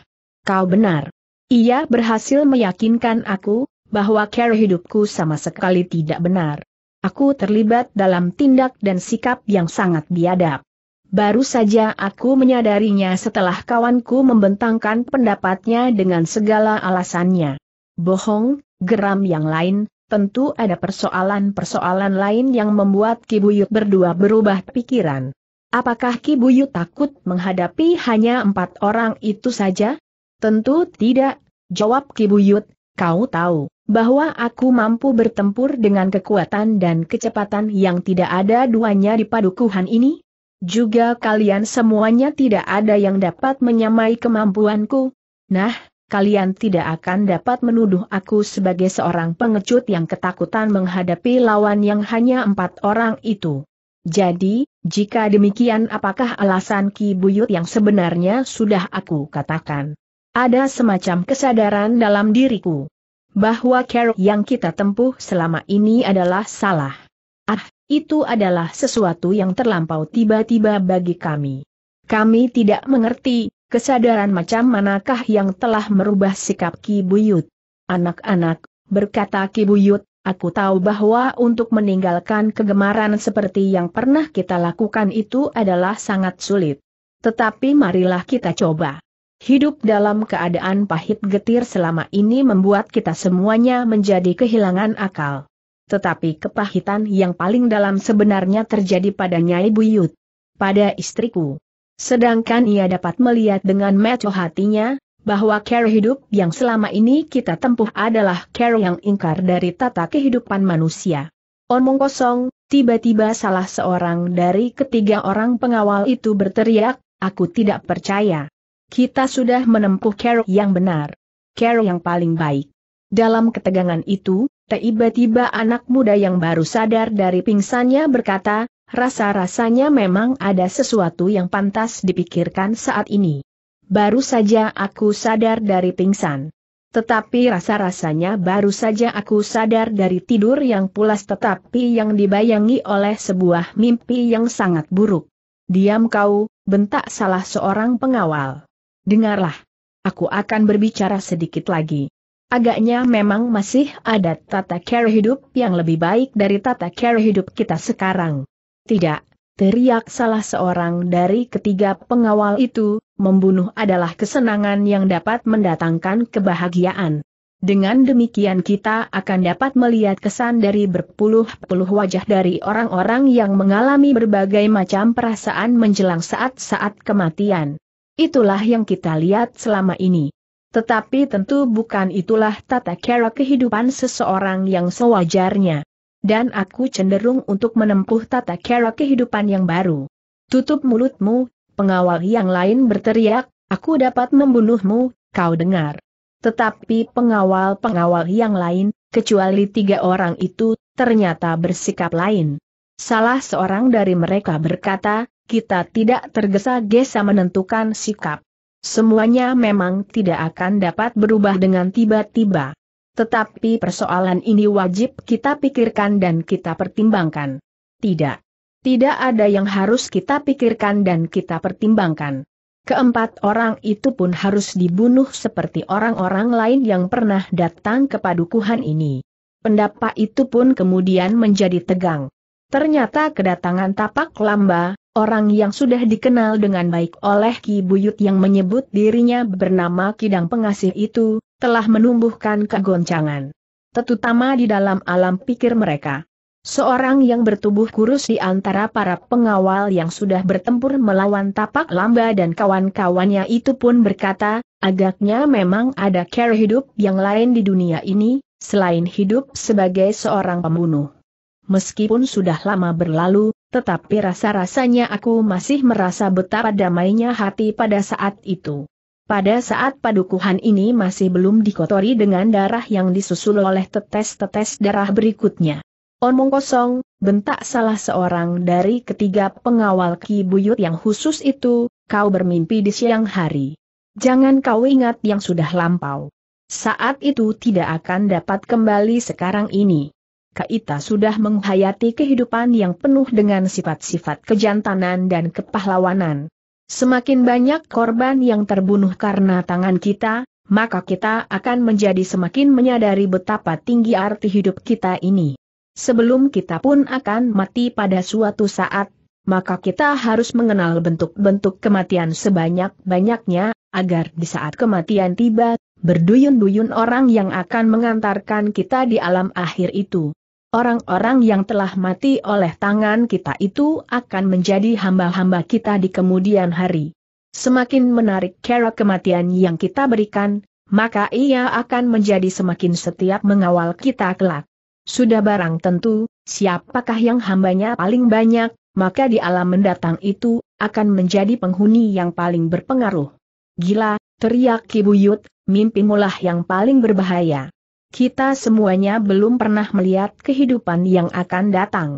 Kau benar. Ia berhasil meyakinkan aku, bahwa cara hidupku sama sekali tidak benar. Aku terlibat dalam tindak dan sikap yang sangat biadab. Baru saja aku menyadarinya setelah kawanku membentangkan pendapatnya dengan segala alasannya. Bohong, geram yang lain, tentu ada persoalan-persoalan lain yang membuat Kibuyut berdua berubah pikiran. Apakah Kibuyut takut menghadapi hanya empat orang itu saja? Tentu tidak, jawab Kibuyut, Kau tahu, bahwa aku mampu bertempur dengan kekuatan dan kecepatan yang tidak ada duanya di padukuhan ini? Juga kalian semuanya tidak ada yang dapat menyamai kemampuanku. Nah, kalian tidak akan dapat menuduh aku sebagai seorang pengecut yang ketakutan menghadapi lawan yang hanya empat orang itu. Jadi, jika demikian apakah alasan Ki Buyut yang sebenarnya sudah aku katakan? Ada semacam kesadaran dalam diriku bahwa keruk yang kita tempuh selama ini adalah salah. Ah, itu adalah sesuatu yang terlampau tiba-tiba bagi kami. Kami tidak mengerti kesadaran macam manakah yang telah merubah sikap Ki Buyut. Anak-anak, berkata Ki Buyut, Aku tahu bahwa untuk meninggalkan kegemaran seperti yang pernah kita lakukan itu adalah sangat sulit. Tetapi marilah kita coba. Hidup dalam keadaan pahit getir selama ini membuat kita semuanya menjadi kehilangan akal. Tetapi kepahitan yang paling dalam sebenarnya terjadi pada Nyai Buyut. Pada istriku. Sedangkan ia dapat melihat dengan meco hatinya, bahwa cara hidup yang selama ini kita tempuh adalah cara yang ingkar dari tata kehidupan manusia. Omong kosong, tiba-tiba salah seorang dari ketiga orang pengawal itu berteriak, aku tidak percaya. Kita sudah menempuh cara yang benar. Cara yang paling baik. Dalam ketegangan itu, tiba-tiba anak muda yang baru sadar dari pingsannya berkata, rasa-rasanya memang ada sesuatu yang pantas dipikirkan saat ini. Baru saja aku sadar dari pingsan. Tetapi rasa-rasanya baru saja aku sadar dari tidur yang pulas tetapi yang dibayangi oleh sebuah mimpi yang sangat buruk. Diam kau, bentak salah seorang pengawal. Dengarlah. Aku akan berbicara sedikit lagi. Agaknya memang masih ada tata cara hidup yang lebih baik dari tata cara hidup kita sekarang. Tidak, teriak salah seorang dari ketiga pengawal itu, membunuh adalah kesenangan yang dapat mendatangkan kebahagiaan. Dengan demikian kita akan dapat melihat kesan dari berpuluh-puluh wajah dari orang-orang yang mengalami berbagai macam perasaan menjelang saat-saat kematian. Itulah yang kita lihat selama ini. Tetapi tentu bukan itulah tata cara kehidupan seseorang yang sewajarnya. Dan aku cenderung untuk menempuh tata cara kehidupan yang baru. Tutup mulutmu, pengawal yang lain berteriak, aku dapat membunuhmu, kau dengar. Tetapi pengawal-pengawal yang lain, kecuali tiga orang itu, ternyata bersikap lain. Salah seorang dari mereka berkata, kita tidak tergesa-gesa menentukan sikap. Semuanya memang tidak akan dapat berubah dengan tiba-tiba. Tetapi persoalan ini wajib kita pikirkan dan kita pertimbangkan. Tidak. Tidak ada yang harus kita pikirkan dan kita pertimbangkan. Keempat orang itu pun harus dibunuh seperti orang-orang lain yang pernah datang ke padukuhan ini. Pendapat itu pun kemudian menjadi tegang. Ternyata kedatangan tapak lamba, orang yang sudah dikenal dengan baik oleh Ki Buyut yang menyebut dirinya bernama Kidang Pengasih itu, telah menumbuhkan kegoncangan. Terutama di dalam alam pikir mereka. Seorang yang bertubuh kurus di antara para pengawal yang sudah bertempur melawan tapak lamba dan kawan-kawannya itu pun berkata, agaknya memang ada care hidup yang lain di dunia ini, selain hidup sebagai seorang pembunuh. Meskipun sudah lama berlalu, tetapi rasa-rasanya aku masih merasa betapa damainya hati pada saat itu. Pada saat padukuhan ini masih belum dikotori dengan darah yang disusul oleh tetes-tetes darah berikutnya. Omong kosong, bentak salah seorang dari ketiga pengawal Ki Buyut yang khusus itu, kau bermimpi di siang hari. Jangan kau ingat yang sudah lampau. Saat itu tidak akan dapat kembali sekarang ini. Kaita sudah menghayati kehidupan yang penuh dengan sifat-sifat kejantanan dan kepahlawanan. Semakin banyak korban yang terbunuh karena tangan kita, maka kita akan menjadi semakin menyadari betapa tinggi arti hidup kita ini. Sebelum kita pun akan mati pada suatu saat, maka kita harus mengenal bentuk-bentuk kematian sebanyak-banyaknya, agar di saat kematian tiba, berduyun-duyun orang yang akan mengantarkan kita di alam akhir itu. Orang-orang yang telah mati oleh tangan kita itu akan menjadi hamba-hamba kita di kemudian hari. Semakin menarik kera kematian yang kita berikan, maka ia akan menjadi semakin setiap mengawal kita kelak. Sudah barang tentu, siapakah yang hambanya paling banyak, maka di alam mendatang itu, akan menjadi penghuni yang paling berpengaruh. Gila, teriak Kibuyut, Mimpi mulah yang paling berbahaya. Kita semuanya belum pernah melihat kehidupan yang akan datang.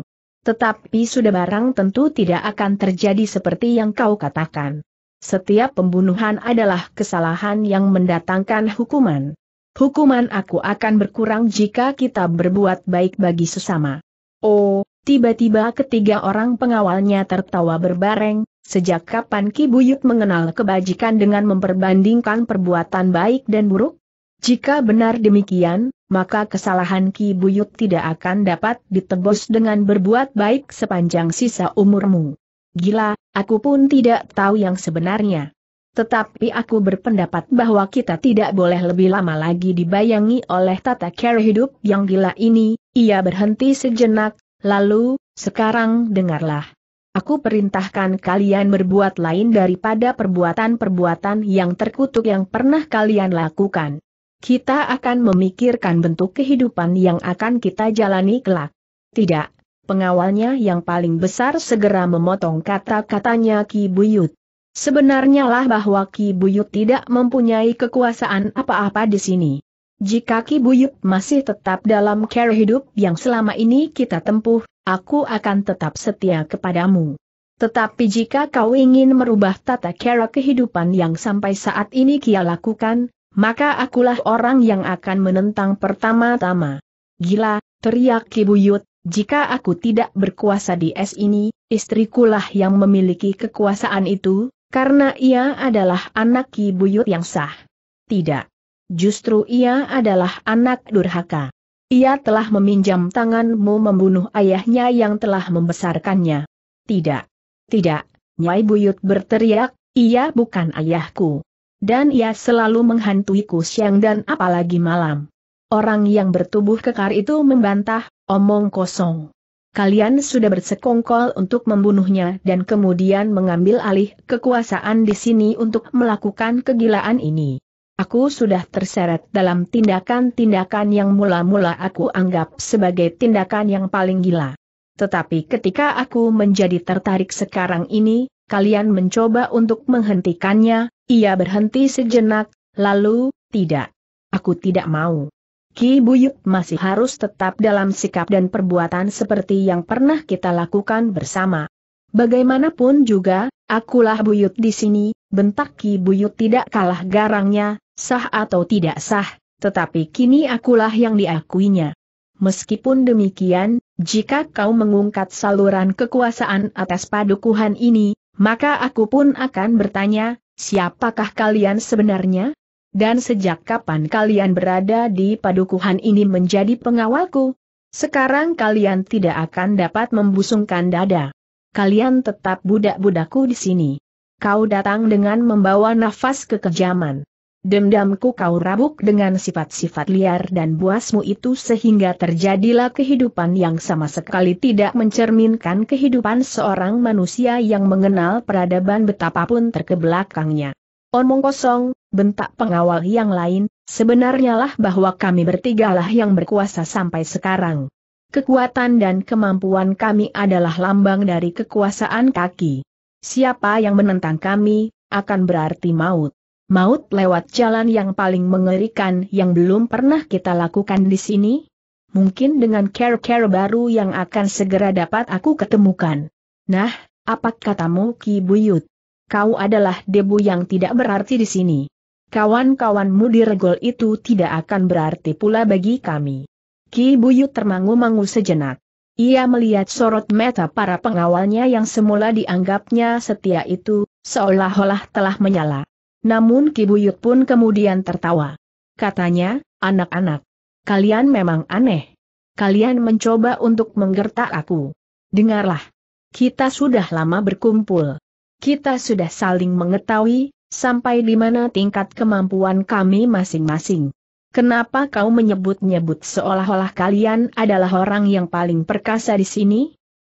Tetapi sudah barang tentu tidak akan terjadi seperti yang kau katakan. Setiap pembunuhan adalah kesalahan yang mendatangkan hukuman. Hukuman aku akan berkurang jika kita berbuat baik bagi sesama. Oh, tiba-tiba ketiga orang pengawalnya tertawa berbareng, sejak kapan Ki Buyut mengenal kebajikan dengan memperbandingkan perbuatan baik dan buruk? Jika benar demikian, maka kesalahan Ki Buyut tidak akan dapat ditebus dengan berbuat baik sepanjang sisa umurmu. Gila, aku pun tidak tahu yang sebenarnya. Tetapi aku berpendapat bahwa kita tidak boleh lebih lama lagi dibayangi oleh tata cara hidup yang gila ini, ia berhenti sejenak, lalu, sekarang dengarlah. Aku perintahkan kalian berbuat lain daripada perbuatan-perbuatan yang terkutuk yang pernah kalian lakukan. Kita akan memikirkan bentuk kehidupan yang akan kita jalani kelak. Tidak, pengawalnya yang paling besar segera memotong kata-katanya Ki Buyut. Sebenarnya lah bahwa Ki Buyut tidak mempunyai kekuasaan apa-apa di sini. Jika Ki Buyut masih tetap dalam cara hidup yang selama ini kita tempuh, aku akan tetap setia kepadamu. Tetapi jika kau ingin merubah tata cara kehidupan yang sampai saat ini Kia lakukan, maka akulah orang yang akan menentang pertama-tama. Gila, teriak Kibuyut, jika aku tidak berkuasa di es ini, istrikulah yang memiliki kekuasaan itu, karena ia adalah anak Kibuyut yang sah. Tidak. Justru ia adalah anak durhaka. Ia telah meminjam tanganmu membunuh ayahnya yang telah membesarkannya. Tidak. Tidak, Nyai Buyut berteriak, ia bukan ayahku. Dan ia selalu menghantuiku siang dan apalagi malam. Orang yang bertubuh kekar itu membantah, omong kosong. Kalian sudah bersekongkol untuk membunuhnya dan kemudian mengambil alih kekuasaan di sini untuk melakukan kegilaan ini. Aku sudah terseret dalam tindakan-tindakan yang mula-mula aku anggap sebagai tindakan yang paling gila. Tetapi ketika aku menjadi tertarik sekarang ini, kalian mencoba untuk menghentikannya, ia berhenti sejenak, lalu, tidak. Aku tidak mau. Ki Buyut masih harus tetap dalam sikap dan perbuatan seperti yang pernah kita lakukan bersama. Bagaimanapun juga, akulah Buyut di sini, bentak Ki Buyut tidak kalah garangnya, sah atau tidak sah, tetapi kini akulah yang diakuinya. Meskipun demikian, jika kau mengungkat saluran kekuasaan atas padukuhan ini, maka aku pun akan bertanya, siapakah kalian sebenarnya? Dan sejak kapan kalian berada di padukuhan ini menjadi pengawalku? Sekarang kalian tidak akan dapat membusungkan dada. Kalian tetap budak-budakku di sini. Kau datang dengan membawa nafas kekejaman. Dendamku kau rabuk dengan sifat-sifat liar dan buasmu itu sehingga terjadilah kehidupan yang sama sekali tidak mencerminkan kehidupan seorang manusia yang mengenal peradaban betapapun terkebelakangnya. Omong kosong, bentak pengawal yang lain, sebenarnya lah bahwa kami bertigalah yang berkuasa sampai sekarang. Kekuatan dan kemampuan kami adalah lambang dari kekuasaan kaki. Siapa yang menentang kami, akan berarti maut. Maut lewat jalan yang paling mengerikan yang belum pernah kita lakukan di sini? Mungkin dengan care-care baru yang akan segera dapat aku ketemukan. Nah, apa katamu Ki Buyut? Kau adalah debu yang tidak berarti di sini. Kawan-kawanmu di regol itu tidak akan berarti pula bagi kami. Ki Buyut termangu-mangu sejenak. Ia melihat sorot mata para pengawalnya yang semula dianggapnya setia itu, seolah-olah telah menyala. Namun Kibuyut pun kemudian tertawa. Katanya, anak-anak, kalian memang aneh. Kalian mencoba untuk menggertak aku. Dengarlah. Kita sudah lama berkumpul. Kita sudah saling mengetahui, sampai di mana tingkat kemampuan kami masing-masing. Kenapa kau menyebut-nyebut seolah-olah kalian adalah orang yang paling perkasa di sini?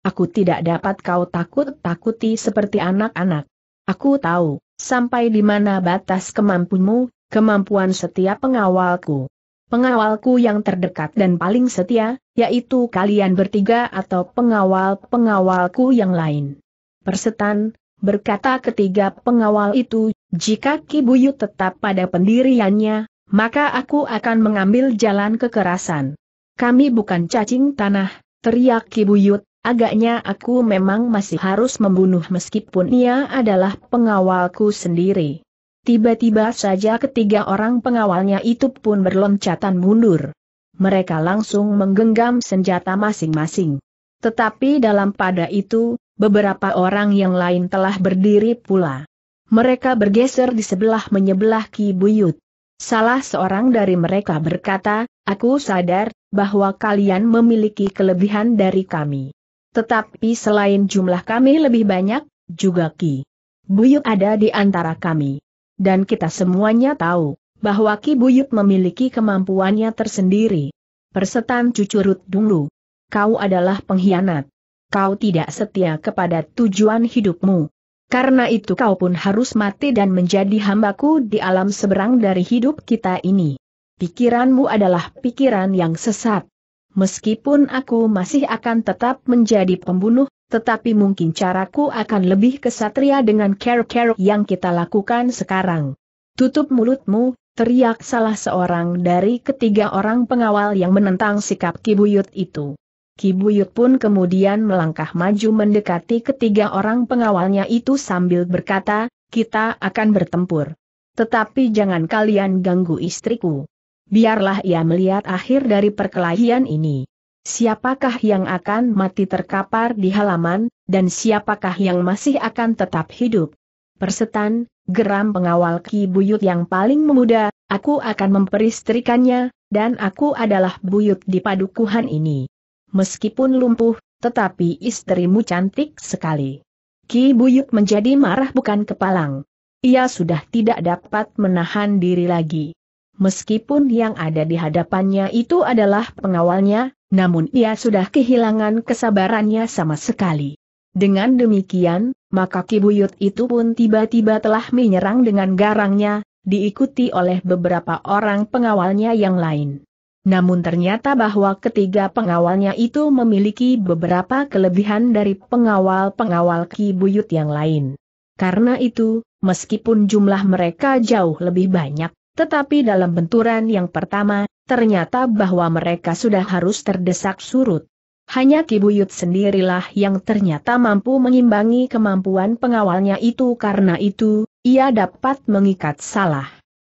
Aku tidak dapat kau takut-takuti seperti anak-anak. Aku tahu, Sampai di mana batas kemampuanmu, kemampuan setiap pengawalku. Pengawalku yang terdekat dan paling setia, yaitu kalian bertiga atau pengawal-pengawalku yang lain. Persetan, berkata ketiga pengawal itu, jika Kibuyut tetap pada pendiriannya, maka aku akan mengambil jalan kekerasan. Kami bukan cacing tanah, teriak Kibuyut, Agaknya aku memang masih harus membunuh meskipun ia adalah pengawalku sendiri. Tiba-tiba saja ketiga orang pengawalnya itu pun berloncatan mundur. Mereka langsung menggenggam senjata masing-masing. Tetapi dalam pada itu, beberapa orang yang lain telah berdiri pula. Mereka bergeser di sebelah menyebelah Ki Buyut. Salah seorang dari mereka berkata, aku sadar, bahwa kalian memiliki kelebihan dari kami. Tetapi selain jumlah kami lebih banyak, juga Ki Buyut ada di antara kami. Dan kita semuanya tahu, bahwa Ki Buyut memiliki kemampuannya tersendiri. Persetan cucurut dulu. Kau adalah pengkhianat. Kau tidak setia kepada tujuan hidupmu. Karena itu kau pun harus mati dan menjadi hambaku di alam seberang dari hidup kita ini. Pikiranmu adalah pikiran yang sesat. Meskipun aku masih akan tetap menjadi pembunuh, tetapi mungkin caraku akan lebih kesatria dengan care-care yang kita lakukan sekarang. Tutup mulutmu, teriak salah seorang dari ketiga orang pengawal yang menentang sikap Kibuyut itu. Kibuyut pun kemudian melangkah maju mendekati ketiga orang pengawalnya itu sambil berkata, kita akan bertempur. Tetapi jangan kalian ganggu istriku biarlah ia melihat akhir dari perkelahian ini. Siapakah yang akan mati terkapar di halaman, dan siapakah yang masih akan tetap hidup? Persetan, geram pengawal Ki Buyut yang paling muda aku akan memperistrikannya, dan aku adalah Buyut di padukuhan ini. Meskipun lumpuh, tetapi istrimu cantik sekali. Ki Buyut menjadi marah bukan kepalang. Ia sudah tidak dapat menahan diri lagi. Meskipun yang ada di hadapannya itu adalah pengawalnya, namun ia sudah kehilangan kesabarannya sama sekali. Dengan demikian, maka Kibuyut itu pun tiba-tiba telah menyerang dengan garangnya, diikuti oleh beberapa orang pengawalnya yang lain. Namun ternyata bahwa ketiga pengawalnya itu memiliki beberapa kelebihan dari pengawal-pengawal Kibuyut yang lain. Karena itu, meskipun jumlah mereka jauh lebih banyak, tetapi dalam benturan yang pertama, ternyata bahwa mereka sudah harus terdesak surut. Hanya Kibuyut sendirilah yang ternyata mampu mengimbangi kemampuan pengawalnya itu karena itu, ia dapat mengikat salah.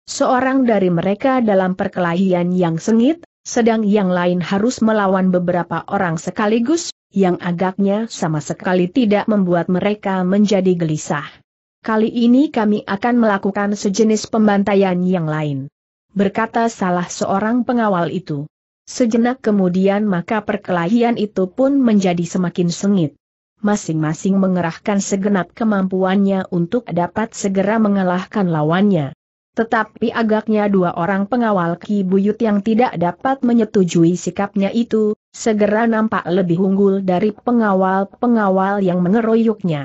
Seorang dari mereka dalam perkelahian yang sengit, sedang yang lain harus melawan beberapa orang sekaligus, yang agaknya sama sekali tidak membuat mereka menjadi gelisah kali ini kami akan melakukan sejenis pembantaian yang lain. Berkata salah seorang pengawal itu. Sejenak kemudian maka perkelahian itu pun menjadi semakin sengit. Masing-masing mengerahkan segenap kemampuannya untuk dapat segera mengalahkan lawannya. Tetapi agaknya dua orang pengawal Ki Buyut yang tidak dapat menyetujui sikapnya itu, segera nampak lebih unggul dari pengawal-pengawal yang mengeroyoknya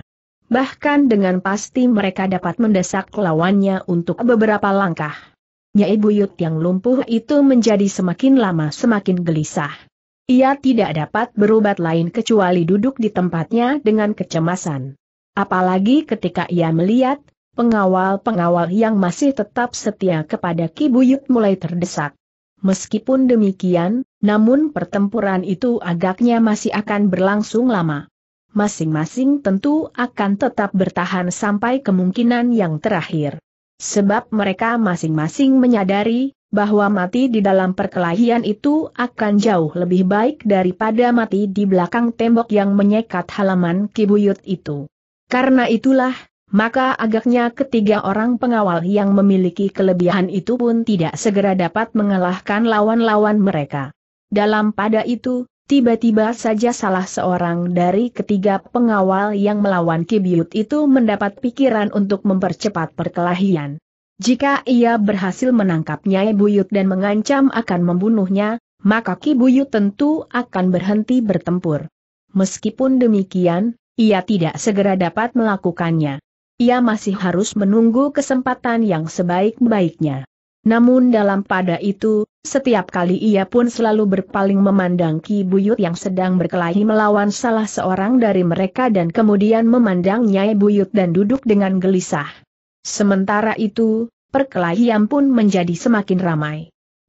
bahkan dengan pasti mereka dapat mendesak lawannya untuk beberapa langkah. Nyai Buyut yang lumpuh itu menjadi semakin lama semakin gelisah. Ia tidak dapat berobat lain kecuali duduk di tempatnya dengan kecemasan. Apalagi ketika ia melihat, pengawal-pengawal yang masih tetap setia kepada Ki Buyut mulai terdesak. Meskipun demikian, namun pertempuran itu agaknya masih akan berlangsung lama masing-masing tentu akan tetap bertahan sampai kemungkinan yang terakhir. Sebab mereka masing-masing menyadari bahwa mati di dalam perkelahian itu akan jauh lebih baik daripada mati di belakang tembok yang menyekat halaman Kibuyut itu. Karena itulah, maka agaknya ketiga orang pengawal yang memiliki kelebihan itu pun tidak segera dapat mengalahkan lawan-lawan mereka. Dalam pada itu, Tiba-tiba saja salah seorang dari ketiga pengawal yang melawan Kibiut itu mendapat pikiran untuk mempercepat perkelahian. Jika ia berhasil menangkap Nyai Buyut dan mengancam akan membunuhnya, maka Kibuyut tentu akan berhenti bertempur. Meskipun demikian, ia tidak segera dapat melakukannya. Ia masih harus menunggu kesempatan yang sebaik-baiknya. Namun dalam pada itu, setiap kali ia pun selalu berpaling memandang Ki Buyut yang sedang berkelahi melawan salah seorang dari mereka dan kemudian memandang Nyai Buyut dan duduk dengan gelisah. Sementara itu, perkelahian pun menjadi semakin ramai.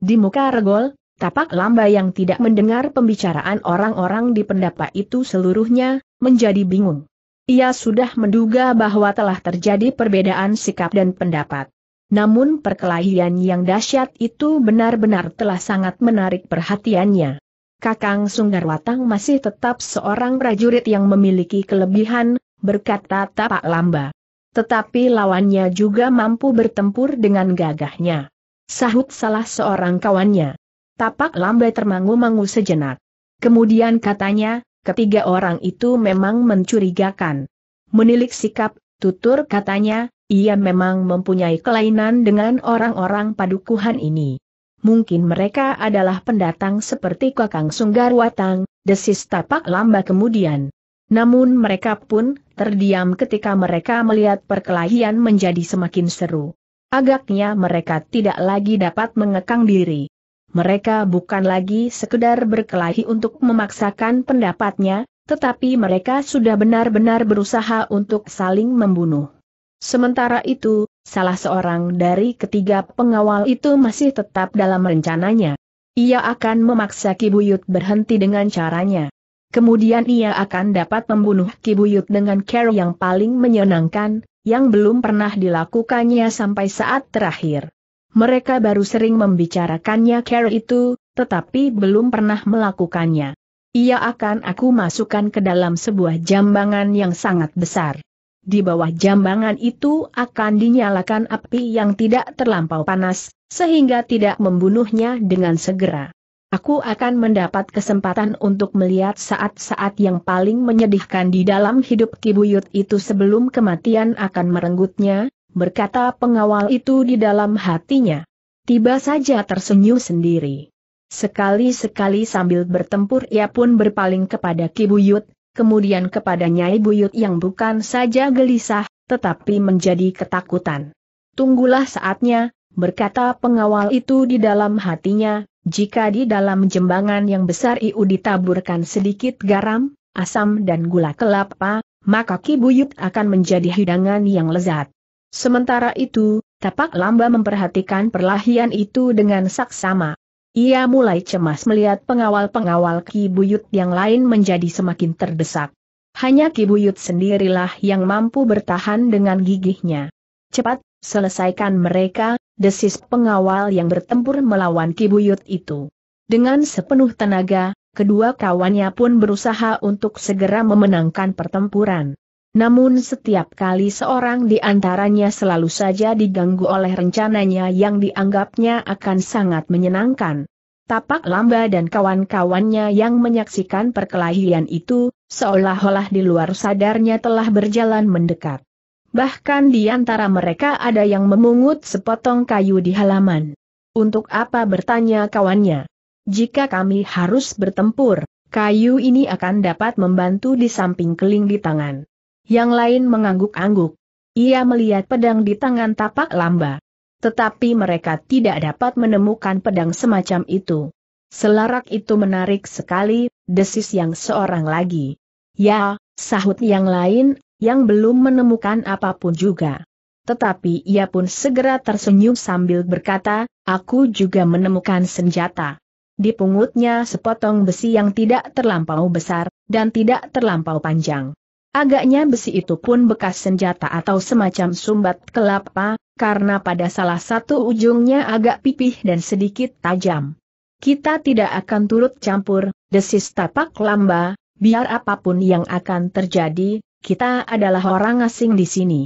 Di muka regol, tapak lamba yang tidak mendengar pembicaraan orang-orang di pendapa itu seluruhnya, menjadi bingung. Ia sudah menduga bahwa telah terjadi perbedaan sikap dan pendapat namun perkelahian yang dahsyat itu benar-benar telah sangat menarik perhatiannya. Kakang Sunggarwatang masih tetap seorang prajurit yang memiliki kelebihan, berkata tapak lamba. Tetapi lawannya juga mampu bertempur dengan gagahnya. Sahut salah seorang kawannya. Tapak lamba termangu-mangu sejenak. Kemudian katanya, ketiga orang itu memang mencurigakan. Menilik sikap, tutur katanya, ia memang mempunyai kelainan dengan orang-orang padukuhan ini. Mungkin mereka adalah pendatang seperti Kakang Sunggar Watang, desis tapak lamba kemudian. Namun mereka pun terdiam ketika mereka melihat perkelahian menjadi semakin seru. Agaknya mereka tidak lagi dapat mengekang diri. Mereka bukan lagi sekedar berkelahi untuk memaksakan pendapatnya, tetapi mereka sudah benar-benar berusaha untuk saling membunuh. Sementara itu, salah seorang dari ketiga pengawal itu masih tetap dalam rencananya. Ia akan memaksa Kibuyut berhenti dengan caranya. Kemudian ia akan dapat membunuh Kibuyut dengan cara yang paling menyenangkan, yang belum pernah dilakukannya sampai saat terakhir. Mereka baru sering membicarakannya cara itu, tetapi belum pernah melakukannya. Ia akan aku masukkan ke dalam sebuah jambangan yang sangat besar di bawah jambangan itu akan dinyalakan api yang tidak terlampau panas, sehingga tidak membunuhnya dengan segera. Aku akan mendapat kesempatan untuk melihat saat-saat yang paling menyedihkan di dalam hidup Kibuyut itu sebelum kematian akan merenggutnya, berkata pengawal itu di dalam hatinya. Tiba saja tersenyum sendiri. Sekali-sekali sambil bertempur ia pun berpaling kepada Kibuyut, kemudian kepada Nyai Buyut yang bukan saja gelisah, tetapi menjadi ketakutan. Tunggulah saatnya, berkata pengawal itu di dalam hatinya, jika di dalam jembangan yang besar Iu ditaburkan sedikit garam, asam dan gula kelapa, maka Ki Buyut akan menjadi hidangan yang lezat. Sementara itu, tapak lamba memperhatikan perlahian itu dengan saksama. Ia mulai cemas melihat pengawal-pengawal Ki Buyut yang lain menjadi semakin terdesak. Hanya Ki Buyut sendirilah yang mampu bertahan dengan gigihnya. Cepat, selesaikan mereka, desis pengawal yang bertempur melawan Ki Buyut itu. Dengan sepenuh tenaga, kedua kawannya pun berusaha untuk segera memenangkan pertempuran. Namun setiap kali seorang di antaranya selalu saja diganggu oleh rencananya yang dianggapnya akan sangat menyenangkan. Tapak Lamba dan kawan-kawannya yang menyaksikan perkelahian itu, seolah-olah di luar sadarnya telah berjalan mendekat. Bahkan di antara mereka ada yang memungut sepotong kayu di halaman. Untuk apa bertanya kawannya? Jika kami harus bertempur, kayu ini akan dapat membantu di samping keling di tangan. Yang lain mengangguk-angguk. Ia melihat pedang di tangan tapak lamba. Tetapi mereka tidak dapat menemukan pedang semacam itu. Selarak itu menarik sekali, desis yang seorang lagi. Ya, sahut yang lain, yang belum menemukan apapun juga. Tetapi ia pun segera tersenyum sambil berkata, aku juga menemukan senjata. Di pungutnya sepotong besi yang tidak terlampau besar, dan tidak terlampau panjang. Agaknya besi itu pun bekas senjata atau semacam sumbat kelapa, karena pada salah satu ujungnya agak pipih dan sedikit tajam. Kita tidak akan turut campur, desis tapak lamba, biar apapun yang akan terjadi, kita adalah orang asing di sini.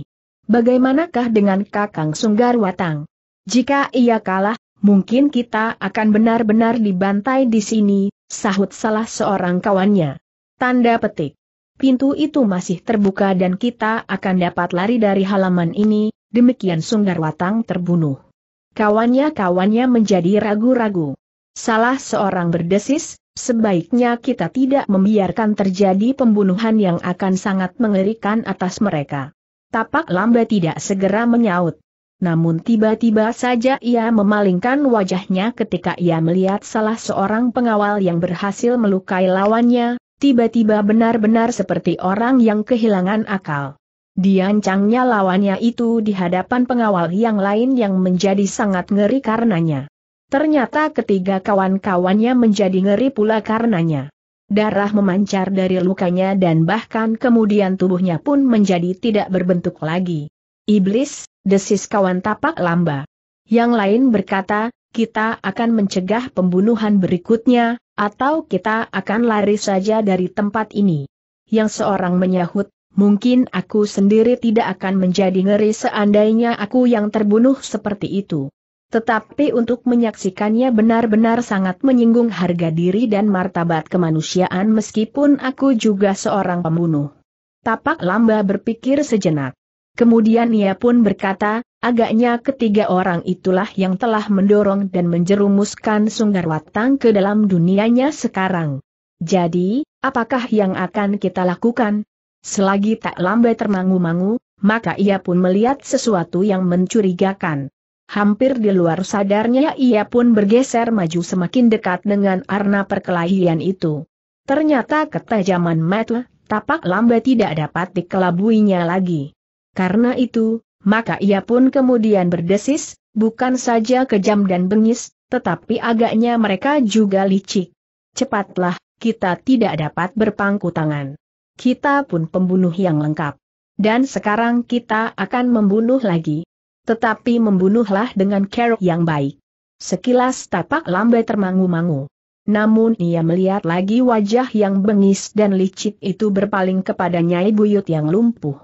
Bagaimanakah dengan Kakang Sunggar Watang? Jika ia kalah, mungkin kita akan benar-benar dibantai di sini, sahut salah seorang kawannya. Tanda petik. Pintu itu masih terbuka dan kita akan dapat lari dari halaman ini, demikian Sunggar Watang terbunuh. Kawannya-kawannya menjadi ragu-ragu. Salah seorang berdesis, sebaiknya kita tidak membiarkan terjadi pembunuhan yang akan sangat mengerikan atas mereka. Tapak Lamba tidak segera menyaut. Namun tiba-tiba saja ia memalingkan wajahnya ketika ia melihat salah seorang pengawal yang berhasil melukai lawannya, tiba-tiba benar-benar seperti orang yang kehilangan akal. Diancangnya lawannya itu di hadapan pengawal yang lain yang menjadi sangat ngeri karenanya. Ternyata ketiga kawan-kawannya menjadi ngeri pula karenanya. Darah memancar dari lukanya dan bahkan kemudian tubuhnya pun menjadi tidak berbentuk lagi. Iblis, desis kawan tapak lamba. Yang lain berkata, kita akan mencegah pembunuhan berikutnya, atau kita akan lari saja dari tempat ini. Yang seorang menyahut, mungkin aku sendiri tidak akan menjadi ngeri seandainya aku yang terbunuh seperti itu. Tetapi untuk menyaksikannya benar-benar sangat menyinggung harga diri dan martabat kemanusiaan meskipun aku juga seorang pembunuh. Tapak lamba berpikir sejenak. Kemudian ia pun berkata, Agaknya ketiga orang itulah yang telah mendorong dan menjerumuskan Sunggar Watang ke dalam dunianya sekarang. Jadi, apakah yang akan kita lakukan? Selagi tak lambai termangu-mangu, maka ia pun melihat sesuatu yang mencurigakan. Hampir di luar sadarnya ia pun bergeser maju semakin dekat dengan arna perkelahian itu. Ternyata ketajaman mata, tapak lambai tidak dapat dikelabuinya lagi. Karena itu, maka ia pun kemudian berdesis, bukan saja kejam dan bengis, tetapi agaknya mereka juga licik. Cepatlah, kita tidak dapat berpangku tangan. Kita pun pembunuh yang lengkap. Dan sekarang kita akan membunuh lagi. Tetapi membunuhlah dengan kerok yang baik. Sekilas tapak lambai termangu-mangu. Namun ia melihat lagi wajah yang bengis dan licik itu berpaling kepada Nyai Buyut yang lumpuh.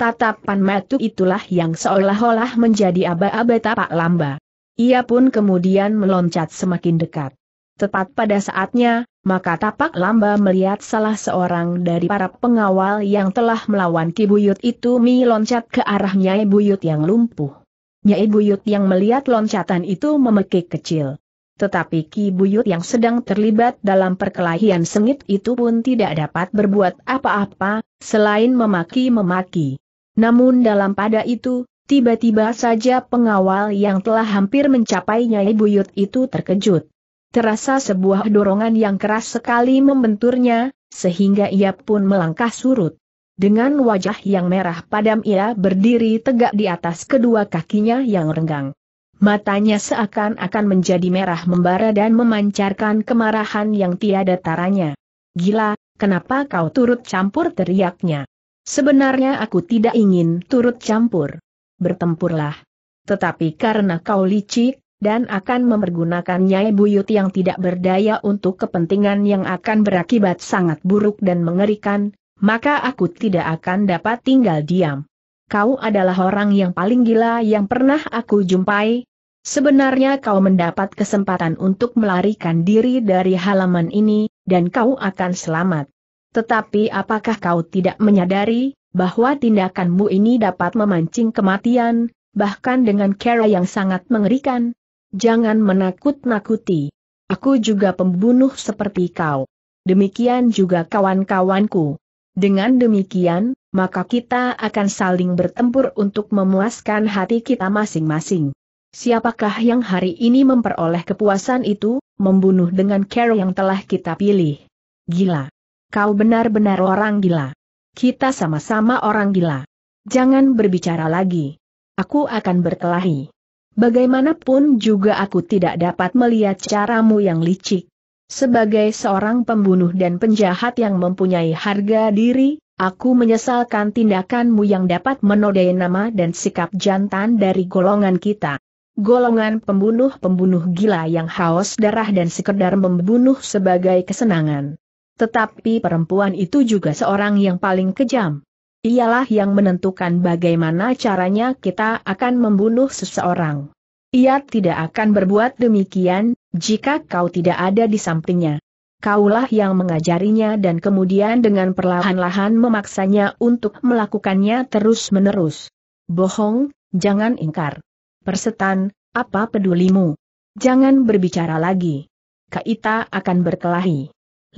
Tatapan matu itulah yang seolah-olah menjadi aba-aba tapak lamba. Ia pun kemudian meloncat semakin dekat. Tepat pada saatnya, maka tapak lamba melihat salah seorang dari para pengawal yang telah melawan kibuyut itu mi loncat ke arah Nyai Buyut yang lumpuh. Nyai Buyut yang melihat loncatan itu memekik kecil. Tetapi Ki Buyut yang sedang terlibat dalam perkelahian sengit itu pun tidak dapat berbuat apa-apa, selain memaki-memaki. Namun dalam pada itu, tiba-tiba saja pengawal yang telah hampir mencapai Nyai Buyut itu terkejut. Terasa sebuah dorongan yang keras sekali membenturnya, sehingga ia pun melangkah surut. Dengan wajah yang merah padam ia berdiri tegak di atas kedua kakinya yang renggang. Matanya seakan-akan menjadi merah membara dan memancarkan kemarahan yang tiada taranya. Gila, kenapa kau turut campur teriaknya? Sebenarnya aku tidak ingin turut campur. Bertempurlah. Tetapi karena kau licik, dan akan mempergunakan Nyai Buyut yang tidak berdaya untuk kepentingan yang akan berakibat sangat buruk dan mengerikan, maka aku tidak akan dapat tinggal diam. Kau adalah orang yang paling gila yang pernah aku jumpai. Sebenarnya kau mendapat kesempatan untuk melarikan diri dari halaman ini, dan kau akan selamat. Tetapi apakah kau tidak menyadari, bahwa tindakanmu ini dapat memancing kematian, bahkan dengan cara yang sangat mengerikan? Jangan menakut-nakuti. Aku juga pembunuh seperti kau. Demikian juga kawan-kawanku. Dengan demikian, maka kita akan saling bertempur untuk memuaskan hati kita masing-masing. Siapakah yang hari ini memperoleh kepuasan itu, membunuh dengan cara yang telah kita pilih? Gila. Kau benar-benar orang gila. Kita sama-sama orang gila. Jangan berbicara lagi. Aku akan berkelahi. Bagaimanapun juga aku tidak dapat melihat caramu yang licik. Sebagai seorang pembunuh dan penjahat yang mempunyai harga diri, aku menyesalkan tindakanmu yang dapat menodai nama dan sikap jantan dari golongan kita. Golongan pembunuh-pembunuh gila yang haus darah dan sekedar membunuh sebagai kesenangan. Tetapi perempuan itu juga seorang yang paling kejam. Ialah yang menentukan bagaimana caranya kita akan membunuh seseorang. Ia tidak akan berbuat demikian, jika kau tidak ada di sampingnya. Kaulah yang mengajarinya dan kemudian dengan perlahan-lahan memaksanya untuk melakukannya terus-menerus. Bohong, jangan ingkar. Persetan, apa pedulimu? Jangan berbicara lagi. Kaita akan berkelahi.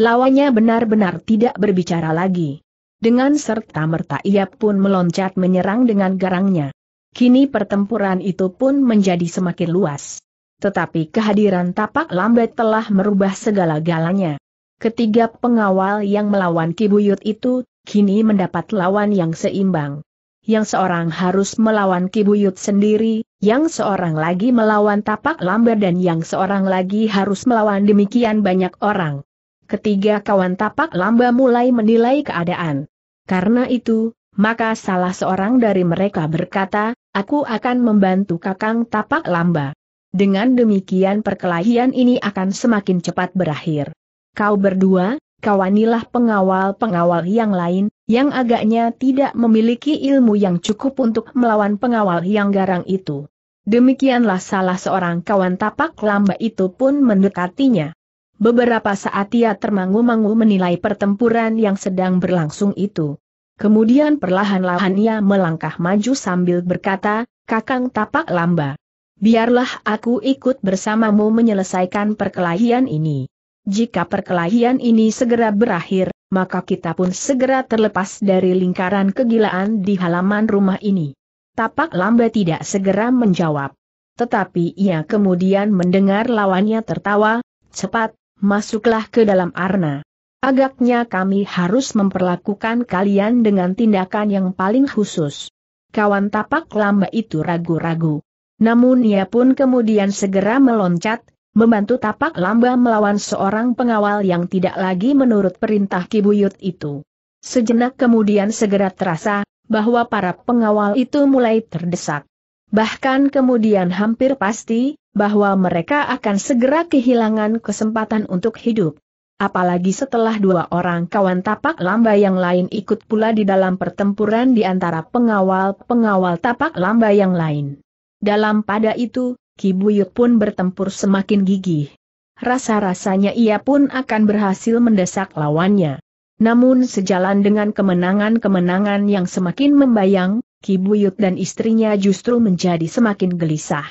Lawannya benar-benar tidak berbicara lagi. Dengan serta-merta ia pun meloncat menyerang dengan garangnya. Kini pertempuran itu pun menjadi semakin luas. Tetapi kehadiran tapak lambat telah merubah segala galanya. Ketiga pengawal yang melawan Kibuyut itu, kini mendapat lawan yang seimbang yang seorang harus melawan Kibuyut sendiri, yang seorang lagi melawan Tapak lambat dan yang seorang lagi harus melawan demikian banyak orang. Ketiga kawan tapak lamba mulai menilai keadaan. Karena itu, maka salah seorang dari mereka berkata, aku akan membantu kakang tapak lamba. Dengan demikian perkelahian ini akan semakin cepat berakhir. Kau berdua, kawanilah pengawal-pengawal yang lain, yang agaknya tidak memiliki ilmu yang cukup untuk melawan pengawal yang garang itu. Demikianlah salah seorang kawan tapak lamba itu pun mendekatinya. Beberapa saat ia termangu-mangu menilai pertempuran yang sedang berlangsung itu. Kemudian perlahan-lahan ia melangkah maju sambil berkata, Kakang Tapak Lamba. Biarlah aku ikut bersamamu menyelesaikan perkelahian ini. Jika perkelahian ini segera berakhir, maka kita pun segera terlepas dari lingkaran kegilaan di halaman rumah ini. Tapak Lamba tidak segera menjawab. Tetapi ia kemudian mendengar lawannya tertawa, cepat, masuklah ke dalam arna. Agaknya kami harus memperlakukan kalian dengan tindakan yang paling khusus. Kawan tapak lama itu ragu-ragu. Namun ia pun kemudian segera meloncat, membantu tapak lamba melawan seorang pengawal yang tidak lagi menurut perintah Kibuyut itu. Sejenak kemudian segera terasa, bahwa para pengawal itu mulai terdesak bahkan kemudian hampir pasti, bahwa mereka akan segera kehilangan kesempatan untuk hidup. Apalagi setelah dua orang kawan tapak lamba yang lain ikut pula di dalam pertempuran di antara pengawal-pengawal tapak lamba yang lain. Dalam pada itu, Kibuyut pun bertempur semakin gigih. Rasa-rasanya ia pun akan berhasil mendesak lawannya. Namun sejalan dengan kemenangan-kemenangan yang semakin membayang, Ki Buyut dan istrinya justru menjadi semakin gelisah.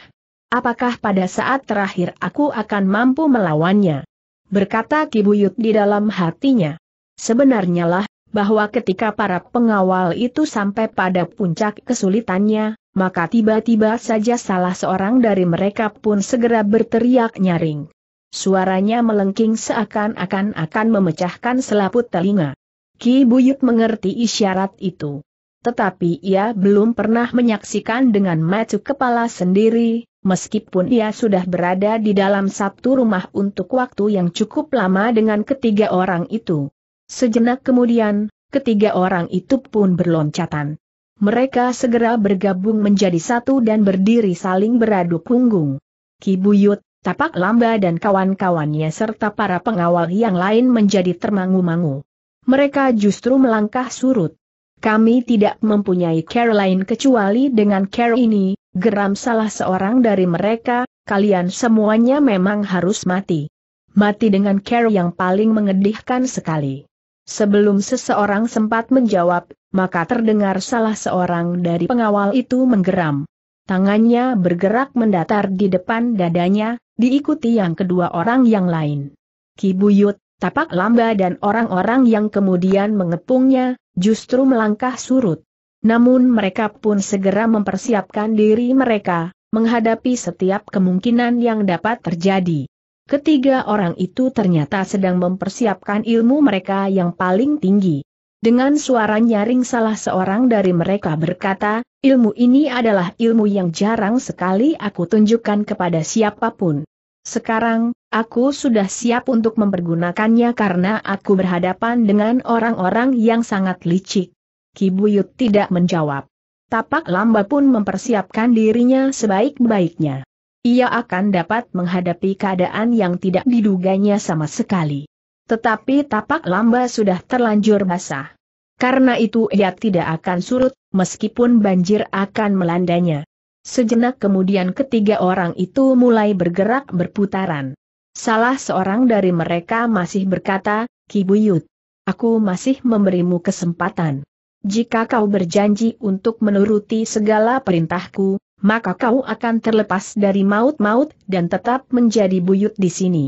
Apakah pada saat terakhir aku akan mampu melawannya? Berkata Ki Buyut di dalam hatinya. Sebenarnya lah, bahwa ketika para pengawal itu sampai pada puncak kesulitannya, maka tiba-tiba saja salah seorang dari mereka pun segera berteriak nyaring. Suaranya melengking seakan-akan akan memecahkan selaput telinga. Ki Buyut mengerti isyarat itu. Tetapi ia belum pernah menyaksikan dengan mata kepala sendiri, meskipun ia sudah berada di dalam satu rumah untuk waktu yang cukup lama dengan ketiga orang itu. Sejenak kemudian, ketiga orang itu pun berloncatan. Mereka segera bergabung menjadi satu dan berdiri saling beradu punggung. Kibuyut, Tapak Lamba dan kawan-kawannya serta para pengawal yang lain menjadi termangu-mangu. Mereka justru melangkah surut. Kami tidak mempunyai Caroline kecuali dengan care ini, geram salah seorang dari mereka, kalian semuanya memang harus mati. Mati dengan care yang paling mengedihkan sekali. Sebelum seseorang sempat menjawab, maka terdengar salah seorang dari pengawal itu menggeram. Tangannya bergerak mendatar di depan dadanya, diikuti yang kedua orang yang lain. Kibuyut, Tapak Lamba dan orang-orang yang kemudian mengepungnya, justru melangkah surut. Namun mereka pun segera mempersiapkan diri mereka, menghadapi setiap kemungkinan yang dapat terjadi. Ketiga orang itu ternyata sedang mempersiapkan ilmu mereka yang paling tinggi. Dengan suara nyaring salah seorang dari mereka berkata, ilmu ini adalah ilmu yang jarang sekali aku tunjukkan kepada siapapun. Sekarang, Aku sudah siap untuk mempergunakannya karena aku berhadapan dengan orang-orang yang sangat licik. Kibuyut tidak menjawab. Tapak lamba pun mempersiapkan dirinya sebaik-baiknya. Ia akan dapat menghadapi keadaan yang tidak diduganya sama sekali. Tetapi tapak lamba sudah terlanjur basah. Karena itu ia tidak akan surut, meskipun banjir akan melandanya. Sejenak kemudian ketiga orang itu mulai bergerak berputaran. Salah seorang dari mereka masih berkata, Ki Buyut, aku masih memberimu kesempatan. Jika kau berjanji untuk menuruti segala perintahku, maka kau akan terlepas dari maut-maut dan tetap menjadi buyut di sini.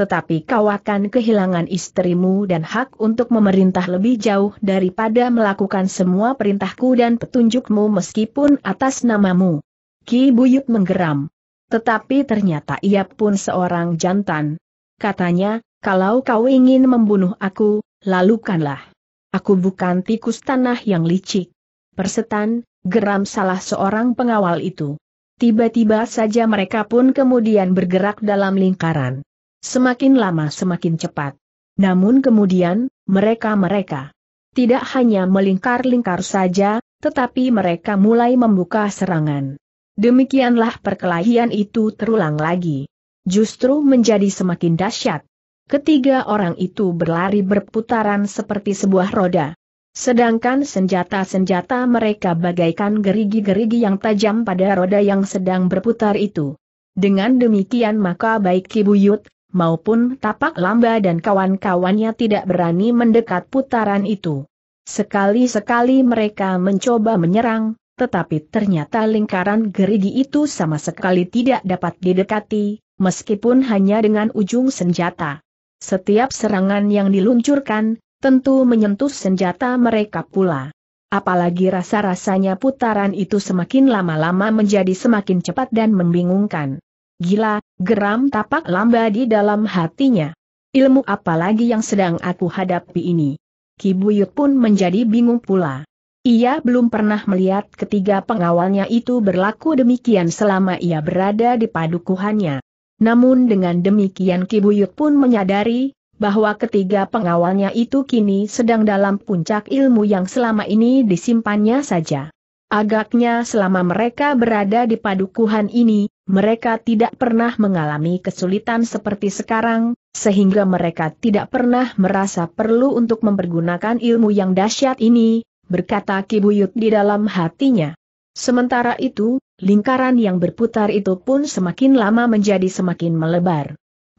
Tetapi kau akan kehilangan istrimu dan hak untuk memerintah lebih jauh daripada melakukan semua perintahku dan petunjukmu meskipun atas namamu. Ki Buyut menggeram. Tetapi ternyata ia pun seorang jantan. Katanya, kalau kau ingin membunuh aku, lalukanlah. Aku bukan tikus tanah yang licik. Persetan, geram salah seorang pengawal itu. Tiba-tiba saja mereka pun kemudian bergerak dalam lingkaran. Semakin lama semakin cepat. Namun kemudian, mereka-mereka tidak hanya melingkar-lingkar saja, tetapi mereka mulai membuka serangan. Demikianlah perkelahian itu terulang lagi. Justru menjadi semakin dahsyat. Ketiga orang itu berlari berputaran seperti sebuah roda. Sedangkan senjata-senjata mereka bagaikan gerigi-gerigi yang tajam pada roda yang sedang berputar itu. Dengan demikian maka baik Kibuyut, maupun Tapak Lamba dan kawan-kawannya tidak berani mendekat putaran itu. Sekali-sekali mereka mencoba menyerang, tetapi ternyata lingkaran gerigi itu sama sekali tidak dapat didekati, meskipun hanya dengan ujung senjata. Setiap serangan yang diluncurkan, tentu menyentuh senjata mereka pula. Apalagi rasa-rasanya putaran itu semakin lama-lama menjadi semakin cepat dan membingungkan. Gila, geram tapak lamba di dalam hatinya. Ilmu apalagi yang sedang aku hadapi ini. Kibuyut pun menjadi bingung pula. Ia belum pernah melihat ketiga pengawalnya itu berlaku demikian selama ia berada di padukuhannya. Namun dengan demikian Kibuyut pun menyadari, bahwa ketiga pengawalnya itu kini sedang dalam puncak ilmu yang selama ini disimpannya saja. Agaknya selama mereka berada di padukuhan ini, mereka tidak pernah mengalami kesulitan seperti sekarang, sehingga mereka tidak pernah merasa perlu untuk mempergunakan ilmu yang dahsyat ini, berkata Kibuyut di dalam hatinya. Sementara itu, lingkaran yang berputar itu pun semakin lama menjadi semakin melebar.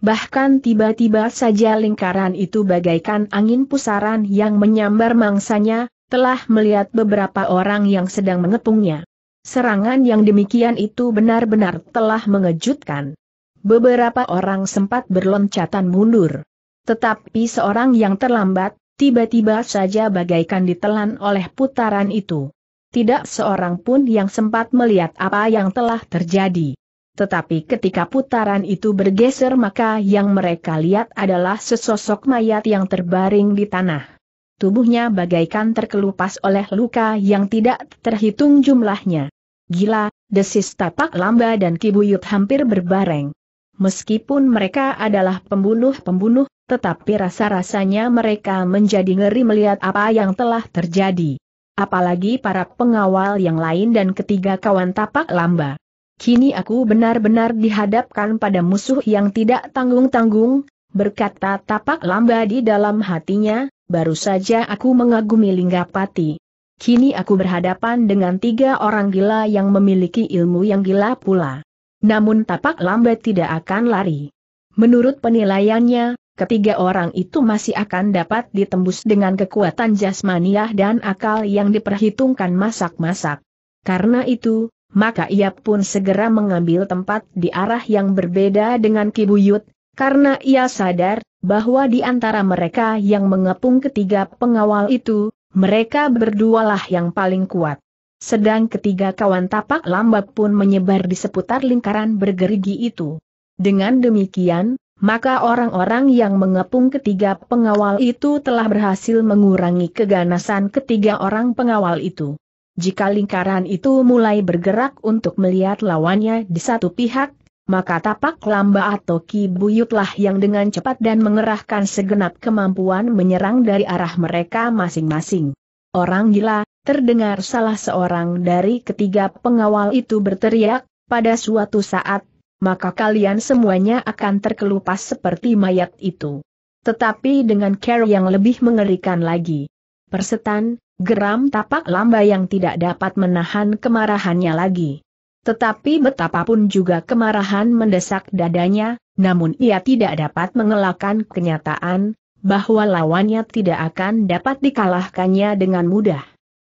Bahkan tiba-tiba saja lingkaran itu bagaikan angin pusaran yang menyambar mangsanya, telah melihat beberapa orang yang sedang mengepungnya. Serangan yang demikian itu benar-benar telah mengejutkan. Beberapa orang sempat berloncatan mundur. Tetapi seorang yang terlambat, tiba-tiba saja bagaikan ditelan oleh putaran itu. Tidak seorang pun yang sempat melihat apa yang telah terjadi. Tetapi ketika putaran itu bergeser maka yang mereka lihat adalah sesosok mayat yang terbaring di tanah. Tubuhnya bagaikan terkelupas oleh luka yang tidak terhitung jumlahnya. Gila, desis tapak lamba dan kibuyut hampir berbareng. Meskipun mereka adalah pembunuh-pembunuh, tetapi rasa-rasanya mereka menjadi ngeri melihat apa yang telah terjadi. Apalagi para pengawal yang lain dan ketiga kawan tapak lamba. Kini aku benar-benar dihadapkan pada musuh yang tidak tanggung-tanggung, berkata tapak lamba di dalam hatinya, baru saja aku mengagumi Linggapati. Kini aku berhadapan dengan tiga orang gila yang memiliki ilmu yang gila pula. Namun tapak lamba tidak akan lari. Menurut penilaiannya, ketiga orang itu masih akan dapat ditembus dengan kekuatan jasmaniah dan akal yang diperhitungkan masak-masak. Karena itu, maka ia pun segera mengambil tempat di arah yang berbeda dengan Kibuyut, karena ia sadar bahwa di antara mereka yang mengepung ketiga pengawal itu, mereka berdualah yang paling kuat. Sedang ketiga kawan tapak lambat pun menyebar di seputar lingkaran bergerigi itu. Dengan demikian, maka orang-orang yang mengepung ketiga pengawal itu telah berhasil mengurangi keganasan ketiga orang pengawal itu. Jika lingkaran itu mulai bergerak untuk melihat lawannya di satu pihak, maka tapak lamba atau kibuyutlah yang dengan cepat dan mengerahkan segenap kemampuan menyerang dari arah mereka masing-masing. Orang gila, terdengar salah seorang dari ketiga pengawal itu berteriak, pada suatu saat maka kalian semuanya akan terkelupas seperti mayat itu. Tetapi dengan care yang lebih mengerikan lagi. Persetan, geram tapak lamba yang tidak dapat menahan kemarahannya lagi. Tetapi betapapun juga kemarahan mendesak dadanya, namun ia tidak dapat mengelakkan kenyataan, bahwa lawannya tidak akan dapat dikalahkannya dengan mudah.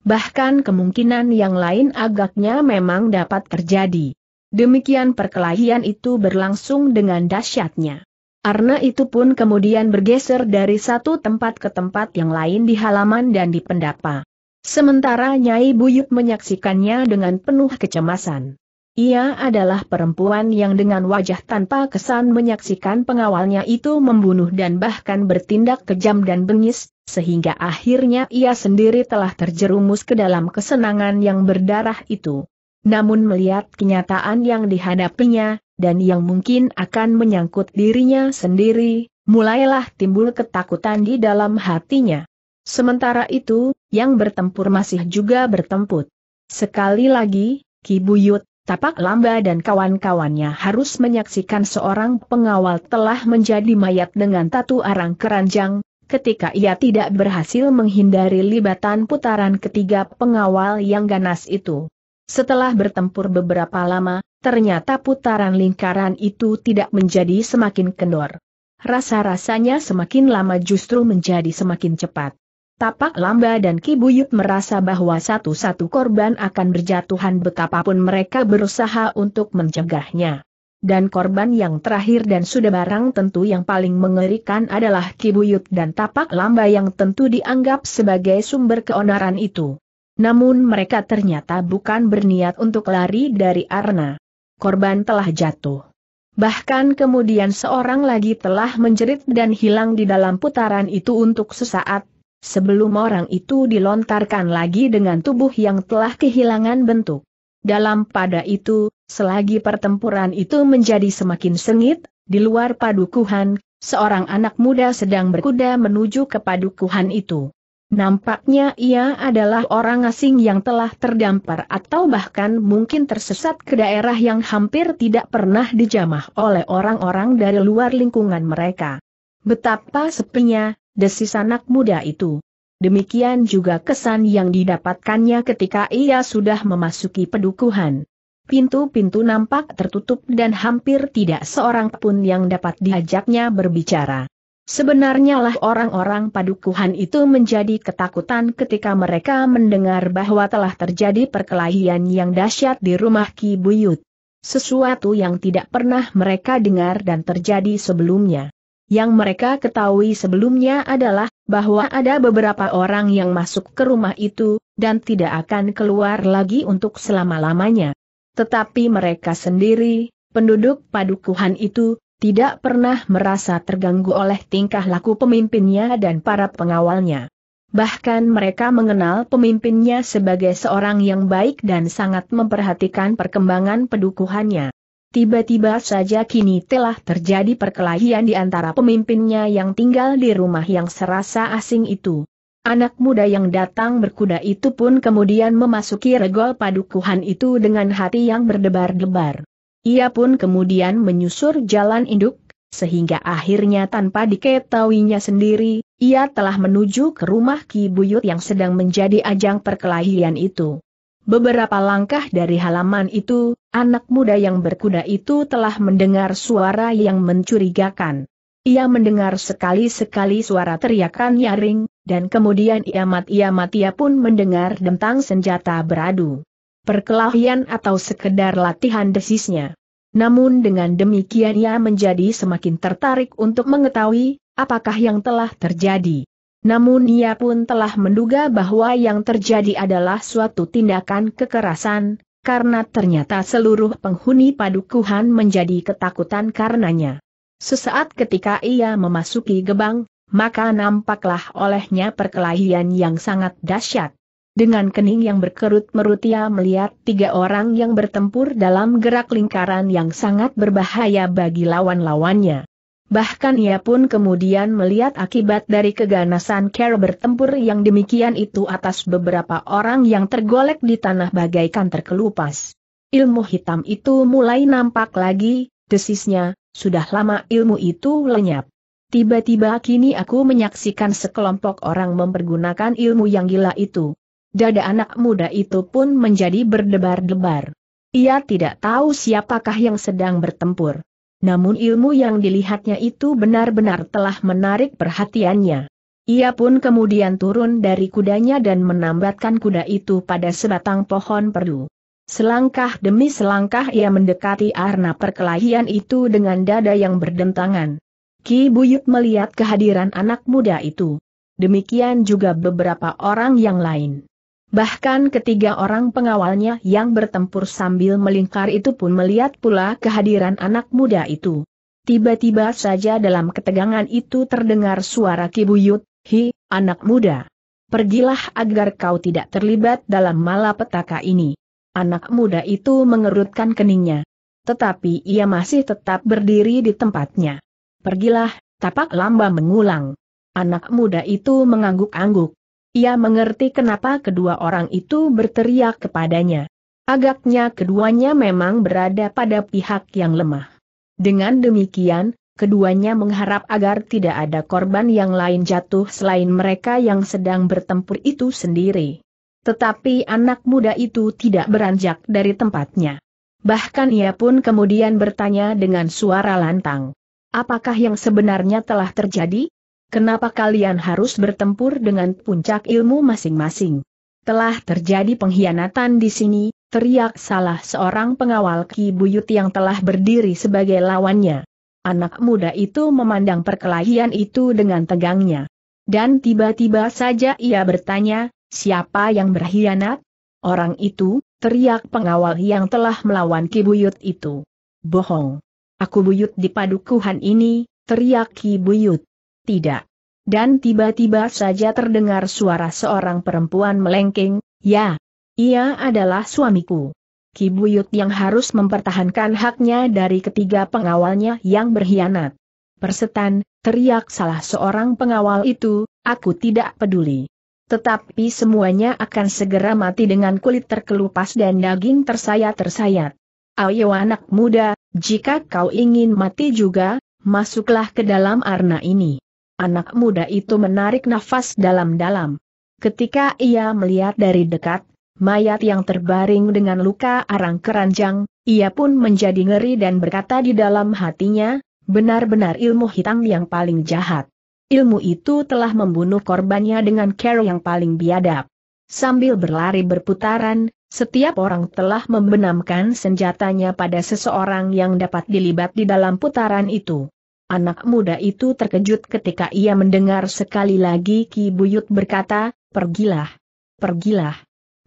Bahkan kemungkinan yang lain agaknya memang dapat terjadi. Demikian perkelahian itu berlangsung dengan dahsyatnya. Arna itu pun kemudian bergeser dari satu tempat ke tempat yang lain di halaman dan di pendapa. Sementara Nyai Buyut menyaksikannya dengan penuh kecemasan. Ia adalah perempuan yang dengan wajah tanpa kesan menyaksikan pengawalnya itu membunuh dan bahkan bertindak kejam dan bengis, sehingga akhirnya ia sendiri telah terjerumus ke dalam kesenangan yang berdarah itu namun melihat kenyataan yang dihadapinya, dan yang mungkin akan menyangkut dirinya sendiri, mulailah timbul ketakutan di dalam hatinya. Sementara itu, yang bertempur masih juga bertempur. Sekali lagi, Ki Buyut, Tapak Lamba dan kawan-kawannya harus menyaksikan seorang pengawal telah menjadi mayat dengan tatu arang keranjang, ketika ia tidak berhasil menghindari libatan putaran ketiga pengawal yang ganas itu. Setelah bertempur beberapa lama, ternyata putaran lingkaran itu tidak menjadi semakin kendor. Rasa-rasanya semakin lama justru menjadi semakin cepat. Tapak Lamba dan Kibuyut merasa bahwa satu-satu korban akan berjatuhan betapapun mereka berusaha untuk mencegahnya. Dan korban yang terakhir dan sudah barang tentu yang paling mengerikan adalah Kibuyut dan Tapak Lamba yang tentu dianggap sebagai sumber keonaran itu. Namun mereka ternyata bukan berniat untuk lari dari Arna. Korban telah jatuh. Bahkan kemudian seorang lagi telah menjerit dan hilang di dalam putaran itu untuk sesaat, sebelum orang itu dilontarkan lagi dengan tubuh yang telah kehilangan bentuk. Dalam pada itu, selagi pertempuran itu menjadi semakin sengit, di luar padukuhan, seorang anak muda sedang berkuda menuju ke padukuhan itu. Nampaknya ia adalah orang asing yang telah terdampar atau bahkan mungkin tersesat ke daerah yang hampir tidak pernah dijamah oleh orang-orang dari luar lingkungan mereka. Betapa sepinya, desis anak muda itu. Demikian juga kesan yang didapatkannya ketika ia sudah memasuki pedukuhan. Pintu-pintu nampak tertutup dan hampir tidak seorang pun yang dapat diajaknya berbicara. Sebenarnya lah orang-orang padukuhan itu menjadi ketakutan ketika mereka mendengar bahwa telah terjadi perkelahian yang dahsyat di rumah Ki Buyut. Sesuatu yang tidak pernah mereka dengar dan terjadi sebelumnya. Yang mereka ketahui sebelumnya adalah bahwa ada beberapa orang yang masuk ke rumah itu, dan tidak akan keluar lagi untuk selama-lamanya. Tetapi mereka sendiri, penduduk padukuhan itu, tidak pernah merasa terganggu oleh tingkah laku pemimpinnya dan para pengawalnya. Bahkan mereka mengenal pemimpinnya sebagai seorang yang baik dan sangat memperhatikan perkembangan pedukuhannya. Tiba-tiba saja kini telah terjadi perkelahian di antara pemimpinnya yang tinggal di rumah yang serasa asing itu. Anak muda yang datang berkuda itu pun kemudian memasuki regol padukuhan itu dengan hati yang berdebar-debar. Ia pun kemudian menyusur jalan induk, sehingga akhirnya tanpa diketahuinya sendiri, ia telah menuju ke rumah Ki Buyut yang sedang menjadi ajang perkelahian itu. Beberapa langkah dari halaman itu, anak muda yang berkuda itu telah mendengar suara yang mencurigakan. Ia mendengar sekali-sekali suara teriakan nyaring, dan kemudian ia mati ia pun mendengar dentang senjata beradu perkelahian atau sekedar latihan desisnya. Namun dengan demikian ia menjadi semakin tertarik untuk mengetahui apakah yang telah terjadi. Namun ia pun telah menduga bahwa yang terjadi adalah suatu tindakan kekerasan, karena ternyata seluruh penghuni padukuhan menjadi ketakutan karenanya. Sesaat ketika ia memasuki gebang, maka nampaklah olehnya perkelahian yang sangat dahsyat. Dengan kening yang berkerut merut ia melihat tiga orang yang bertempur dalam gerak lingkaran yang sangat berbahaya bagi lawan-lawannya. Bahkan ia pun kemudian melihat akibat dari keganasan Kerr bertempur yang demikian itu atas beberapa orang yang tergolek di tanah bagaikan terkelupas. Ilmu hitam itu mulai nampak lagi, desisnya, sudah lama ilmu itu lenyap. Tiba-tiba kini aku menyaksikan sekelompok orang mempergunakan ilmu yang gila itu. Dada anak muda itu pun menjadi berdebar-debar. Ia tidak tahu siapakah yang sedang bertempur. Namun ilmu yang dilihatnya itu benar-benar telah menarik perhatiannya. Ia pun kemudian turun dari kudanya dan menambatkan kuda itu pada sebatang pohon perdu. Selangkah demi selangkah ia mendekati arna perkelahian itu dengan dada yang berdentangan. Ki Buyut melihat kehadiran anak muda itu. Demikian juga beberapa orang yang lain. Bahkan ketiga orang pengawalnya yang bertempur sambil melingkar itu pun melihat pula kehadiran anak muda itu. Tiba-tiba saja dalam ketegangan itu terdengar suara kibuyut, Hi, anak muda. Pergilah agar kau tidak terlibat dalam malapetaka ini. Anak muda itu mengerutkan keningnya. Tetapi ia masih tetap berdiri di tempatnya. Pergilah, tapak lamba mengulang. Anak muda itu mengangguk-angguk. Ia mengerti kenapa kedua orang itu berteriak kepadanya. Agaknya keduanya memang berada pada pihak yang lemah. Dengan demikian, keduanya mengharap agar tidak ada korban yang lain jatuh selain mereka yang sedang bertempur itu sendiri. Tetapi anak muda itu tidak beranjak dari tempatnya. Bahkan ia pun kemudian bertanya dengan suara lantang. Apakah yang sebenarnya telah terjadi? Kenapa kalian harus bertempur dengan puncak ilmu masing-masing? Telah terjadi pengkhianatan di sini, teriak salah seorang pengawal Ki Buyut yang telah berdiri sebagai lawannya. Anak muda itu memandang perkelahian itu dengan tegangnya. Dan tiba-tiba saja ia bertanya, siapa yang berkhianat? Orang itu, teriak pengawal yang telah melawan Ki Buyut itu. Bohong. Aku Buyut di padukuhan ini, teriak Ki Buyut. Tidak. Dan tiba-tiba saja terdengar suara seorang perempuan melengking, ya, ia adalah suamiku. Kibuyut yang harus mempertahankan haknya dari ketiga pengawalnya yang berkhianat. Persetan, teriak salah seorang pengawal itu, aku tidak peduli. Tetapi semuanya akan segera mati dengan kulit terkelupas dan daging tersayat-tersayat. Ayo anak muda, jika kau ingin mati juga, masuklah ke dalam arna ini. Anak muda itu menarik nafas dalam-dalam. Ketika ia melihat dari dekat, mayat yang terbaring dengan luka arang keranjang, ia pun menjadi ngeri dan berkata di dalam hatinya, benar-benar ilmu hitam yang paling jahat. Ilmu itu telah membunuh korbannya dengan cara yang paling biadab. Sambil berlari berputaran, setiap orang telah membenamkan senjatanya pada seseorang yang dapat dilibat di dalam putaran itu. Anak muda itu terkejut ketika ia mendengar sekali lagi Ki Buyut berkata, pergilah, pergilah.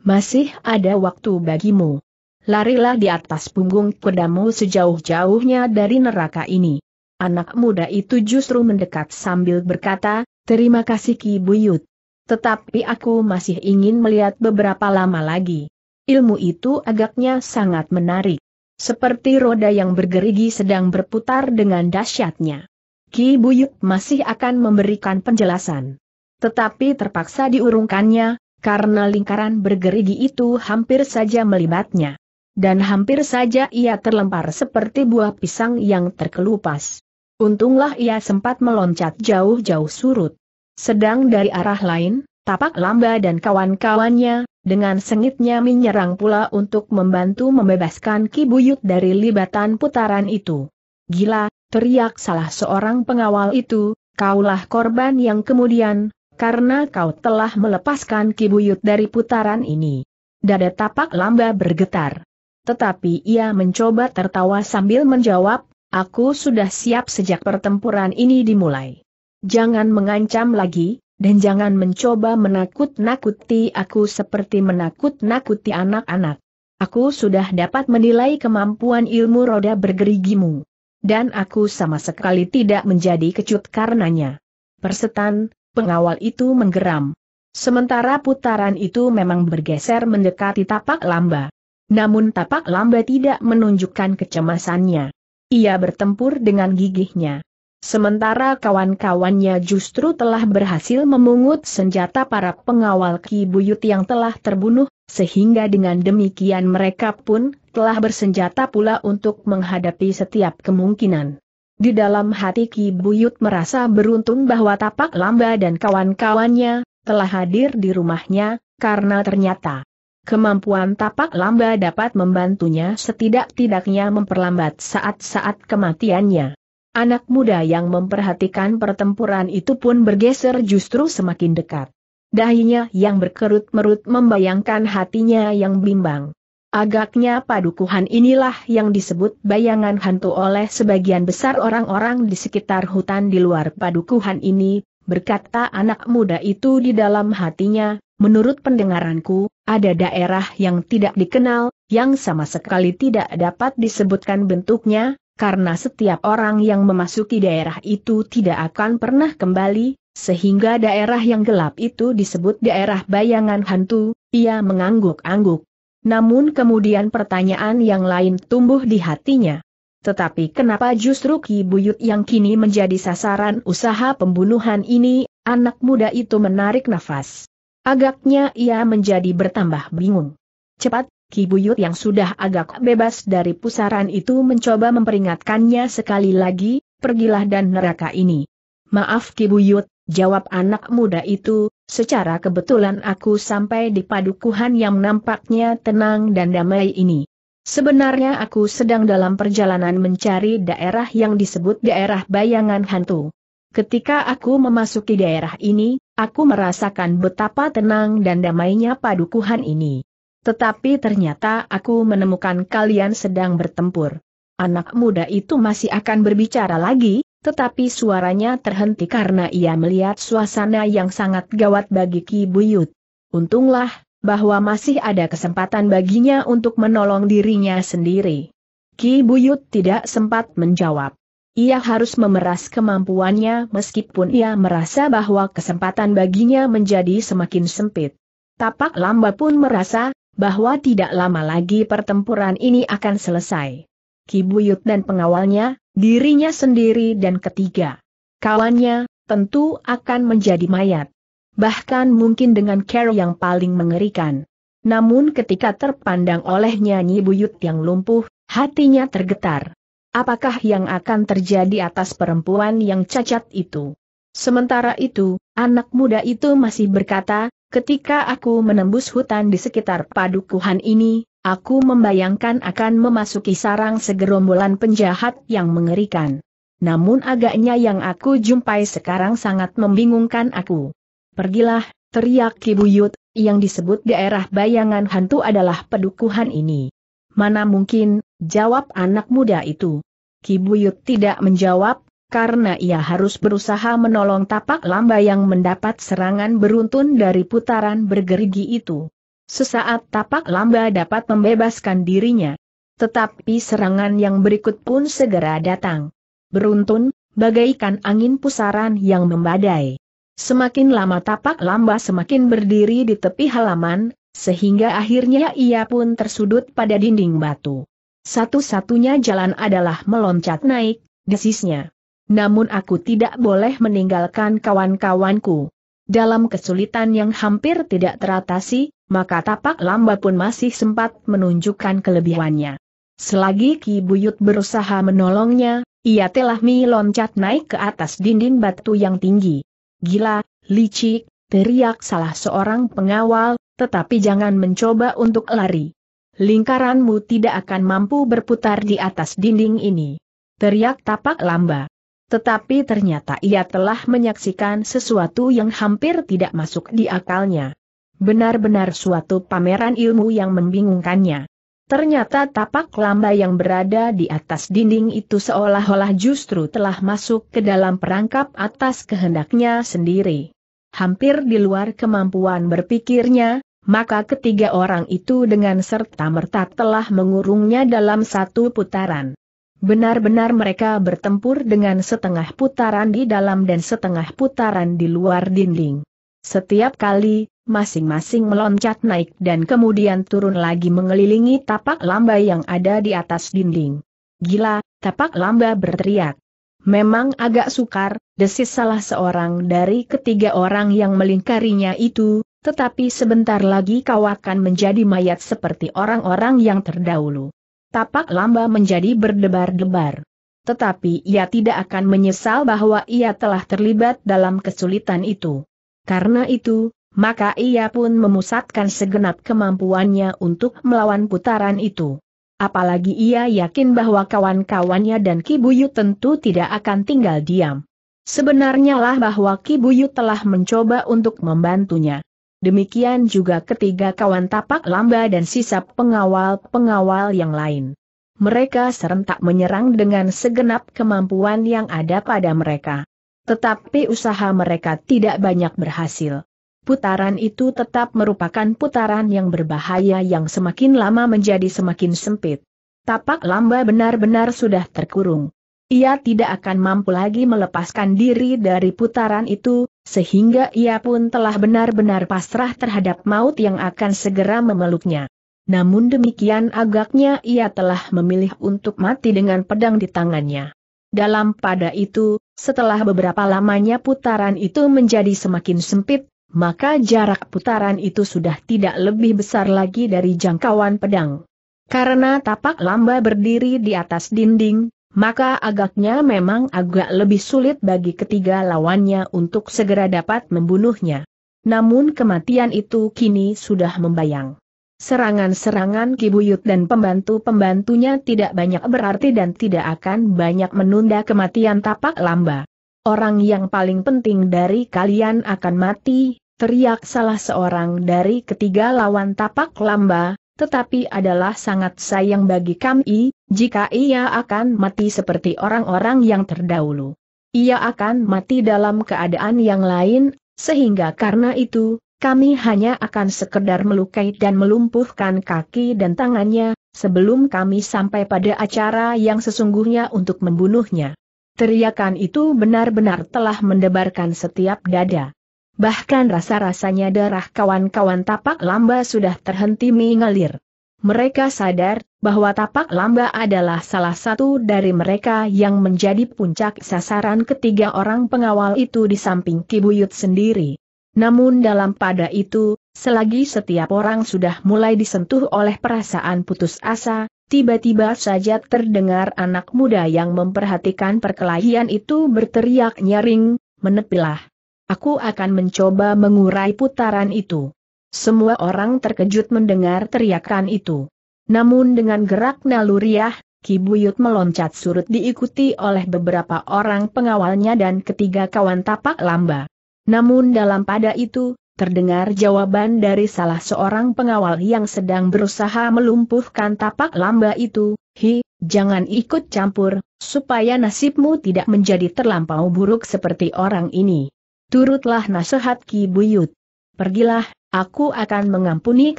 Masih ada waktu bagimu. Larilah di atas punggung kudamu sejauh-jauhnya dari neraka ini. Anak muda itu justru mendekat sambil berkata, terima kasih Ki Buyut. Tetapi aku masih ingin melihat beberapa lama lagi. Ilmu itu agaknya sangat menarik. Seperti roda yang bergerigi sedang berputar dengan dahsyatnya. Ki Buyuk masih akan memberikan penjelasan. Tetapi terpaksa diurungkannya, karena lingkaran bergerigi itu hampir saja melibatnya. Dan hampir saja ia terlempar seperti buah pisang yang terkelupas. Untunglah ia sempat meloncat jauh-jauh surut. Sedang dari arah lain, Tapak Lamba dan kawan-kawannya, dengan sengitnya menyerang pula untuk membantu membebaskan Kibuyut dari libatan putaran itu. Gila, teriak salah seorang pengawal itu, kaulah korban yang kemudian, karena kau telah melepaskan Kibuyut dari putaran ini. Dada tapak lamba bergetar. Tetapi ia mencoba tertawa sambil menjawab, aku sudah siap sejak pertempuran ini dimulai. Jangan mengancam lagi, dan jangan mencoba menakut-nakuti aku seperti menakut-nakuti anak-anak. Aku sudah dapat menilai kemampuan ilmu roda bergerigimu. Dan aku sama sekali tidak menjadi kecut karenanya. Persetan, pengawal itu menggeram. Sementara putaran itu memang bergeser mendekati tapak lamba. Namun tapak lamba tidak menunjukkan kecemasannya. Ia bertempur dengan gigihnya. Sementara kawan-kawannya justru telah berhasil memungut senjata para pengawal Ki Buyut yang telah terbunuh, sehingga dengan demikian mereka pun telah bersenjata pula untuk menghadapi setiap kemungkinan. Di dalam hati Ki Buyut merasa beruntung bahwa Tapak Lamba dan kawan-kawannya telah hadir di rumahnya, karena ternyata kemampuan Tapak Lamba dapat membantunya setidak-tidaknya memperlambat saat-saat kematiannya. Anak muda yang memperhatikan pertempuran itu pun bergeser justru semakin dekat. Dahinya yang berkerut-merut membayangkan hatinya yang bimbang. Agaknya padukuhan inilah yang disebut bayangan hantu oleh sebagian besar orang-orang di sekitar hutan di luar padukuhan ini, berkata anak muda itu di dalam hatinya, menurut pendengaranku, ada daerah yang tidak dikenal, yang sama sekali tidak dapat disebutkan bentuknya, karena setiap orang yang memasuki daerah itu tidak akan pernah kembali, sehingga daerah yang gelap itu disebut daerah bayangan hantu, ia mengangguk-angguk. Namun kemudian pertanyaan yang lain tumbuh di hatinya. Tetapi kenapa justru Ki Buyut yang kini menjadi sasaran usaha pembunuhan ini, anak muda itu menarik nafas. Agaknya ia menjadi bertambah bingung. Cepat, Kibuyut yang sudah agak bebas dari pusaran itu mencoba memperingatkannya sekali lagi, pergilah dan neraka ini. Maaf Kibuyut, jawab anak muda itu, secara kebetulan aku sampai di padukuhan yang nampaknya tenang dan damai ini. Sebenarnya aku sedang dalam perjalanan mencari daerah yang disebut daerah bayangan hantu. Ketika aku memasuki daerah ini, aku merasakan betapa tenang dan damainya padukuhan ini. Tetapi ternyata aku menemukan kalian sedang bertempur. Anak muda itu masih akan berbicara lagi, tetapi suaranya terhenti karena ia melihat suasana yang sangat gawat bagi Ki Buyut. Untunglah, bahwa masih ada kesempatan baginya untuk menolong dirinya sendiri. Ki Buyut tidak sempat menjawab. Ia harus memeras kemampuannya meskipun ia merasa bahwa kesempatan baginya menjadi semakin sempit. Tapak lamba pun merasa bahwa tidak lama lagi pertempuran ini akan selesai. Kibuyut dan pengawalnya, dirinya sendiri dan ketiga. Kawannya, tentu akan menjadi mayat. Bahkan mungkin dengan care yang paling mengerikan. Namun ketika terpandang oleh nyanyi Buyut yang lumpuh, hatinya tergetar. Apakah yang akan terjadi atas perempuan yang cacat itu? Sementara itu, anak muda itu masih berkata, Ketika aku menembus hutan di sekitar padukuhan ini, aku membayangkan akan memasuki sarang segerombolan penjahat yang mengerikan. Namun agaknya yang aku jumpai sekarang sangat membingungkan aku. Pergilah, teriak Kibuyut, yang disebut daerah bayangan hantu adalah pedukuhan ini. Mana mungkin, jawab anak muda itu. Kibuyut tidak menjawab, karena ia harus berusaha menolong tapak lamba yang mendapat serangan beruntun dari putaran bergerigi itu. Sesaat tapak lamba dapat membebaskan dirinya. Tetapi serangan yang berikut pun segera datang. Beruntun, bagaikan angin pusaran yang membadai. Semakin lama tapak lamba semakin berdiri di tepi halaman, sehingga akhirnya ia pun tersudut pada dinding batu. Satu-satunya jalan adalah meloncat naik, desisnya namun aku tidak boleh meninggalkan kawan-kawanku. Dalam kesulitan yang hampir tidak teratasi, maka tapak lamba pun masih sempat menunjukkan kelebihannya. Selagi Ki Buyut berusaha menolongnya, ia telah meloncat naik ke atas dinding batu yang tinggi. Gila, licik, teriak salah seorang pengawal, tetapi jangan mencoba untuk lari. Lingkaranmu tidak akan mampu berputar di atas dinding ini. Teriak tapak lamba. Tetapi ternyata ia telah menyaksikan sesuatu yang hampir tidak masuk di akalnya. Benar-benar suatu pameran ilmu yang membingungkannya. Ternyata tapak lamba yang berada di atas dinding itu seolah-olah justru telah masuk ke dalam perangkap atas kehendaknya sendiri. Hampir di luar kemampuan berpikirnya, maka ketiga orang itu dengan serta merta telah mengurungnya dalam satu putaran. Benar-benar mereka bertempur dengan setengah putaran di dalam dan setengah putaran di luar dinding. Setiap kali, masing-masing meloncat naik dan kemudian turun lagi mengelilingi tapak lamba yang ada di atas dinding. Gila, tapak lamba berteriak. Memang agak sukar, desis salah seorang dari ketiga orang yang melingkarinya itu, tetapi sebentar lagi kau akan menjadi mayat seperti orang-orang yang terdahulu tapak lamba menjadi berdebar-debar. Tetapi ia tidak akan menyesal bahwa ia telah terlibat dalam kesulitan itu. Karena itu, maka ia pun memusatkan segenap kemampuannya untuk melawan putaran itu. Apalagi ia yakin bahwa kawan-kawannya dan Kibuyu tentu tidak akan tinggal diam. Sebenarnya lah bahwa Kibuyu telah mencoba untuk membantunya demikian juga ketiga kawan tapak lamba dan sisa pengawal-pengawal yang lain. Mereka serentak menyerang dengan segenap kemampuan yang ada pada mereka. Tetapi usaha mereka tidak banyak berhasil. Putaran itu tetap merupakan putaran yang berbahaya yang semakin lama menjadi semakin sempit. Tapak lamba benar-benar sudah terkurung. Ia tidak akan mampu lagi melepaskan diri dari putaran itu, sehingga ia pun telah benar-benar pasrah terhadap maut yang akan segera memeluknya. Namun demikian agaknya ia telah memilih untuk mati dengan pedang di tangannya. Dalam pada itu, setelah beberapa lamanya putaran itu menjadi semakin sempit, maka jarak putaran itu sudah tidak lebih besar lagi dari jangkauan pedang. Karena tapak lamba berdiri di atas dinding, maka agaknya memang agak lebih sulit bagi ketiga lawannya untuk segera dapat membunuhnya. Namun kematian itu kini sudah membayang. Serangan-serangan Kibuyut dan pembantu-pembantunya tidak banyak berarti dan tidak akan banyak menunda kematian tapak lamba. Orang yang paling penting dari kalian akan mati, teriak salah seorang dari ketiga lawan tapak lamba, tetapi adalah sangat sayang bagi kami, jika ia akan mati seperti orang-orang yang terdahulu. Ia akan mati dalam keadaan yang lain, sehingga karena itu, kami hanya akan sekedar melukai dan melumpuhkan kaki dan tangannya, sebelum kami sampai pada acara yang sesungguhnya untuk membunuhnya. Teriakan itu benar-benar telah mendebarkan setiap dada. Bahkan rasa-rasanya darah kawan-kawan tapak lamba sudah terhenti mengalir. Mereka sadar bahwa tapak lamba adalah salah satu dari mereka yang menjadi puncak sasaran ketiga orang pengawal itu di samping Kibuyut sendiri. Namun dalam pada itu, selagi setiap orang sudah mulai disentuh oleh perasaan putus asa, Tiba-tiba saja terdengar anak muda yang memperhatikan perkelahian itu berteriak nyaring, menepilah. Aku akan mencoba mengurai putaran itu. Semua orang terkejut mendengar teriakan itu. Namun dengan gerak naluriah, Kibuyut meloncat surut diikuti oleh beberapa orang pengawalnya dan ketiga kawan tapak lamba. Namun dalam pada itu, terdengar jawaban dari salah seorang pengawal yang sedang berusaha melumpuhkan tapak lamba itu, Hi, jangan ikut campur, supaya nasibmu tidak menjadi terlampau buruk seperti orang ini. Turutlah nasihat Ki Buyut. Pergilah, aku akan mengampuni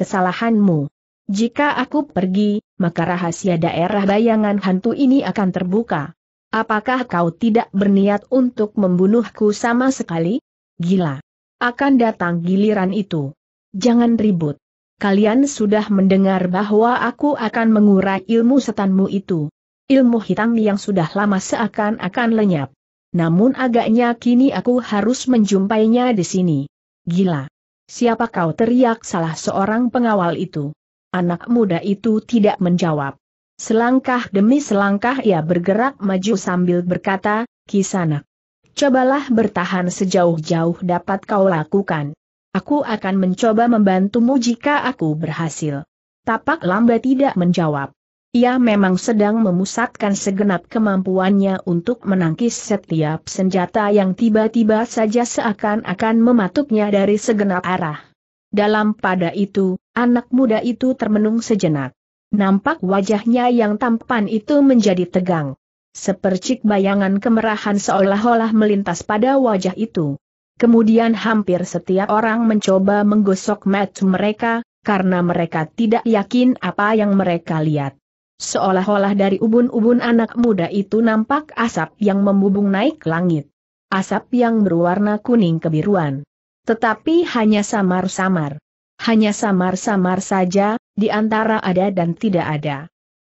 kesalahanmu. Jika aku pergi, maka rahasia daerah bayangan hantu ini akan terbuka. Apakah kau tidak berniat untuk membunuhku sama sekali? Gila. Akan datang giliran itu. Jangan ribut. Kalian sudah mendengar bahwa aku akan mengurai ilmu setanmu itu. Ilmu hitam yang sudah lama seakan-akan lenyap. Namun agaknya kini aku harus menjumpainya di sini. Gila. Siapa kau teriak salah seorang pengawal itu? Anak muda itu tidak menjawab. Selangkah demi selangkah ia bergerak maju sambil berkata, Kisana, Cobalah bertahan sejauh-jauh dapat kau lakukan. Aku akan mencoba membantumu jika aku berhasil. Tapak lamba tidak menjawab. Ia memang sedang memusatkan segenap kemampuannya untuk menangkis setiap senjata yang tiba-tiba saja seakan-akan mematuknya dari segenap arah. Dalam pada itu, anak muda itu termenung sejenak. Nampak wajahnya yang tampan itu menjadi tegang. Sepercik bayangan kemerahan seolah-olah melintas pada wajah itu. Kemudian hampir setiap orang mencoba menggosok match mereka, karena mereka tidak yakin apa yang mereka lihat. Seolah-olah dari ubun-ubun anak muda itu nampak asap yang membubung naik langit. Asap yang berwarna kuning kebiruan. Tetapi hanya samar-samar. Hanya samar-samar saja, di antara ada dan tidak ada.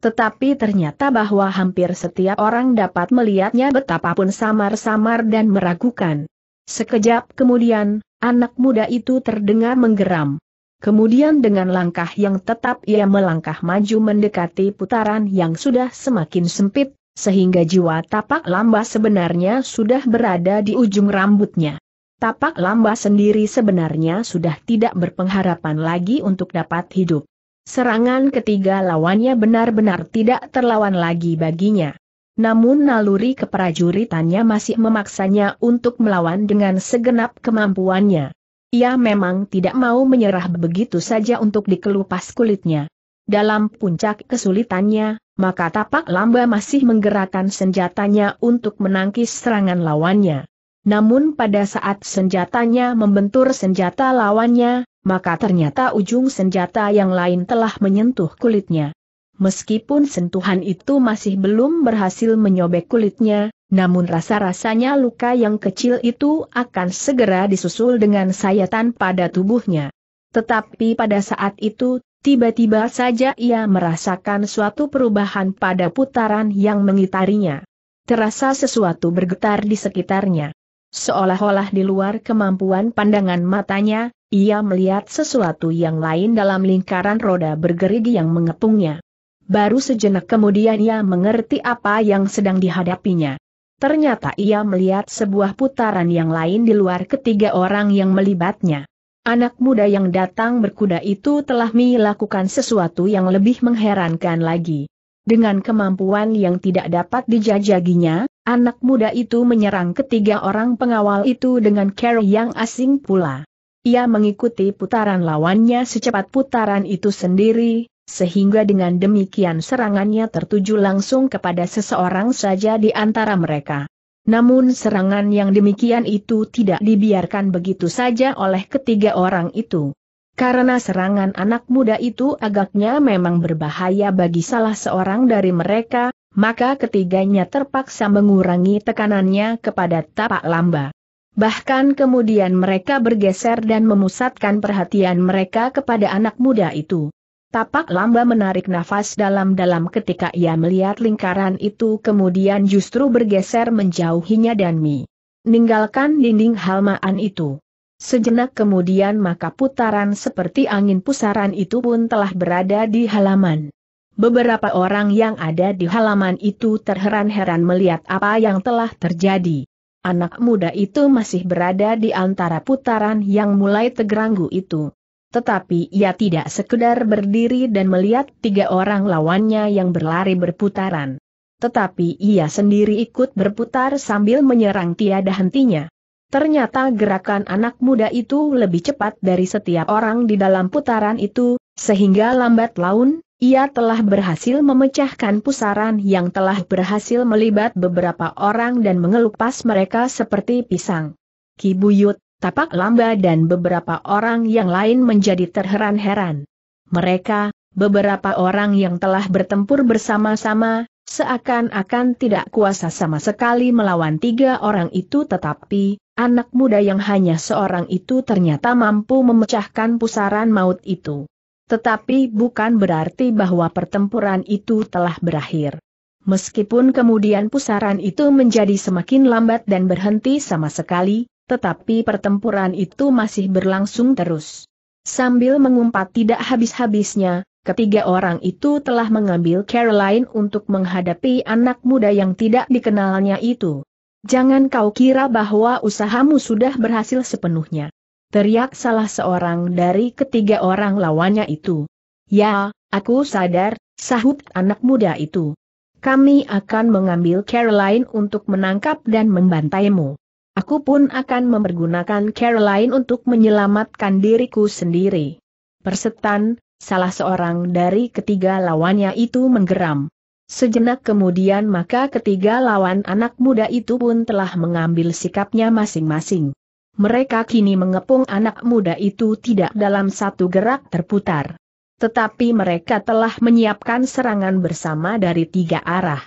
Tetapi ternyata bahwa hampir setiap orang dapat melihatnya betapapun samar-samar dan meragukan. Sekejap kemudian, anak muda itu terdengar menggeram. Kemudian dengan langkah yang tetap ia melangkah maju mendekati putaran yang sudah semakin sempit, sehingga jiwa tapak lamba sebenarnya sudah berada di ujung rambutnya. Tapak lamba sendiri sebenarnya sudah tidak berpengharapan lagi untuk dapat hidup. Serangan ketiga lawannya benar-benar tidak terlawan lagi baginya. Namun naluri keprajuritannya masih memaksanya untuk melawan dengan segenap kemampuannya. Ia memang tidak mau menyerah begitu saja untuk dikelupas kulitnya. Dalam puncak kesulitannya, maka tapak lamba masih menggerakkan senjatanya untuk menangkis serangan lawannya. Namun pada saat senjatanya membentur senjata lawannya, maka ternyata ujung senjata yang lain telah menyentuh kulitnya. Meskipun sentuhan itu masih belum berhasil menyobek kulitnya, namun rasa-rasanya luka yang kecil itu akan segera disusul dengan sayatan pada tubuhnya. Tetapi pada saat itu, tiba-tiba saja ia merasakan suatu perubahan pada putaran yang mengitarinya. Terasa sesuatu bergetar di sekitarnya. Seolah-olah di luar kemampuan pandangan matanya, ia melihat sesuatu yang lain dalam lingkaran roda bergerigi yang mengepungnya. Baru sejenak kemudian ia mengerti apa yang sedang dihadapinya. Ternyata ia melihat sebuah putaran yang lain di luar ketiga orang yang melibatnya. Anak muda yang datang berkuda itu telah melakukan sesuatu yang lebih mengherankan lagi. Dengan kemampuan yang tidak dapat dijajaginya, anak muda itu menyerang ketiga orang pengawal itu dengan cara yang asing pula. Ia mengikuti putaran lawannya secepat putaran itu sendiri, sehingga dengan demikian serangannya tertuju langsung kepada seseorang saja di antara mereka. Namun serangan yang demikian itu tidak dibiarkan begitu saja oleh ketiga orang itu. Karena serangan anak muda itu agaknya memang berbahaya bagi salah seorang dari mereka, maka ketiganya terpaksa mengurangi tekanannya kepada tapak lamba. Bahkan kemudian mereka bergeser dan memusatkan perhatian mereka kepada anak muda itu. Tapak lamba menarik nafas dalam-dalam ketika ia melihat lingkaran itu kemudian justru bergeser menjauhinya dan Mi. Ninggalkan dinding halmaan itu. Sejenak kemudian maka putaran seperti angin pusaran itu pun telah berada di halaman. Beberapa orang yang ada di halaman itu terheran-heran melihat apa yang telah terjadi. Anak muda itu masih berada di antara putaran yang mulai tergeranggu itu. Tetapi ia tidak sekedar berdiri dan melihat tiga orang lawannya yang berlari berputaran. Tetapi ia sendiri ikut berputar sambil menyerang tiada hentinya. Ternyata gerakan anak muda itu lebih cepat dari setiap orang di dalam putaran itu, sehingga lambat laun, ia telah berhasil memecahkan pusaran yang telah berhasil melibat beberapa orang dan mengelupas mereka seperti pisang. Kibuyut, Tapak Lamba dan beberapa orang yang lain menjadi terheran-heran. Mereka, beberapa orang yang telah bertempur bersama-sama, seakan-akan tidak kuasa sama sekali melawan tiga orang itu tetapi, anak muda yang hanya seorang itu ternyata mampu memecahkan pusaran maut itu. Tetapi bukan berarti bahwa pertempuran itu telah berakhir. Meskipun kemudian pusaran itu menjadi semakin lambat dan berhenti sama sekali, tetapi pertempuran itu masih berlangsung terus. Sambil mengumpat tidak habis-habisnya, ketiga orang itu telah mengambil Caroline untuk menghadapi anak muda yang tidak dikenalnya itu. Jangan kau kira bahwa usahamu sudah berhasil sepenuhnya. Teriak salah seorang dari ketiga orang lawannya itu. Ya, aku sadar, sahut anak muda itu. Kami akan mengambil Caroline untuk menangkap dan membantaimu. Aku pun akan mempergunakan Caroline untuk menyelamatkan diriku sendiri. Persetan, salah seorang dari ketiga lawannya itu menggeram. Sejenak kemudian maka ketiga lawan anak muda itu pun telah mengambil sikapnya masing-masing. Mereka kini mengepung anak muda itu tidak dalam satu gerak terputar. Tetapi mereka telah menyiapkan serangan bersama dari tiga arah.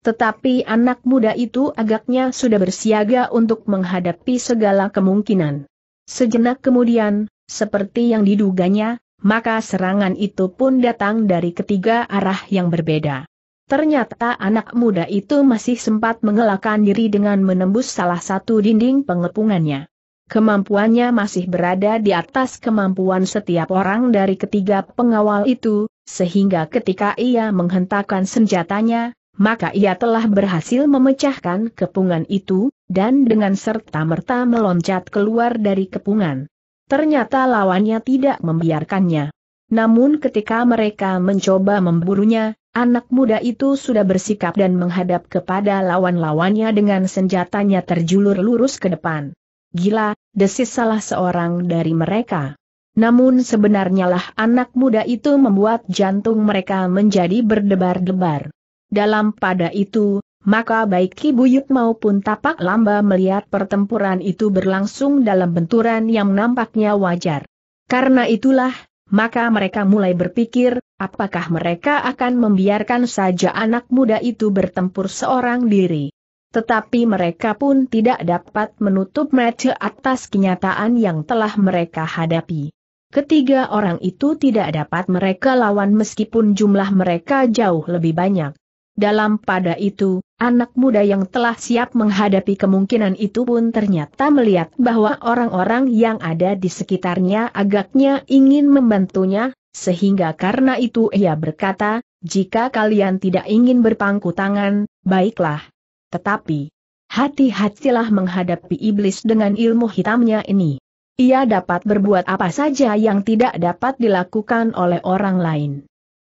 Tetapi anak muda itu agaknya sudah bersiaga untuk menghadapi segala kemungkinan. Sejenak kemudian, seperti yang diduganya, maka serangan itu pun datang dari ketiga arah yang berbeda. Ternyata anak muda itu masih sempat mengelakkan diri dengan menembus salah satu dinding pengepungannya. Kemampuannya masih berada di atas kemampuan setiap orang dari ketiga pengawal itu, sehingga ketika ia menghentakkan senjatanya, maka ia telah berhasil memecahkan kepungan itu, dan dengan serta-merta meloncat keluar dari kepungan. Ternyata lawannya tidak membiarkannya. Namun ketika mereka mencoba memburunya, anak muda itu sudah bersikap dan menghadap kepada lawan-lawannya dengan senjatanya terjulur lurus ke depan. Gila, desis salah seorang dari mereka. Namun sebenarnya lah anak muda itu membuat jantung mereka menjadi berdebar-debar. Dalam pada itu, maka baik Ki Buyut maupun Tapak Lamba melihat pertempuran itu berlangsung dalam benturan yang nampaknya wajar. Karena itulah, maka mereka mulai berpikir, apakah mereka akan membiarkan saja anak muda itu bertempur seorang diri. Tetapi mereka pun tidak dapat menutup mata atas kenyataan yang telah mereka hadapi. Ketiga orang itu tidak dapat mereka lawan meskipun jumlah mereka jauh lebih banyak. Dalam pada itu, anak muda yang telah siap menghadapi kemungkinan itu pun ternyata melihat bahwa orang-orang yang ada di sekitarnya agaknya ingin membantunya, sehingga karena itu ia berkata, jika kalian tidak ingin berpangku tangan, baiklah. Tetapi, hati-hatilah menghadapi iblis dengan ilmu hitamnya ini. Ia dapat berbuat apa saja yang tidak dapat dilakukan oleh orang lain.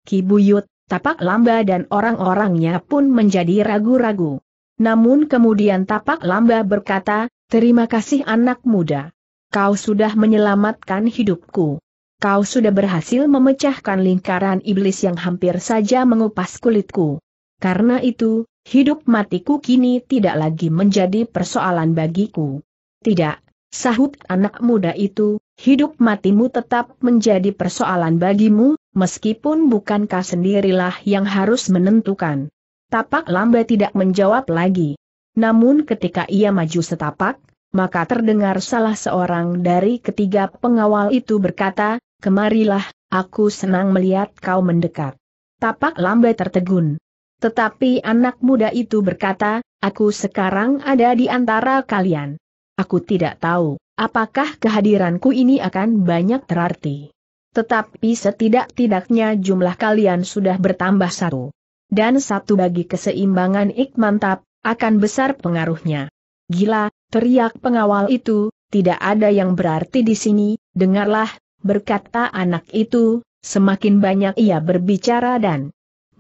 Kibuyut. Tapak Lamba dan orang-orangnya pun menjadi ragu-ragu. Namun kemudian Tapak Lamba berkata, Terima kasih anak muda. Kau sudah menyelamatkan hidupku. Kau sudah berhasil memecahkan lingkaran iblis yang hampir saja mengupas kulitku. Karena itu, hidup matiku kini tidak lagi menjadi persoalan bagiku. Tidak, Sahut anak muda itu, hidup matimu tetap menjadi persoalan bagimu, meskipun bukankah sendirilah yang harus menentukan. Tapak lamba tidak menjawab lagi. Namun ketika ia maju setapak, maka terdengar salah seorang dari ketiga pengawal itu berkata, Kemarilah, aku senang melihat kau mendekat. Tapak lamba tertegun. Tetapi anak muda itu berkata, Aku sekarang ada di antara kalian. Aku tidak tahu, apakah kehadiranku ini akan banyak terarti. Tetapi setidak-tidaknya jumlah kalian sudah bertambah satu. Dan satu bagi keseimbangan ik mantap, akan besar pengaruhnya. Gila, teriak pengawal itu, tidak ada yang berarti di sini, dengarlah, berkata anak itu, semakin banyak ia berbicara dan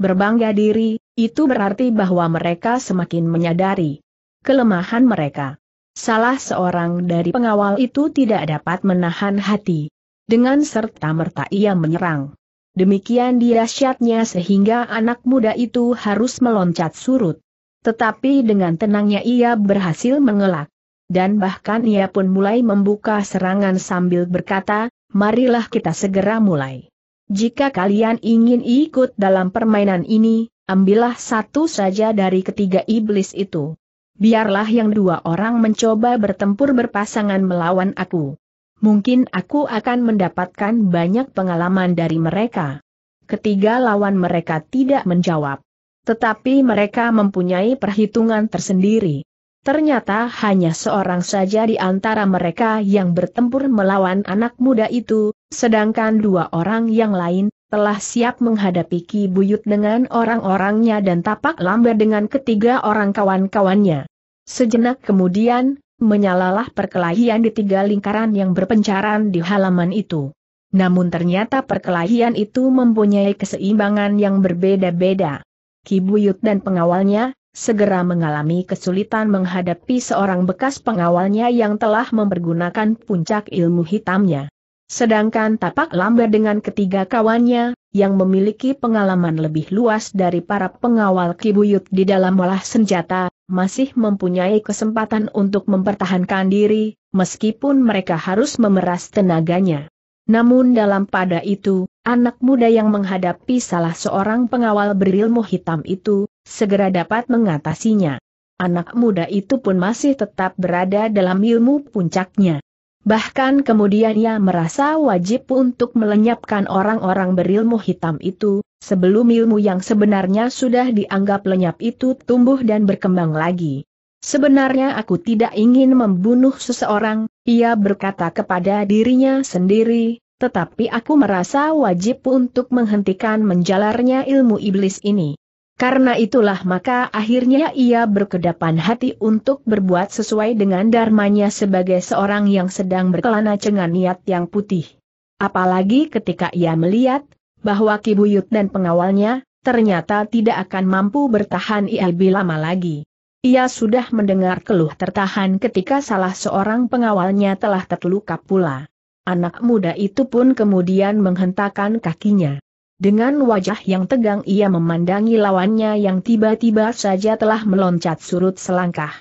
berbangga diri, itu berarti bahwa mereka semakin menyadari kelemahan mereka. Salah seorang dari pengawal itu tidak dapat menahan hati. Dengan serta-merta ia menyerang. Demikian dia dirasyatnya sehingga anak muda itu harus meloncat surut. Tetapi dengan tenangnya ia berhasil mengelak. Dan bahkan ia pun mulai membuka serangan sambil berkata, marilah kita segera mulai. Jika kalian ingin ikut dalam permainan ini, ambillah satu saja dari ketiga iblis itu biarlah yang dua orang mencoba bertempur berpasangan melawan aku. Mungkin aku akan mendapatkan banyak pengalaman dari mereka. Ketiga lawan mereka tidak menjawab. Tetapi mereka mempunyai perhitungan tersendiri. Ternyata hanya seorang saja di antara mereka yang bertempur melawan anak muda itu, sedangkan dua orang yang lain, telah siap menghadapi Ki Buyut dengan orang-orangnya dan tapak lambat dengan ketiga orang kawan-kawannya. Sejenak kemudian, menyalalah perkelahian di tiga lingkaran yang berpencaran di halaman itu. Namun ternyata perkelahian itu mempunyai keseimbangan yang berbeda-beda. Ki Buyut dan pengawalnya, segera mengalami kesulitan menghadapi seorang bekas pengawalnya yang telah mempergunakan puncak ilmu hitamnya. Sedangkan tapak Lambar dengan ketiga kawannya, yang memiliki pengalaman lebih luas dari para pengawal kibuyut di dalam olah senjata, masih mempunyai kesempatan untuk mempertahankan diri, meskipun mereka harus memeras tenaganya. Namun dalam pada itu, anak muda yang menghadapi salah seorang pengawal berilmu hitam itu, segera dapat mengatasinya. Anak muda itu pun masih tetap berada dalam ilmu puncaknya. Bahkan kemudian ia merasa wajib untuk melenyapkan orang-orang berilmu hitam itu, sebelum ilmu yang sebenarnya sudah dianggap lenyap itu tumbuh dan berkembang lagi. Sebenarnya aku tidak ingin membunuh seseorang, ia berkata kepada dirinya sendiri, tetapi aku merasa wajib untuk menghentikan menjalarnya ilmu iblis ini. Karena itulah maka akhirnya ia berkedapan hati untuk berbuat sesuai dengan dharmanya sebagai seorang yang sedang berkelana dengan niat yang putih. Apalagi ketika ia melihat, bahwa Kibuyut dan pengawalnya, ternyata tidak akan mampu bertahan ia lebih lama lagi. Ia sudah mendengar keluh tertahan ketika salah seorang pengawalnya telah terluka pula. Anak muda itu pun kemudian menghentakkan kakinya. Dengan wajah yang tegang ia memandangi lawannya yang tiba-tiba saja telah meloncat surut selangkah.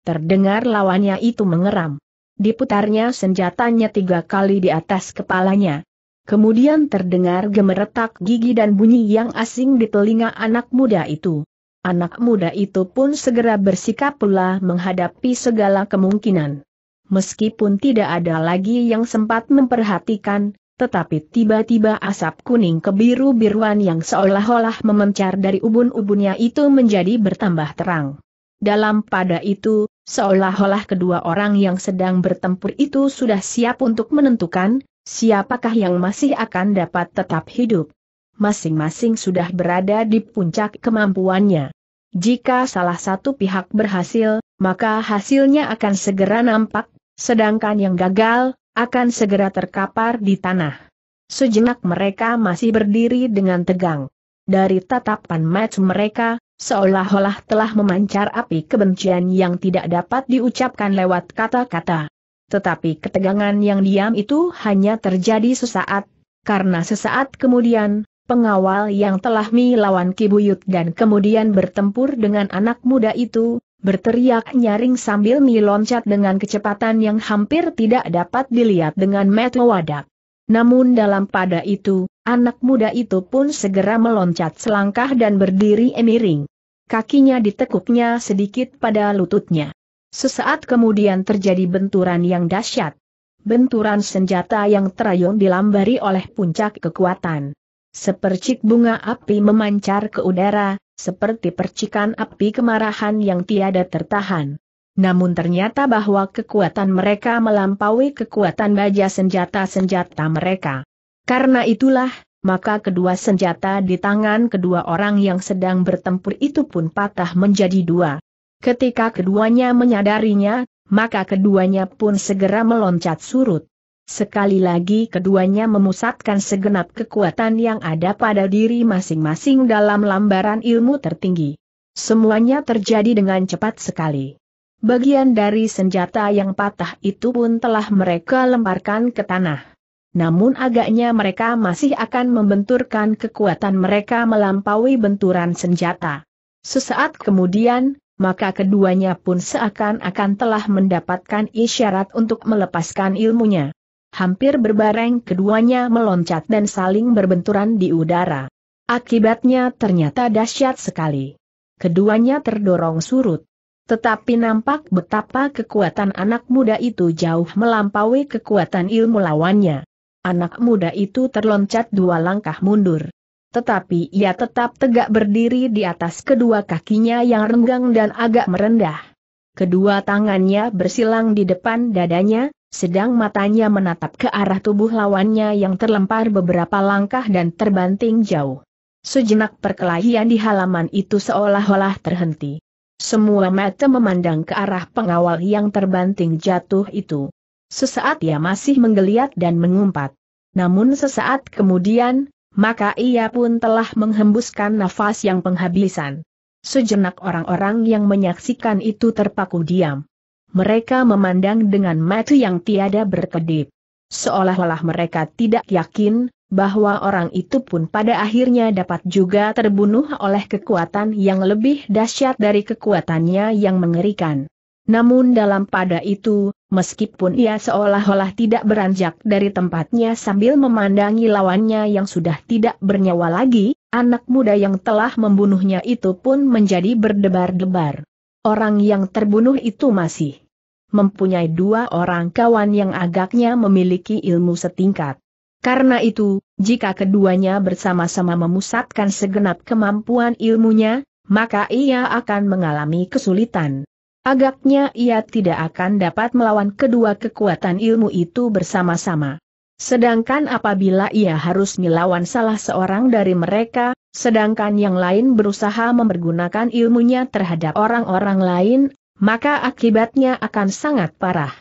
Terdengar lawannya itu mengeram. Diputarnya senjatanya tiga kali di atas kepalanya. Kemudian terdengar gemeretak gigi dan bunyi yang asing di telinga anak muda itu. Anak muda itu pun segera bersikap pula menghadapi segala kemungkinan. Meskipun tidak ada lagi yang sempat memperhatikan, tetapi tiba-tiba asap kuning kebiru-biruan yang seolah-olah memencar dari ubun-ubunnya itu menjadi bertambah terang. Dalam pada itu, seolah-olah kedua orang yang sedang bertempur itu sudah siap untuk menentukan, siapakah yang masih akan dapat tetap hidup. Masing-masing sudah berada di puncak kemampuannya. Jika salah satu pihak berhasil, maka hasilnya akan segera nampak, sedangkan yang gagal, akan segera terkapar di tanah. Sejenak mereka masih berdiri dengan tegang. Dari tatapan match mereka, seolah-olah telah memancar api kebencian yang tidak dapat diucapkan lewat kata-kata. Tetapi ketegangan yang diam itu hanya terjadi sesaat, karena sesaat kemudian, pengawal yang telah melawan Kibuyut dan kemudian bertempur dengan anak muda itu, Berteriak nyaring sambil meloncat dengan kecepatan yang hampir tidak dapat dilihat dengan mata wadak. Namun dalam pada itu, anak muda itu pun segera meloncat selangkah dan berdiri emiring. Kakinya ditekuknya sedikit pada lututnya. Sesaat kemudian terjadi benturan yang dahsyat benturan senjata yang terayun dilambari oleh puncak kekuatan. Sepercik bunga api memancar ke udara, seperti percikan api kemarahan yang tiada tertahan. Namun ternyata bahwa kekuatan mereka melampaui kekuatan baja senjata-senjata mereka. Karena itulah, maka kedua senjata di tangan kedua orang yang sedang bertempur itu pun patah menjadi dua. Ketika keduanya menyadarinya, maka keduanya pun segera meloncat surut. Sekali lagi keduanya memusatkan segenap kekuatan yang ada pada diri masing-masing dalam lambaran ilmu tertinggi. Semuanya terjadi dengan cepat sekali. Bagian dari senjata yang patah itu pun telah mereka lemparkan ke tanah. Namun agaknya mereka masih akan membenturkan kekuatan mereka melampaui benturan senjata. Sesaat kemudian, maka keduanya pun seakan-akan telah mendapatkan isyarat untuk melepaskan ilmunya hampir berbareng keduanya meloncat dan saling berbenturan di udara. Akibatnya ternyata dahsyat sekali. Keduanya terdorong surut. Tetapi nampak betapa kekuatan anak muda itu jauh melampaui kekuatan ilmu lawannya. Anak muda itu terloncat dua langkah mundur. Tetapi ia tetap tegak berdiri di atas kedua kakinya yang renggang dan agak merendah. Kedua tangannya bersilang di depan dadanya, sedang matanya menatap ke arah tubuh lawannya yang terlempar beberapa langkah dan terbanting jauh. Sejenak perkelahian di halaman itu seolah-olah terhenti. Semua mata memandang ke arah pengawal yang terbanting jatuh itu. Sesaat ia masih menggeliat dan mengumpat. Namun sesaat kemudian, maka ia pun telah menghembuskan nafas yang penghabisan. Sejenak orang-orang yang menyaksikan itu terpaku diam mereka memandang dengan mata yang tiada berkedip. Seolah-olah mereka tidak yakin, bahwa orang itu pun pada akhirnya dapat juga terbunuh oleh kekuatan yang lebih dahsyat dari kekuatannya yang mengerikan. Namun dalam pada itu, meskipun ia seolah-olah tidak beranjak dari tempatnya sambil memandangi lawannya yang sudah tidak bernyawa lagi, anak muda yang telah membunuhnya itu pun menjadi berdebar-debar. Orang yang terbunuh itu masih mempunyai dua orang kawan yang agaknya memiliki ilmu setingkat. Karena itu, jika keduanya bersama-sama memusatkan segenap kemampuan ilmunya, maka ia akan mengalami kesulitan. Agaknya ia tidak akan dapat melawan kedua kekuatan ilmu itu bersama-sama. Sedangkan apabila ia harus melawan salah seorang dari mereka, sedangkan yang lain berusaha mempergunakan ilmunya terhadap orang-orang lain, maka akibatnya akan sangat parah.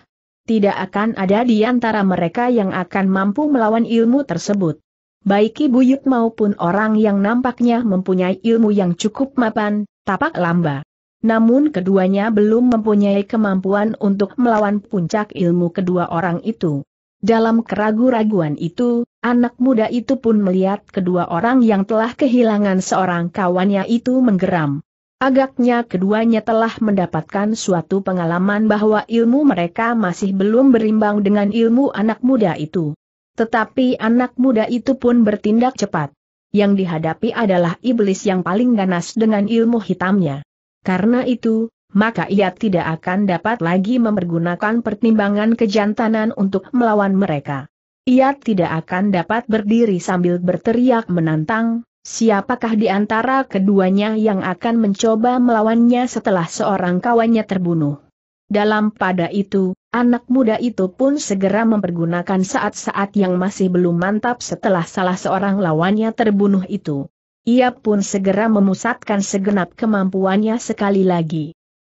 Tidak akan ada di antara mereka yang akan mampu melawan ilmu tersebut. Baik Ibu Yud maupun orang yang nampaknya mempunyai ilmu yang cukup mapan, tapak lamba. Namun keduanya belum mempunyai kemampuan untuk melawan puncak ilmu kedua orang itu. Dalam keragu-raguan itu, anak muda itu pun melihat kedua orang yang telah kehilangan seorang kawannya itu menggeram. Agaknya keduanya telah mendapatkan suatu pengalaman bahwa ilmu mereka masih belum berimbang dengan ilmu anak muda itu. Tetapi anak muda itu pun bertindak cepat. Yang dihadapi adalah iblis yang paling ganas dengan ilmu hitamnya. Karena itu, maka ia tidak akan dapat lagi mempergunakan pertimbangan kejantanan untuk melawan mereka. Ia tidak akan dapat berdiri sambil berteriak menantang, siapakah di antara keduanya yang akan mencoba melawannya setelah seorang kawannya terbunuh. Dalam pada itu, anak muda itu pun segera mempergunakan saat-saat yang masih belum mantap setelah salah seorang lawannya terbunuh itu. Ia pun segera memusatkan segenap kemampuannya sekali lagi.